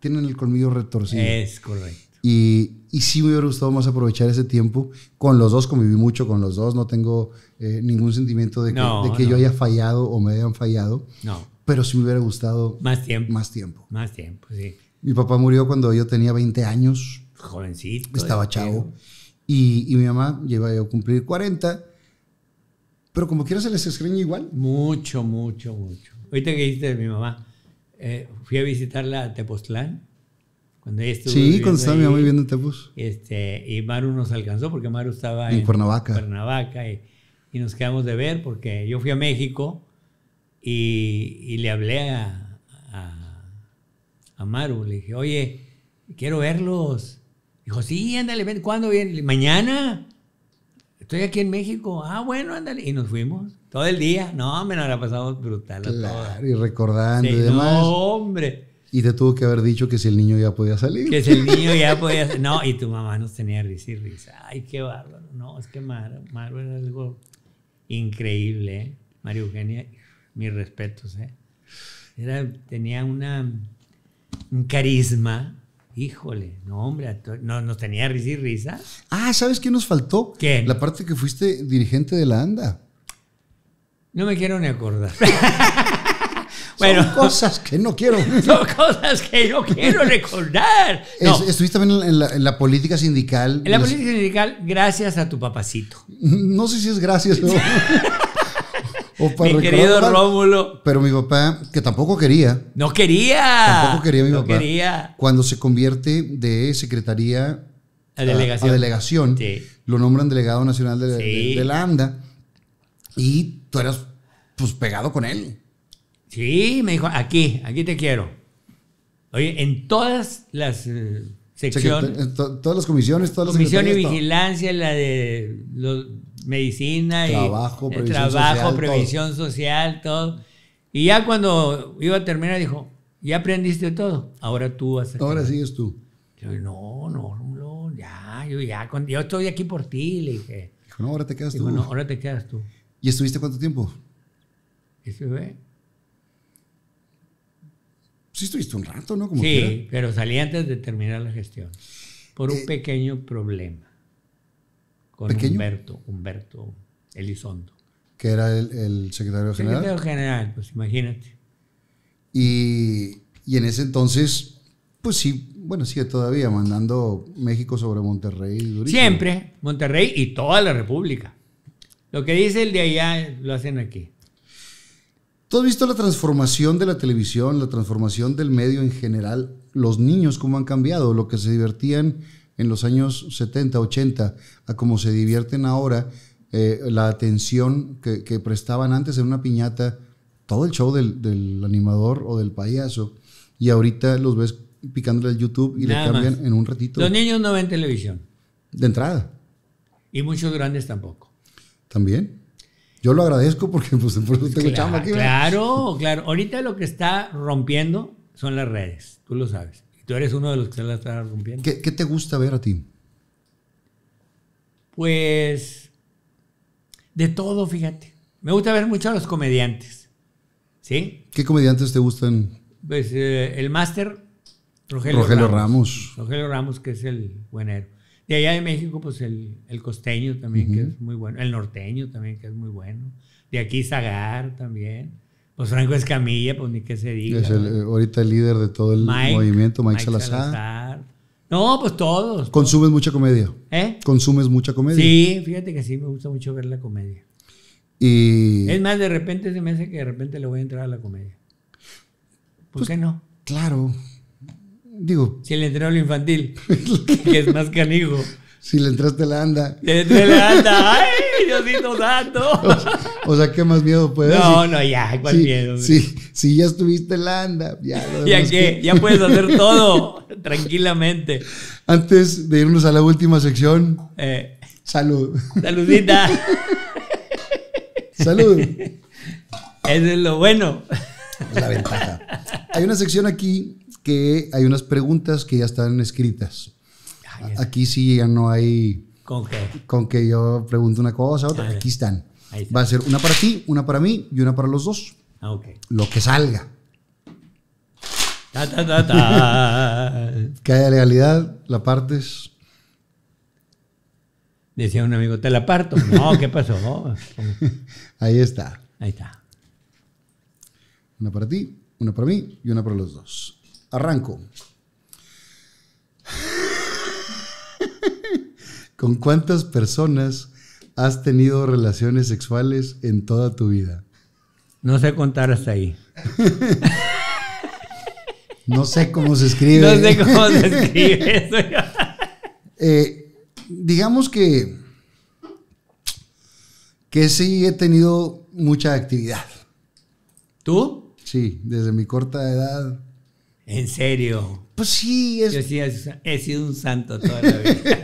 S1: tienen el colmillo retorcido. Es correcto. Y, y sí me hubiera gustado más aprovechar ese tiempo. Con los dos conviví mucho, con los dos no tengo eh, ningún sentimiento de que, de que yo haya fallado o me hayan fallado. No. Pero sí me hubiera gustado
S2: más tiempo. Más tiempo. Más tiempo, sí.
S1: Mi papá murió cuando yo tenía 20 años. Jovencito. Estaba chavo. Y, y, mi mamá lleva a cumplir 40. Pero como quiera se les extraña igual. Mucho, mucho, mucho.
S2: Ahorita que dijiste de mi mamá, eh, fui a visitarla a Tepoztlán cuando sí, cuando estaba mi mamá viviendo este, y Maru nos alcanzó porque Maru estaba en, Cuernavaca. y, nos quedamos de ver porque yo fui a México y, le hablé a, Maru. Le dije, oye, quiero verlos. Dijo, sí, ándale, ven, ¿cuándo viene? Mañana. Estoy aquí en México. Ah, bueno, ándale. Y nos fuimos todo el día. No, me la pasamos brutal. Claro, y
S1: recordando y demás. No, hombre. Y te tuvo que haber dicho que si el niño ya podía salir. Que si el
S2: niño ya (laughs) podía salir. No, y tu mamá nos tenía risa y risa. Ay, qué bárbaro. No, es que Maro, era algo increíble. ¿eh? María Eugenia, mis respetos. ¿eh? Era, tenía una, un carisma. Híjole, no, hombre, no, nos tenía risa y risa.
S1: Ah, ¿sabes qué nos faltó? ¿Qué? La parte que fuiste dirigente de la ANDA.
S2: No me quiero ni acordar. (laughs) cosas
S1: que no quiero. (laughs)
S2: cosas que no quiero recordar. estuviste
S1: también en la, política sindical. En la política
S2: sindical, gracias a tu papacito. No sé si es gracias
S1: (laughs) o, mi querido Rómulo. Pero mi papá, que tampoco quería. No
S2: quería. Tampoco quería mi papá. Quería.
S1: Cuando se convierte de secretaría
S2: a delegación,
S1: lo nombran delegado nacional de, la
S2: ANDA y tú eras pues pegado con él. Sí, me dijo, aquí, aquí te quiero. Oye, en todas las eh, secciones.
S1: En todas las comisiones, todas las Comisión y
S2: vigilancia, la de medicina trabajo, y previsión trabajo, social, previsión todo. social, todo. Y ya cuando iba a terminar dijo, ya aprendiste todo, ahora tú vas a... Ahora sigues tú. Yo, no, no, no, ya, yo ya, yo estoy aquí por ti, le dije. Dijo, no, ahora te quedas dijo, tú. No, ahora te quedas tú.
S1: ¿Y estuviste cuánto tiempo? Estuve Sí, un rato,
S2: pero salí antes de terminar la gestión. Por un eh. pequeño problema. Con Humberto, Humberto Elizondo.
S1: Que era el, secretario general. Secretario
S2: general, pues imagínate.
S1: Y, en ese entonces, pues sí, bueno, sigue todavía mandando México sobre Monterrey. Siempre,
S2: Monterrey y toda la República. Lo que dice el de allá lo hacen aquí.
S1: ¿Tú has visto la transformación de la televisión, la transformación del medio en general? Los niños, cómo han cambiado, lo que se divertían en los años 70, 80, a cómo se divierten ahora, eh, la atención que, prestaban antes en una piñata, todo el show del, animador o del payaso, y ahorita los ves picándole al YouTube y le cambian en un ratito. Los niños
S2: no ven televisión.
S1: De entrada.
S2: Y muchos grandes tampoco.
S1: También yo lo agradezco porque pues por tengo claro, chamba aquí.
S2: Claro, claro. Ahorita lo que está rompiendo son las redes, tú lo sabes. Y tú eres uno de los que se las está rompiendo. ¿Qué,
S1: te gusta ver a ti?
S2: Pues de todo, fíjate. Me gusta ver mucho a los comediantes. ¿Sí? ¿Qué
S1: comediantes te gustan?
S2: Pues eh, el máster Rogelio, Ramos. Rogelio Ramos, que es el buenero. De allá de México, pues el, costeño también, que es muy bueno. El norteño también, que es muy bueno. De aquí Zagar también. Pues Franco Escamilla, pues ni qué se diga. Es eh,
S1: ahorita el líder de todo el movimiento, Mike, Salazar.
S2: No, pues todos.
S1: ¿Consumes mucha comedia? ¿Eh? ¿Consumes mucha comedia? Sí,
S2: fíjate que sí, me gusta mucho ver la comedia.
S1: Y... Es
S2: más, de repente se me hace que de repente le voy a entrar a la comedia. ¿Por pues, qué no? Claro, Digo. Si le entré a lo infantil, (laughs) que es más canijo.
S1: Si le entraste a la anda. Si entré a la anda. ¡Ay,
S2: Diosito santo!
S1: (laughs) O, o sea, ¿qué más miedo puedes No, no, ya, ¿cuál miedo? Sí, si ya estuviste la anda, ya. Lo ¿Ya qué? Ya puedes hacer (laughs) todo tranquilamente. Antes de irnos a la última sección, eh. salud. Saludita. salud. Eso es lo bueno. Es la ventaja. Hay una sección aquí que hay unas preguntas que ya están escritas. Aquí sí ya no hay... ¿Con qué? Con que yo pregunte una cosa, otra. Ah, Aquí están. Va a ser una para ti, una para mí y una para los dos. Ah, ok. Lo que salga.
S2: Ta, ta, ta,
S1: que (laughs) haya legalidad, la partes. Decía un amigo, te la parto. No, (laughs) ¿qué pasó? Ahí está. Ahí está. Una para ti, una para mí y una para los dos. Arranco. ¿Con cuántas personas has tenido relaciones sexuales en toda tu vida?
S2: No sé contar hasta ahí.
S1: no sé cómo se escribe. No sé cómo se escribe. (laughs) Eh, digamos que, que sí he tenido mucha actividad. ¿Tú? Sí, desde mi corta edad
S2: ¿En serio? Pues sí. Es... Yo sí he sido un santo toda la vida.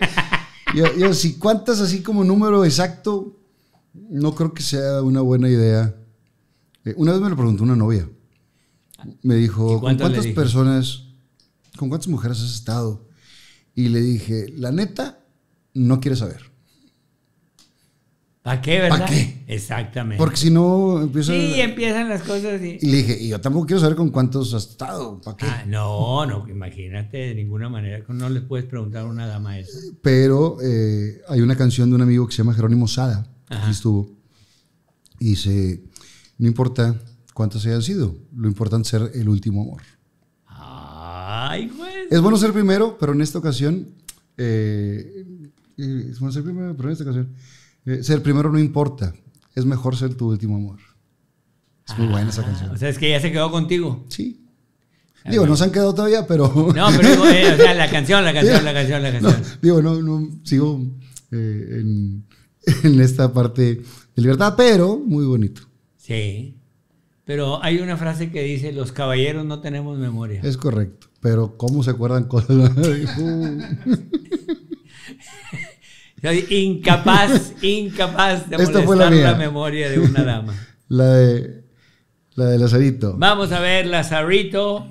S1: (laughs) yo, sí, si cuántas así como número exacto, no creo que sea una buena idea. Eh, una vez me lo preguntó una novia. Me dijo, ¿con cuántas personas, con cuántas mujeres has estado? Y le dije, la neta, no quiere saber.
S2: ¿Para qué, verdad? ¿Para qué? Exactamente. Porque
S1: si no empiezan
S2: las cosas y.
S1: le dije, y yo tampoco quiero saber con cuántos has estado. ¿Para qué? Ah, no,
S2: no, imagínate, de ninguna manera. No le puedes preguntar a una dama eso.
S1: Pero eh, hay una canción de un amigo que se llama Jerónimo Sada, que estuvo. Y dice: No importa cuántos hayan sido, lo importante es ser el último amor. Ay, güey. Es bueno ser primero, pero en esta ocasión. Eh, eh, es bueno ser primero, pero en esta ocasión. Eh, ser primero no importa, es mejor ser tu último amor. Es muy buena esa ah, canción. O
S2: sea, es que ya se quedó contigo. Sí.
S1: Ah, digo, no. se han quedado todavía, pero... No, pero eh, la canción, la canción, la canción, la canción. (laughs) digo, no, no sigo eh, en, (laughs) en esta parte de libertad, pero muy bonito.
S2: Sí. Pero hay una frase que dice, los caballeros no tenemos memoria.
S1: Es correcto, pero ¿cómo se acuerdan cosas?
S2: (laughs) incapaz, (laughs) incapaz de molestar la, memoria de una dama.
S1: (laughs) la de la de Lazarito. Vamos
S2: a ver, Lazarito,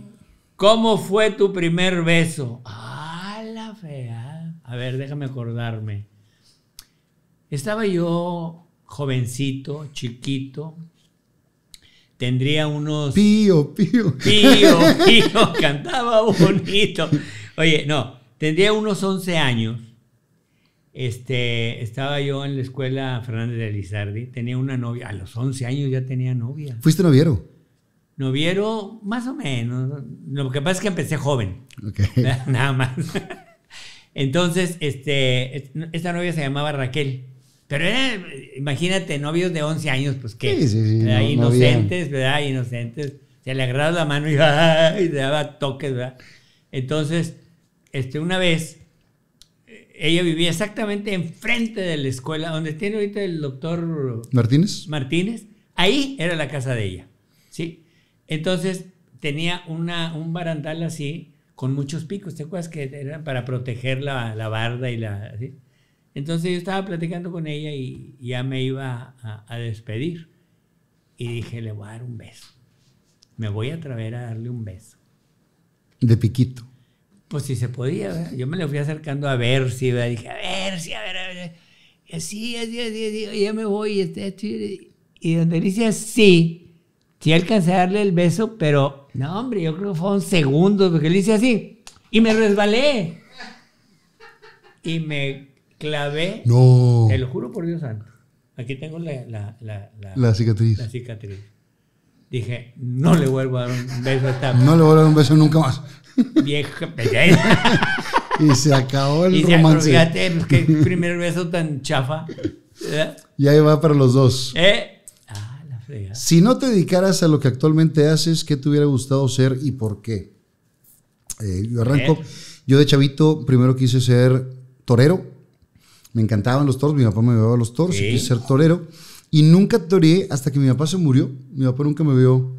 S2: ¿cómo fue tu primer beso? Ah, la fea. A ver, déjame acordarme. Estaba yo jovencito, chiquito. Tendría unos. Pío, pío. Pío, (laughs) pío. Cantaba bonito. Oye, no. Tendría unos 11 años este, estaba yo en la escuela Fernández de Lizardi, tenía una novia, a los 11 años ya tenía novia. ¿Fuiste noviero? Noviero, más o menos. Lo que pasa es que empecé joven. Okay. (laughs) Nada más. Entonces, este, esta novia se llamaba Raquel. Pero imagínate, novios de 11 años, pues qué. Sí, sí, sí, Inocentes, ¿verdad? Inocentes. Se le agarraba la mano y, (laughs) le daba toques, ¿verdad? Entonces, este, una vez ella vivía exactamente enfrente de la escuela, donde tiene ahorita el doctor Martínez. Martínez. Ahí era la casa de ella, ¿sí? Entonces tenía una, un barandal así, con muchos picos, ¿te acuerdas que eran para proteger la, la barda y la... Entonces yo estaba platicando con ella y, ya me iba a, despedir. Y dije, le voy a dar un beso. Me voy a atrever a darle un beso. De piquito pues si se podía, yo me le fui acercando a ver si, dije, a ver si, a ver, a ver. Y así, así, así, así, ya me voy. Y, este, este, y este. donde dice así, sí alcancé a darle el beso, pero no, hombre, yo creo que fue un segundo porque le hice así. Y me resbalé. Y me clavé. No. Te lo juro por Dios santo. Aquí tengo la, la, la, la, la cicatriz. La cicatriz. Dije, no le vuelvo a dar un beso a esta. No le vuelvo a dar un beso nunca más. Vieja (laughs) y se acabó el romance. Se primer beso tan chafa.
S1: Y ahí va para los dos.
S2: ¿Eh? Ah, si
S1: no te dedicaras a lo que actualmente haces, ¿qué te hubiera gustado ser y por qué? Eh, yo arranco. ¿Eh? Yo de chavito primero quise ser torero. Me encantaban los toros. Mi papá me llevaba a los toros. Y quise ser torero. Y nunca toreé hasta que mi papá se murió. Mi papá nunca me vio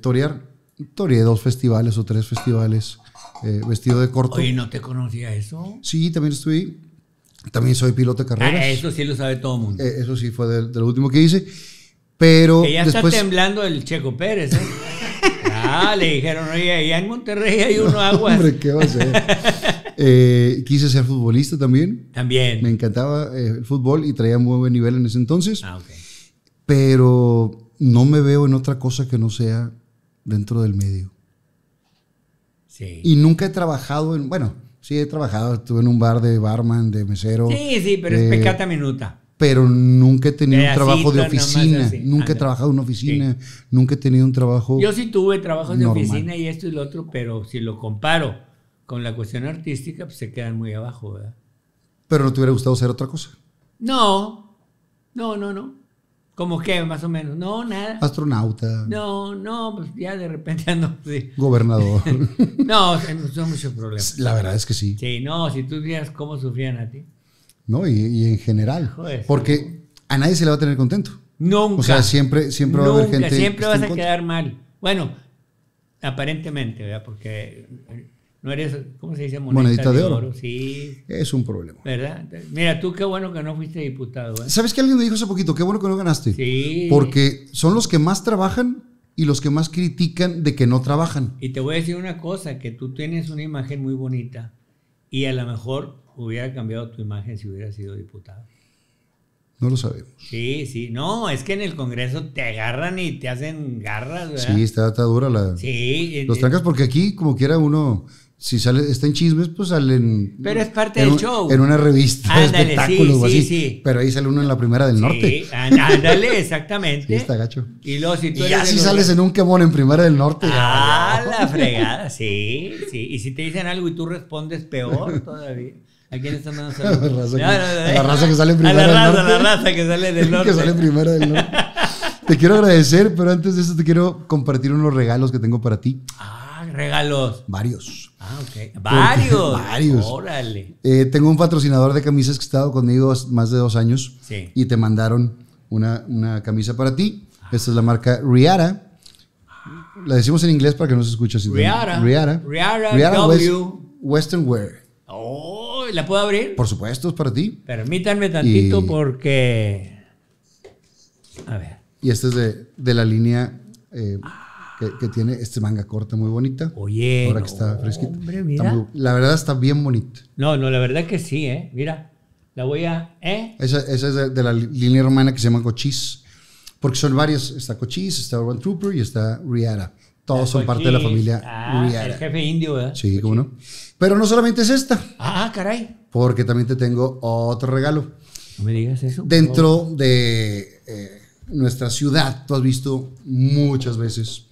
S1: torear de dos festivales o tres festivales eh, vestido de corto. Oye, ¿no
S2: te conocía eso?
S1: Sí, también estuve. También soy piloto de carreras. Ah, eso
S2: sí lo sabe todo el mundo. Eh, eso sí fue
S1: de lo último que hice. Pero. Que ya está
S2: temblando el Checo Pérez, ¿eh? (laughs) ah, le dijeron, oye, allá en Monterrey hay uno aguas. hombre, ¿qué va a ser?
S1: Eh, quise ser futbolista también. También. Me encantaba el fútbol y traía muy buen nivel en ese entonces. Ah, ok. Pero no me veo en otra cosa que no sea dentro del medio. Sí. Y nunca he trabajado en, bueno, sí he trabajado, estuve en un bar de barman, de mesero. Sí, sí, pero es eh, pecata minuta. Pero nunca he tenido un trabajo de oficina, nunca he trabajado en una oficina, nunca he tenido un trabajo. Yo sí tuve trabajos de oficina
S2: y esto y lo otro, pero si lo comparo con la cuestión artística, pues se quedan muy abajo, ¿verdad?
S1: Pero no te hubiera gustado hacer otra cosa.
S2: No, no, no, no. ¿Cómo qué, más o menos? No, nada. Astronauta. No, no, pues ya de repente ando. (laughs)
S1: Gobernador.
S2: (laughs) no, son muchos problemas. La verdad es que sí. Sí, no, si tú vieras cómo sufrían a ti.
S1: No, y, en general. porque a nadie se le va a tener contento. Nunca. O sea, siempre, siempre va a haber gente. Siempre
S2: vas a quedar mal. Bueno, aparentemente, Porque eh, no eres, ¿cómo se dice? moneda Monedita de, oro. Sí. Es un problema. ¿Verdad? Mira, tú qué bueno que no fuiste diputado. ¿eh?
S1: ¿Sabes qué alguien me dijo hace poquito? Qué bueno que no ganaste. Sí. Porque son los que más trabajan y los que más critican de que no trabajan.
S2: Y te voy a decir una cosa, que tú tienes una imagen muy bonita y a lo mejor hubiera cambiado tu imagen si hubieras sido diputado. No lo sabemos. Sí, sí. No, es que en el Congreso te agarran y te hacen garras, ¿verdad? Sí, está,
S1: está dura la... Sí. Los trancas porque aquí como quiera uno si sale, está en chismes, pues salen. Pero es parte del show. En una revista ándale, de espectáculos sí, o así. Sí. Pero ahí sale uno en la primera del sí, norte. Ándale,
S2: exactamente. (laughs) sí, está gacho. Y, luego, si tú y ya sales en
S1: un quemón en primera del norte. Ah, ah la fregada,
S2: sí, sí. Y si te dicen algo y tú respondes peor todavía. ¿A quién están dando (laughs) La raza que, a la raza que sale en primera a la raza, del norte. la raza que sale del (laughs) norte. que sale en primera del norte.
S1: te quiero agradecer, pero antes de eso te quiero compartir unos regalos que tengo para ti. Ah
S2: regalos? Varios. Ah, ok. Varios. (laughs) Varios. Órale. Eh,
S1: tengo un patrocinador de camisas que ha estado conmigo más de dos años. Sí. Y te mandaron una, camisa para ti. Esta es la marca Riara. La decimos en inglés para que no se escuche así. Riara. Riara. Riara, W. Western Wear. Oh,
S2: ¿la puedo abrir? Por
S1: supuesto, es para ti. Permítanme tantito porque... A ver. Y esta es de, la línea... Eh, que, tiene este manga corta muy bonita. Oye. Ahora que está fresquita. Hombre, mira. la verdad está bien bonita.
S2: No, no, la verdad que sí, ¿eh? Mira, la voy a... ¿eh?
S1: Esa, es de, la línea romana que se llama Cochis Porque son varias. Está Cochis está Urban Trooper y está Riara. Todos son parte de la familia ah, El
S2: jefe indio, ¿verdad? ¿eh? Sí, cómo no.
S1: Pero no solamente es esta. Ah, caray. Porque también te tengo otro regalo. No me digas eso. Dentro de... Eh, nuestra ciudad, tú has visto muchas veces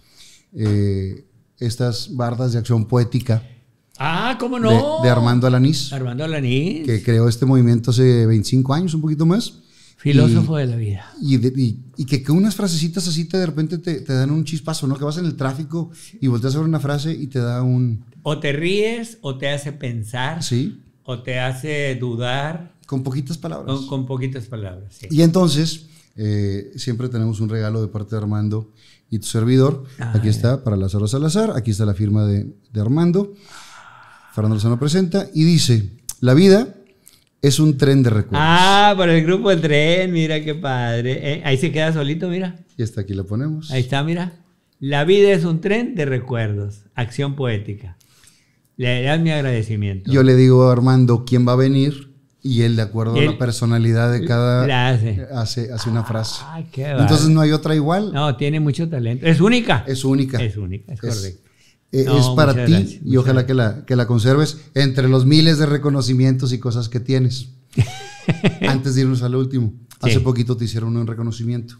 S1: eh, estas bardas de acción poética. Ah, ¿cómo no? De, Armando Alanís. Armando Alanís. Que creó este movimiento hace 25 años, un poquito más. Filósofo de la vida. Y, que, que, unas frasecitas así te, de repente te, dan un chispazo, ¿no? Que vas en el tráfico y volteas a ver una frase y te da un...
S2: O te ríes, o te hace pensar. Sí. O te hace dudar. Con poquitas palabras. Con, poquitas palabras, Y
S1: entonces, eh, siempre tenemos un regalo de parte de Armando y tu servidor. aquí ah, está para Lázaro Salazar, aquí está la firma de, Armando. Fernando Lozano presenta y dice, la vida es un tren de recuerdos.
S2: Ah, para el grupo de tren, mira qué padre. Eh, ahí se queda solito, mira.
S1: Y está, aquí lo ponemos. Ahí
S2: está, mira. La vida es un tren de recuerdos, acción poética. Le dan mi agradecimiento. Yo
S1: le digo a Armando quién va a venir y él, de acuerdo a la personalidad de cada,
S2: hace. hace.
S1: una frase. Ah, Entonces no hay otra igual. No, tiene mucho talento. Es única. Es única. Es única, es, correcto. E, es, para ti y ojalá que la, que la conserves entre los miles de reconocimientos y cosas que tienes. (laughs) Antes de irnos al último, hace poquito te hicieron un reconocimiento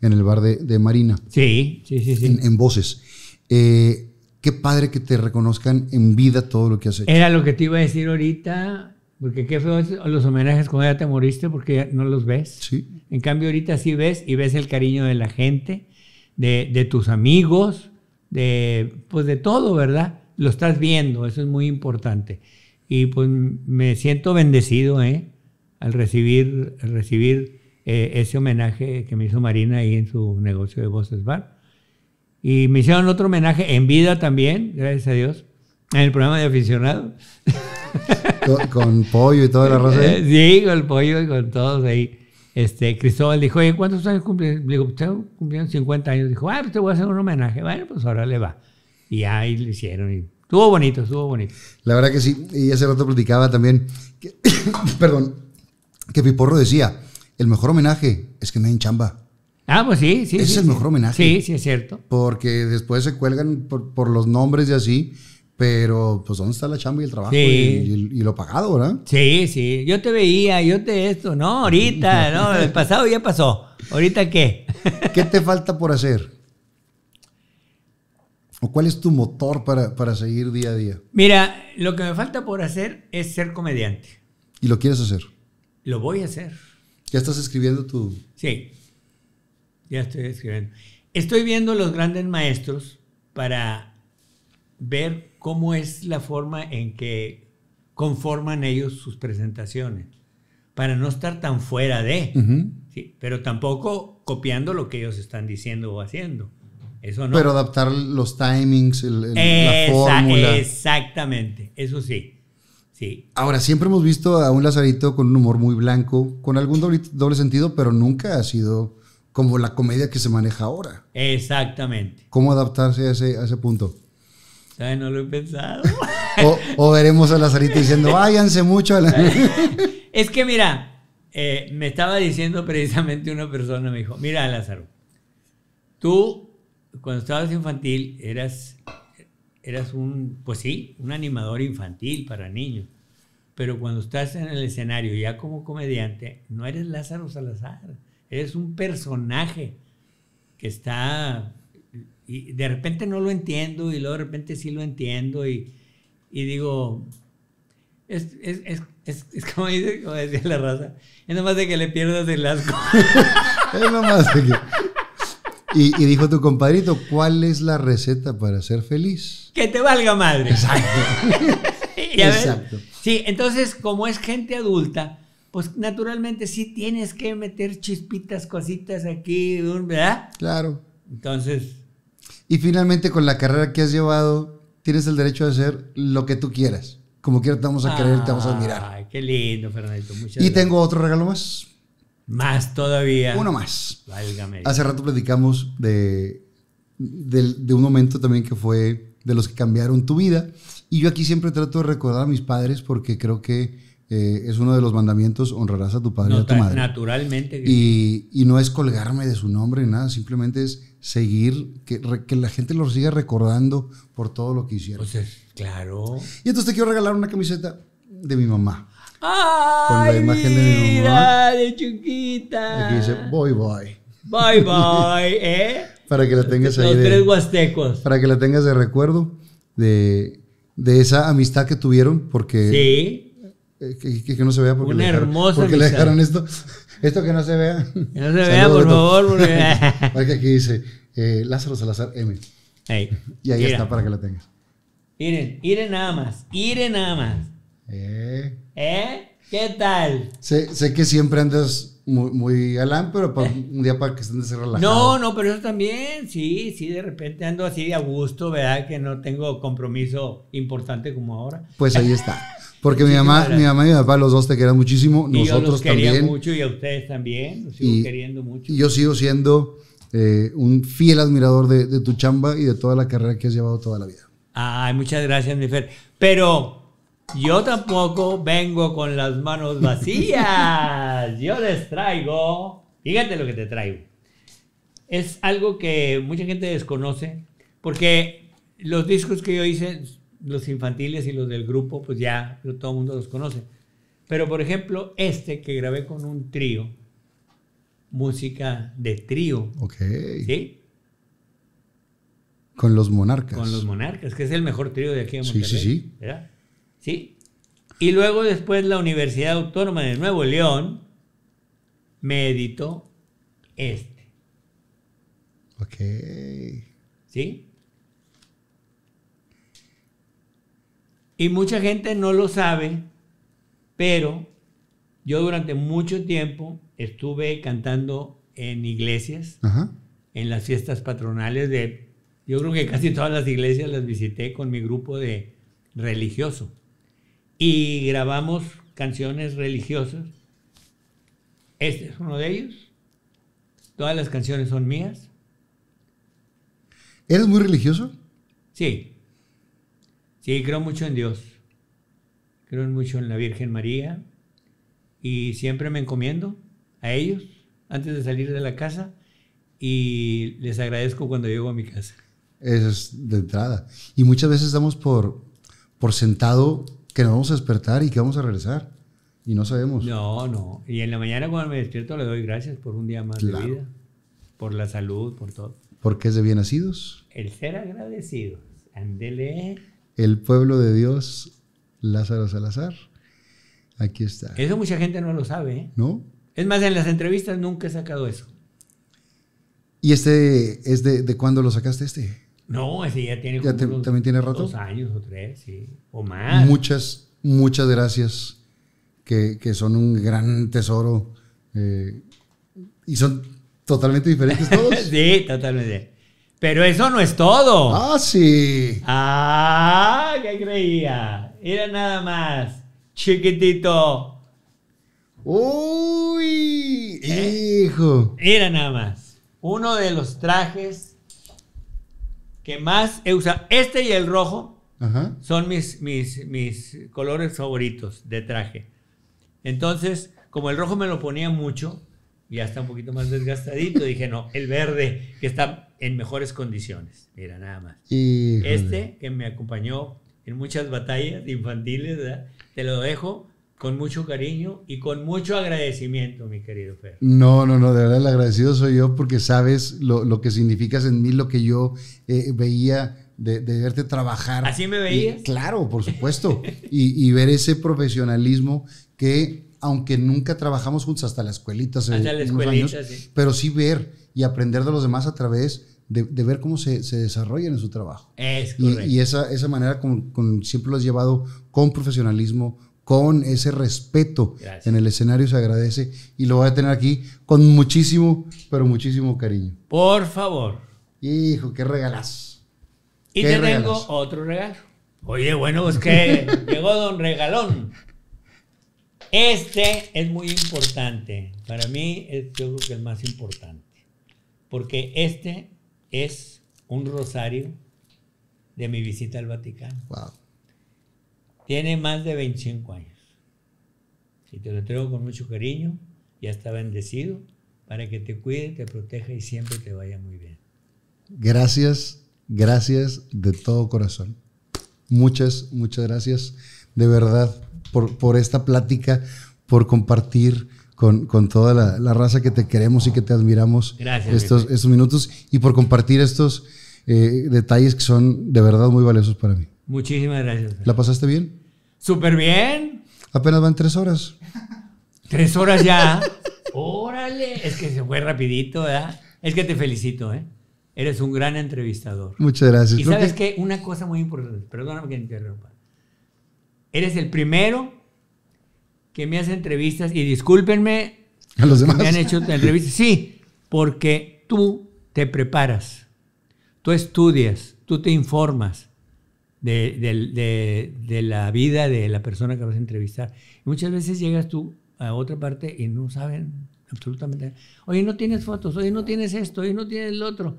S1: en el bar de, de Marina. Sí, sí, sí. En, voces. Eh, qué padre que te reconozcan en vida todo lo que has hecho. Era lo
S2: que te iba a decir ahorita porque qué feo los homenajes cuando ya te moriste porque ya no los ves. Sí. En cambio, ahorita sí ves y ves el cariño de la gente, de, tus amigos, de, pues de todo, ¿verdad? Lo estás viendo, eso es muy importante. Y pues me siento bendecido, ¿eh? Al recibir, recibir eh, ese homenaje que me hizo Marina ahí en su negocio de Voces Bar. Y me hicieron otro homenaje en vida también, gracias a Dios, en el programa de aficionados. (laughs)
S1: con, pollo y todo la raza. Eh,
S2: sí, con el pollo y con todos ahí. Este, Cristóbal dijo, oye, ¿cuántos años cumple? Le digo, usted cumplieron 50 años. Dijo, ah, pues te voy a hacer un homenaje. Bueno, pues ahora le va. Y ahí lo hicieron. Y estuvo bonito, estuvo bonito.
S1: La verdad que sí. Y hace rato platicaba también, que, (coughs) perdón, que Piporro decía, el mejor homenaje es que me den chamba. Ah, pues sí, sí. Es el mejor homenaje. Sí, sí, es cierto. Porque después se cuelgan por, por los nombres y así, pero, pues, ¿dónde está la chamba y el trabajo? Y, lo pagado,
S2: ¿verdad? Sí, sí. Yo te veía, yo te esto. No, ahorita, (laughs) no, el pasado ya pasó. ¿Ahorita qué? (laughs) ¿Qué te falta por hacer?
S1: ¿O cuál es tu motor para, seguir día a día?
S2: Mira, lo que me falta por hacer es ser comediante.
S1: ¿Y lo quieres hacer?
S2: Lo voy a hacer.
S1: ¿Ya estás escribiendo tu...?
S2: Sí, ya estoy escribiendo. Estoy viendo los grandes maestros para ver cómo es la forma en que conforman ellos sus presentaciones, para no estar tan fuera de, ¿sí? pero tampoco copiando lo que ellos están diciendo o haciendo. Eso no. Pero
S1: adaptar los timings, el, la fórmula.
S2: Exactamente, eso sí. Sí. Ahora,
S1: siempre hemos visto a un Lazarito con un humor muy blanco, con algún doble, sentido, pero nunca ha sido como la comedia que se maneja ahora.
S2: Exactamente.
S1: ¿Cómo adaptarse ese, a ese punto?
S2: No lo he pensado. o, veremos a Lazarita diciendo, váyanse mucho a (laughs) es que mira, eh, me estaba diciendo precisamente una persona, me dijo, mira Lázaro, tú cuando estabas infantil eras, eras un, pues sí, un animador infantil para niños, pero cuando estás en el escenario ya como comediante, no eres Lázaro Salazar, eres un personaje que está y de repente no lo entiendo y luego de repente sí lo entiendo y, digo, es, es, es, es, como, decía la raza, es nomás de que le pierdas el asco. (laughs)
S1: es nomás de que... Y, y, dijo tu compadrito, ¿cuál es la receta para ser feliz?
S2: Que te valga madre. Exacto. (laughs) Exacto. Sí, entonces como es gente adulta, pues naturalmente sí tienes que meter chispitas, cositas aquí, ¿verdad? Claro. Entonces,
S1: y finalmente con la carrera que has llevado, tienes el derecho de hacer lo que tú quieras. Como quieras te vamos a querer, y te vamos a admirar. Ay,
S2: qué lindo, Fernando. Muchas y tengo otro regalo más. Más todavía. Uno más. Válgame. Hace rato
S1: platicamos de, de, un momento también que fue de los que cambiaron tu vida. Y yo aquí siempre trato de recordar a mis padres porque creo que eh, es uno de los mandamientos, honrarás a tu padre y a tu madre. Naturalmente. Y, y, no es colgarme de su nombre, ni nada, simplemente es seguir, que, la gente los siga recordando por todo lo que hicieron. Pues
S2: claro.
S1: Y entonces te quiero regalar una camiseta de mi mamá.
S2: ¡Ay, con la imagen de mi mamá. de chiquita! Aquí dice, boy, boy. Boy, boy, (laughs) ¿eh?
S1: para que la tengas ahí. Los tres huastecos. Para que la tengas de recuerdo de, de esa amistad que tuvieron, porque... Sí eh, que, no se vea porque, le dejaron, porque le dejaron esto. Esto que no se vea. Que no se vea, por favor. Porque... (laughs) aquí dice eh, Lázaro Salazar M. y ahí está para que la tengas.
S2: Miren, miren nada más. Miren nada más. Eh. ¿Eh? ¿Qué tal?
S1: Sé, sé que siempre andas muy, muy pero eh. un día para que estés relajado. No,
S2: no, pero eso también, sí, sí, de repente ando así a gusto, ¿verdad? Que no tengo compromiso importante como ahora. Pues ahí está. Porque mi mamá, mi mamá y mi papá,
S1: los dos te querían muchísimo, nosotros yo los también.
S2: mucho y a ustedes también, los sigo queriendo mucho.
S1: Y yo sigo siendo eh, un fiel admirador de, tu chamba y de toda la carrera que has llevado
S2: toda la vida. Ay, muchas gracias, mi Pero yo tampoco vengo con las manos vacías. yo les traigo, fíjate lo que te traigo. Es algo que mucha gente desconoce, porque los discos que yo hice los infantiles y los del grupo, pues ya todo el mundo los conoce. Pero por ejemplo, este que grabé con un trío, música de trío. Ok. ¿Sí?
S1: Con los monarcas. Con los
S2: monarcas, que es el mejor trío de aquí de Monterrey. Sí, sí, sí. Sí. Y luego después la Universidad Autónoma de Nuevo León me editó este. Ok. ¿Sí? Y mucha gente no lo sabe, pero yo durante mucho tiempo estuve cantando en iglesias, en las fiestas patronales de, yo creo que casi todas las iglesias las visité con mi grupo de religioso. Y grabamos canciones religiosas. Este es uno de ellos. Todas las canciones son mías.
S1: ¿Eres muy religioso?
S2: Sí. Sí, creo mucho en Dios. Creo mucho en la Virgen María. Y siempre me encomiendo a ellos antes de salir de la casa. Y les agradezco cuando llego a mi casa.
S1: es de entrada. Y muchas veces damos por, por sentado que nos vamos a despertar y que vamos a regresar. Y no sabemos.
S2: No, no. Y en la mañana cuando me despierto le doy gracias por un día más de vida, por la salud, por todo.
S1: Porque es de bien nacidos.
S2: El ser agradecidos. Andele
S1: el pueblo de Dios, Lázaro Salazar. Aquí está. Eso mucha gente no lo sabe. ¿eh? ¿No?
S2: Es más, en las entrevistas nunca he sacado eso.
S1: ¿Y este es de, cuándo lo sacaste este?
S2: No, ese ya tiene ya Dos años o tres, sí. O más.
S1: Muchas, muchas gracias. Que, son un gran tesoro. Eh, y son
S2: totalmente diferentes (laughs) todos. sí, totalmente. Pero eso no es todo. Ah, sí. Ah, ¿qué creía? Era nada más. Chiquitito. Uy, ¿Eh? hijo. Era nada más. Uno de los trajes que más he usado. Este y el rojo son mis, mis, mis colores favoritos de traje. Entonces, como el rojo me lo ponía mucho, ya está un poquito más desgastadito, dije, no, el verde, que está en mejores condiciones. Mira, nada más. Este que me acompañó en muchas batallas infantiles, te lo dejo con mucho cariño y con mucho agradecimiento, mi querido Fer.
S1: No, no, no, de verdad el agradecido soy yo porque sabes lo, que significas en mí, lo que yo eh, veía de, verte trabajar. ¿Así me veías? claro, por supuesto. y, y ver ese profesionalismo que aunque nunca trabajamos juntos hasta la escuelita, pero sí ver y aprender de los demás a través de, ver cómo se, se, desarrollan en su trabajo.
S2: Es Y,
S1: esa, esa manera con, siempre lo has llevado con profesionalismo, con ese respeto en el escenario se agradece y lo voy a tener aquí con muchísimo, pero muchísimo cariño.
S2: Por favor. Hijo, qué regalas. Y te tengo otro regalo. Oye, bueno, pues que (laughs) llegó don Regalón. Este es muy importante. Para mí, es, yo creo que es más importante. Porque este es un rosario de mi visita al Vaticano. Tiene más de 25 años. Y te lo traigo con mucho cariño. Ya está bendecido para que te cuide, te proteja y siempre te vaya muy bien.
S1: Gracias, gracias de todo corazón. Muchas, muchas gracias. De verdad, por, esta plática, por compartir con, con toda la, raza que te queremos y que te admiramos estos, estos minutos y por compartir estos eh, detalles que son de verdad muy valiosos para mí.
S2: Muchísimas gracias. ¿La
S1: pasaste bien?
S2: Súper bien.
S1: Apenas van tres horas. Tres horas ya.
S2: (laughs) Órale, es que se fue rapidito, ¿verdad? Es que te felicito, ¿eh? Eres un gran entrevistador. Muchas gracias. Y sabes que... qué? una cosa muy importante, perdóname que interrumpa. Eres el primero que me hace entrevistas y discúlpenme. Me han hecho (laughs) entrevistas. Sí, porque tú te preparas, tú estudias, tú te informas de, la vida de la persona que vas a entrevistar. muchas veces llegas tú a otra parte y no saben absolutamente nada. Oye, no tienes fotos, oye, no tienes esto, oye, no tienes lo otro.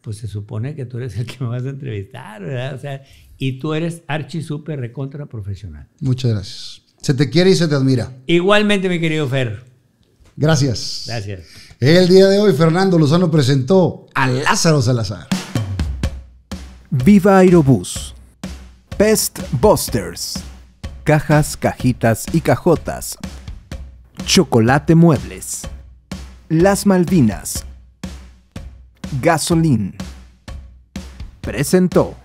S2: Pues se supone que tú eres el que me vas a entrevistar, ¿verdad? O sea, y tú eres archi super recontra profesional.
S1: Muchas gracias. Se te quiere y se te admira.
S2: Igualmente, mi querido Fer.
S1: Gracias. Gracias. El día de hoy, Fernando Lozano presentó a Lázaro Salazar. Viva
S2: Aerobús. Pest Busters. Cajas, cajitas y cajotas. Chocolate Muebles. Las Maldinas. Gasolín. Presentó.